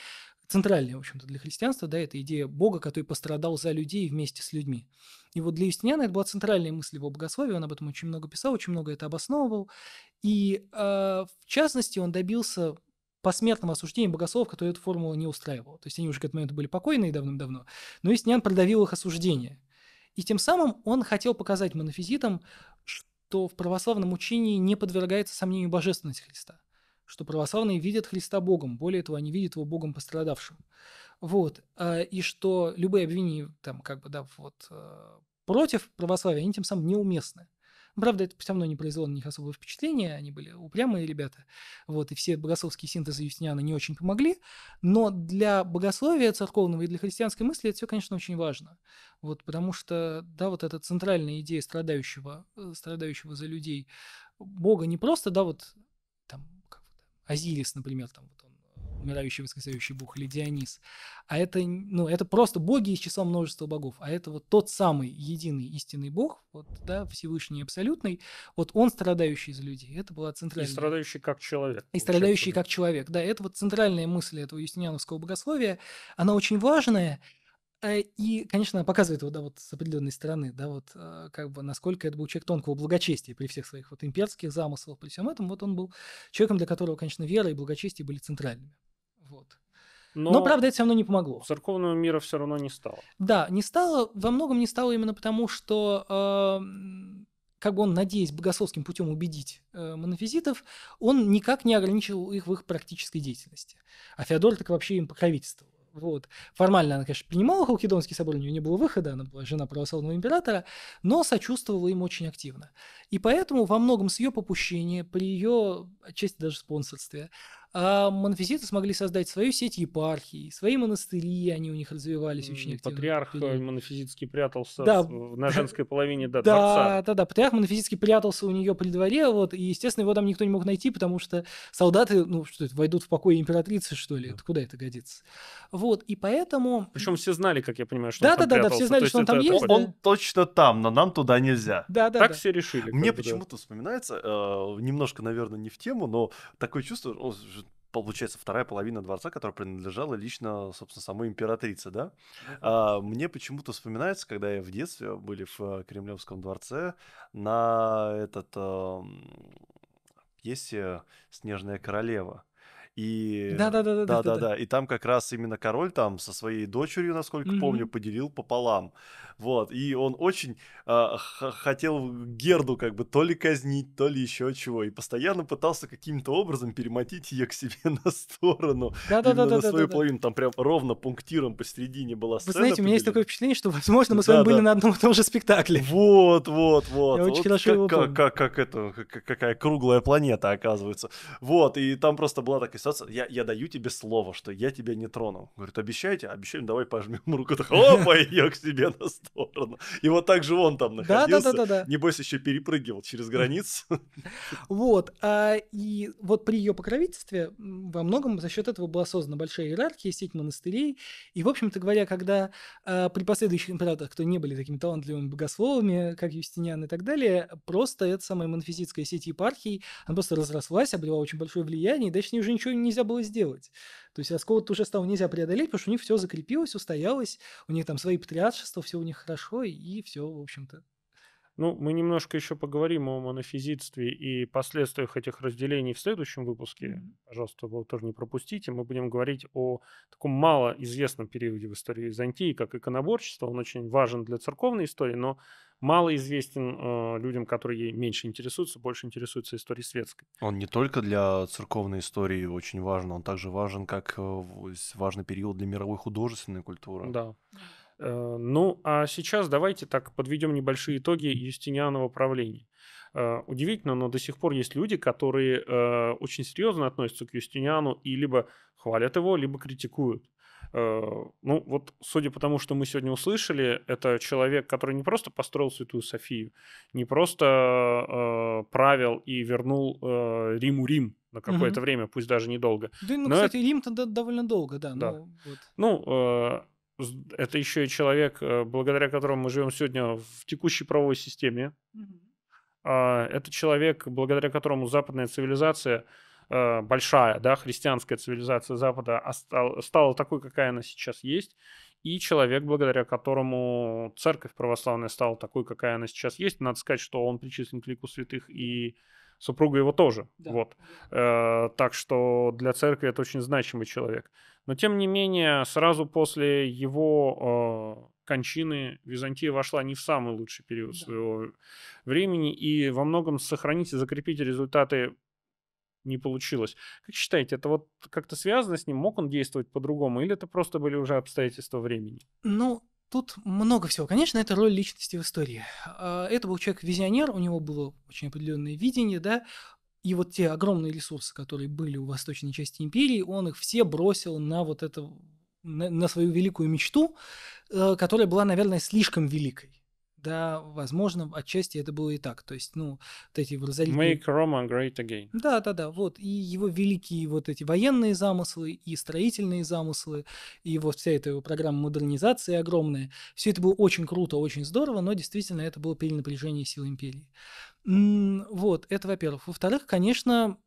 центральная, в общем-то, для христианства, да, это идея Бога, который пострадал за людей вместе с людьми. И вот для Юстиниана это была центральная мысль его богословия, он об этом очень много писал, очень много это обосновывал. И, э, в частности, он добился посмертного осуждения богословов, которые эту формулу не устраивал. То есть они уже к этому моменту были покойные давным-давно, но Юстиниан продавил их осуждение. И тем самым он хотел показать монофизитам, что в православном учении не подвергается сомнению божественность Христа – что православные видят Христа Богом, более того, они видят его Богом пострадавшим. Вот. Э, и что любые обвинения там, как бы, да, вот, э, против православия, они тем самым неуместны. Правда, это все равно не произвело на них особого впечатления, они были упрямые ребята, вот, и все богословские синтезы Юстиниана не очень помогли, но для богословия церковного и для христианской мысли это все, конечно, очень важно, вот, потому что, да, вот эта центральная идея страдающего, э, страдающего за людей Бога не просто, да, вот, там, Азилис, например, там вот он э, умирающий воскресающий бог или Дионис. А это, ну, это просто боги из числа множества богов, а это вот тот самый единый истинный бог, вот, да, Всевышний абсолютный, вот он страдающий за людей. Это была центральная... И страдающий как человек. И страдающий как человек, да. Это вот центральная мысль этого юстиниановского богословия. Она очень важная, Э, и, конечно, показывает его, да, вот с определенной стороны, да, вот э, как бы насколько это был человек тонкого благочестия при всех своих вот имперских замыслах, при всем этом, вот он был человеком, для которого, конечно, вера и благочестие были центральными. Вот. Но, Но, правда, это все равно не помогло. Церковного мира все равно не стало. Да, не стало, во многом не стало именно потому, что э, как бы он, надеясь богословским путем убедить э, монофизитов, он никак не ограничивал их в их практической деятельности. А Феодор так вообще им покровительствовал. Вот. Формально она, конечно, принимала Халкидонский собор, у нее не было выхода, она была жена православного императора, но сочувствовала им очень активно. И поэтому во многом с ее попущения, при ее отчасти даже спонсорстве, а монофизиты смогли создать свою сеть епархий, свои монастыри, они у них развивались очень активно. Патриарх э, монофизитский прятался да. на женской половине да, да, дворца. Да, да, патриарх монофизитский прятался у нее при дворе, вот, и, естественно, его там никто не мог найти, потому что солдаты, ну, что это, войдут в покой императрицы, что ли, это куда это годится? Вот, и поэтому... Причем все знали, как я понимаю, что да, он да, там да, прятался. Да, все знали, То что он там есть. Он да. точно там, но нам туда нельзя. Да, да, Так да. все решили. Мне почему-то вспоминается, э, немножко, наверное, не в тему, но такое чувство, получается, вторая половина дворца, которая принадлежала лично, собственно, самой императрице, да? А, мне почему-то вспоминается, когда я в детстве были в э, Кремлевском дворце, на этот... Э, пьесе «Снежная королева», и... Да, да, да, да, да, да, да, И там как раз именно король там со своей дочерью, насколько mm-hmm. помню, поделил пополам. Вот. И он очень э, хотел Герду как бы то ли казнить, то ли еще чего. И постоянно пытался каким-то образом перемотить ее к себе на сторону. Да, да, да, да. На свою половину. Там прям ровно пунктиром посередине была сцена. Вы знаете, у меня есть такое впечатление, что, возможно, мы с вами да, были на одном и том же спектакле. Вот, вот, вот. Я вот очень хорошо его как, как, как это, какая круглая планета оказывается. Вот. И там просто была такая ситуация, я, я даю тебе слово, что я тебя не трону. Говорит, обещайте? Обещаем, давай пожмем руку. Так, опа, ее к себе на сторону. И вот так же он там находился. Да, да, да, да. Небось, еще перепрыгивал через границу. Вот. А И вот при ее покровительстве во многом за счет этого была создана большая иерархия, сеть монастырей. И, в общем-то говоря, когда а, при последующих императорах, кто не были такими талантливыми богословами, как Юстиниан и так далее, просто эта самая монфизитская сеть епархий, она просто разрослась, обрела очень большое влияние, и дальше с ней уже ничего нельзя было сделать. То есть расколот уже стал нельзя преодолеть, потому что у них все закрепилось, устоялось, у них там свои патриаршества, все у них хорошо, и все, в общем-то, ну, мы немножко еще поговорим о монофизитстве и последствиях этих разделений в следующем выпуске. Mm-hmm. Пожалуйста, его тоже не пропустите. Мы будем говорить о таком малоизвестном периоде в истории Византии, как иконоборчество. Он очень важен для церковной истории, но малоизвестен э, людям, которые ей меньше интересуются, больше интересуются историей светской. Он не только для церковной истории очень важен, он также важен как э, важный период для мировой художественной культуры. Да. Э, ну, а сейчас давайте так подведем небольшие итоги Юстинианова правления. Э, удивительно, но до сих пор есть люди, которые э, очень серьезно относятся к Юстиниану и либо хвалят его, либо критикуют. Ну, вот судя по тому, что мы сегодня услышали, это человек, который не просто построил Святую Софию, не просто э, правил и вернул э, Риму Рим на какое-то угу. время, пусть даже недолго. Да, ну, но кстати, это... Рим-то довольно долго, да. да. Ну, вот. ну э, это еще и человек, э, благодаря которому мы живем сегодня в текущей правовой системе. А, это человек, благодаря которому западная цивилизация, э, большая, да, христианская цивилизация Запада стала такой, какая она сейчас есть. И человек, благодаря которому церковь православная стала такой, какая она сейчас есть. Надо сказать, что он причислен к лику святых и супруга его тоже. Да. Вот. Э, так что для церкви это очень значимый человек. Но тем не менее, сразу после его э, кончины Византия вошла не в самый лучший период да. своего времени, и во многом сохранить и закрепить результаты не получилось. Как считаете, это вот как-то связано с ним? Мог он действовать по-другому? Или это просто были уже обстоятельства времени? Ну, Тут много всего. Конечно, это роль личности в истории. А, это был человек-визионер, у него было очень определенное видение, да, и вот те огромные ресурсы, которые были у восточной части империи, он их все бросил на вот это, на, на свою великую мечту, э, которая была, наверное, слишком великой. Да, возможно, отчасти это было и так. То есть, ну, вот эти разорительные... Make Roma great again. Да, да, да. Вот. И его великие вот эти военные замыслы, и строительные замыслы, и вот вся эта его программа модернизации огромная. Все это было очень круто, очень здорово, но действительно это было перенапряжение сил империи. Вот, это во-первых. Во-вторых, конечно,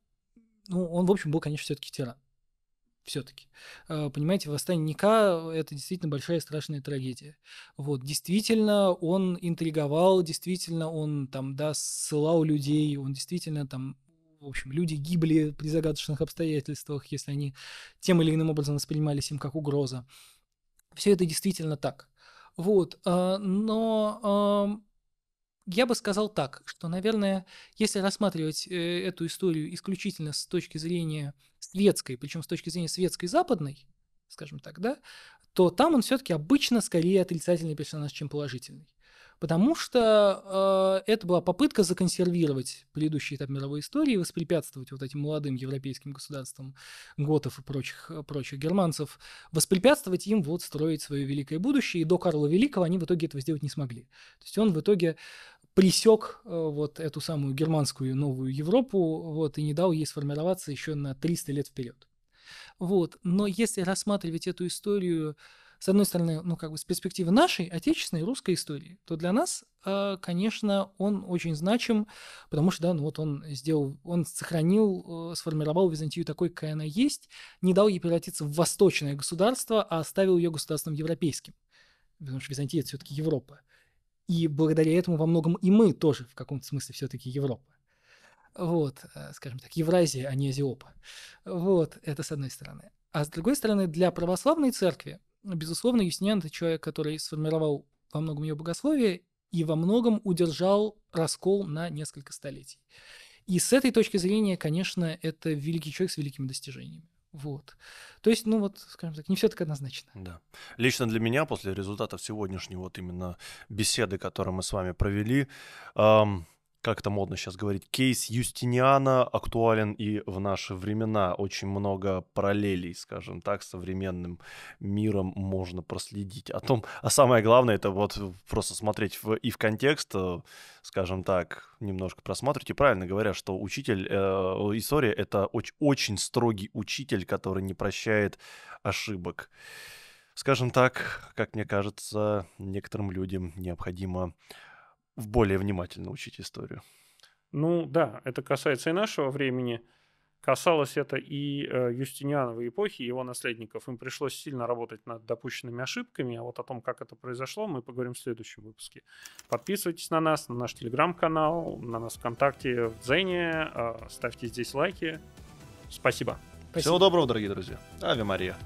ну, он, в общем, был, конечно, все-таки тиран все-таки. Э, понимаете, восстание Ника – это действительно большая страшная трагедия. Вот, действительно, он интриговал, действительно, он там, да, ссылал людей, он действительно там в общем, люди гибли при загадочных обстоятельствах, если они тем или иным образом воспринимались им как угроза. Все это действительно так. Вот, э, но эм, я бы сказал так, что, наверное, если рассматривать э, эту историю исключительно с точки зрения светской, причем с точки зрения светской западной, скажем так, да, то там он все-таки обычно скорее отрицательный персонаж, чем положительный. Потому что э, это была попытка законсервировать предыдущий этап мировой истории, воспрепятствовать вот этим молодым европейским государствам готов и прочих, э, прочих германцев, воспрепятствовать им вот строить свое великое будущее. И до Карла Великого они в итоге этого сделать не смогли. То есть он в итоге пресек э, вот эту самую германскую новую Европу вот, и не дал ей сформироваться еще на 300 лет вперед. Вот. Но если рассматривать эту историю с одной стороны, ну, как бы с перспективы нашей отечественной русской истории, то для нас, э, конечно, он очень значим, потому что, да, ну вот он сделал, он сохранил, э, сформировал Византию такой, какая она есть, не дал ей превратиться в восточное государство, а оставил ее государством европейским, потому что Византия – это все-таки Европа. И благодаря этому во многом и мы тоже в каком-то смысле все-таки Европа. Вот, э, скажем так, Евразия, а не Азиопа. Вот, это с одной стороны. А с другой стороны, для православной церкви безусловно, Юстиниан – это человек, который сформировал во многом ее богословие и во многом удержал раскол на несколько столетий. И с этой точки зрения, конечно, это великий человек с великими достижениями. Вот. То есть, ну вот, скажем так, не все так однозначно. Да. Лично для меня, после результатов сегодняшней вот именно беседы, которую мы с вами провели, эм, как это модно сейчас говорить, кейс Юстиниана актуален и в наши времена. Очень много параллелей, скажем так, современным миром можно проследить. О том, а самое главное, это вот просто смотреть в, и в контекст, э, скажем так, немножко просматривать. И правильно говоря, что учитель, э, история — это очень, очень строгий учитель, который не прощает ошибок. Скажем так, как мне кажется, некоторым людям необходимо в более внимательно учить историю. Ну да, это касается и нашего времени. Касалось это и э, Юстиниановой эпохи, его наследников. Им пришлось сильно работать над допущенными ошибками. А вот о том, как это произошло, мы поговорим в следующем выпуске. Подписывайтесь на нас, на наш телеграм-канал, на нас ВКонтакте, в Дзене. Э, ставьте здесь лайки. Спасибо. Спасибо. Всего доброго, дорогие друзья. Ави Мария.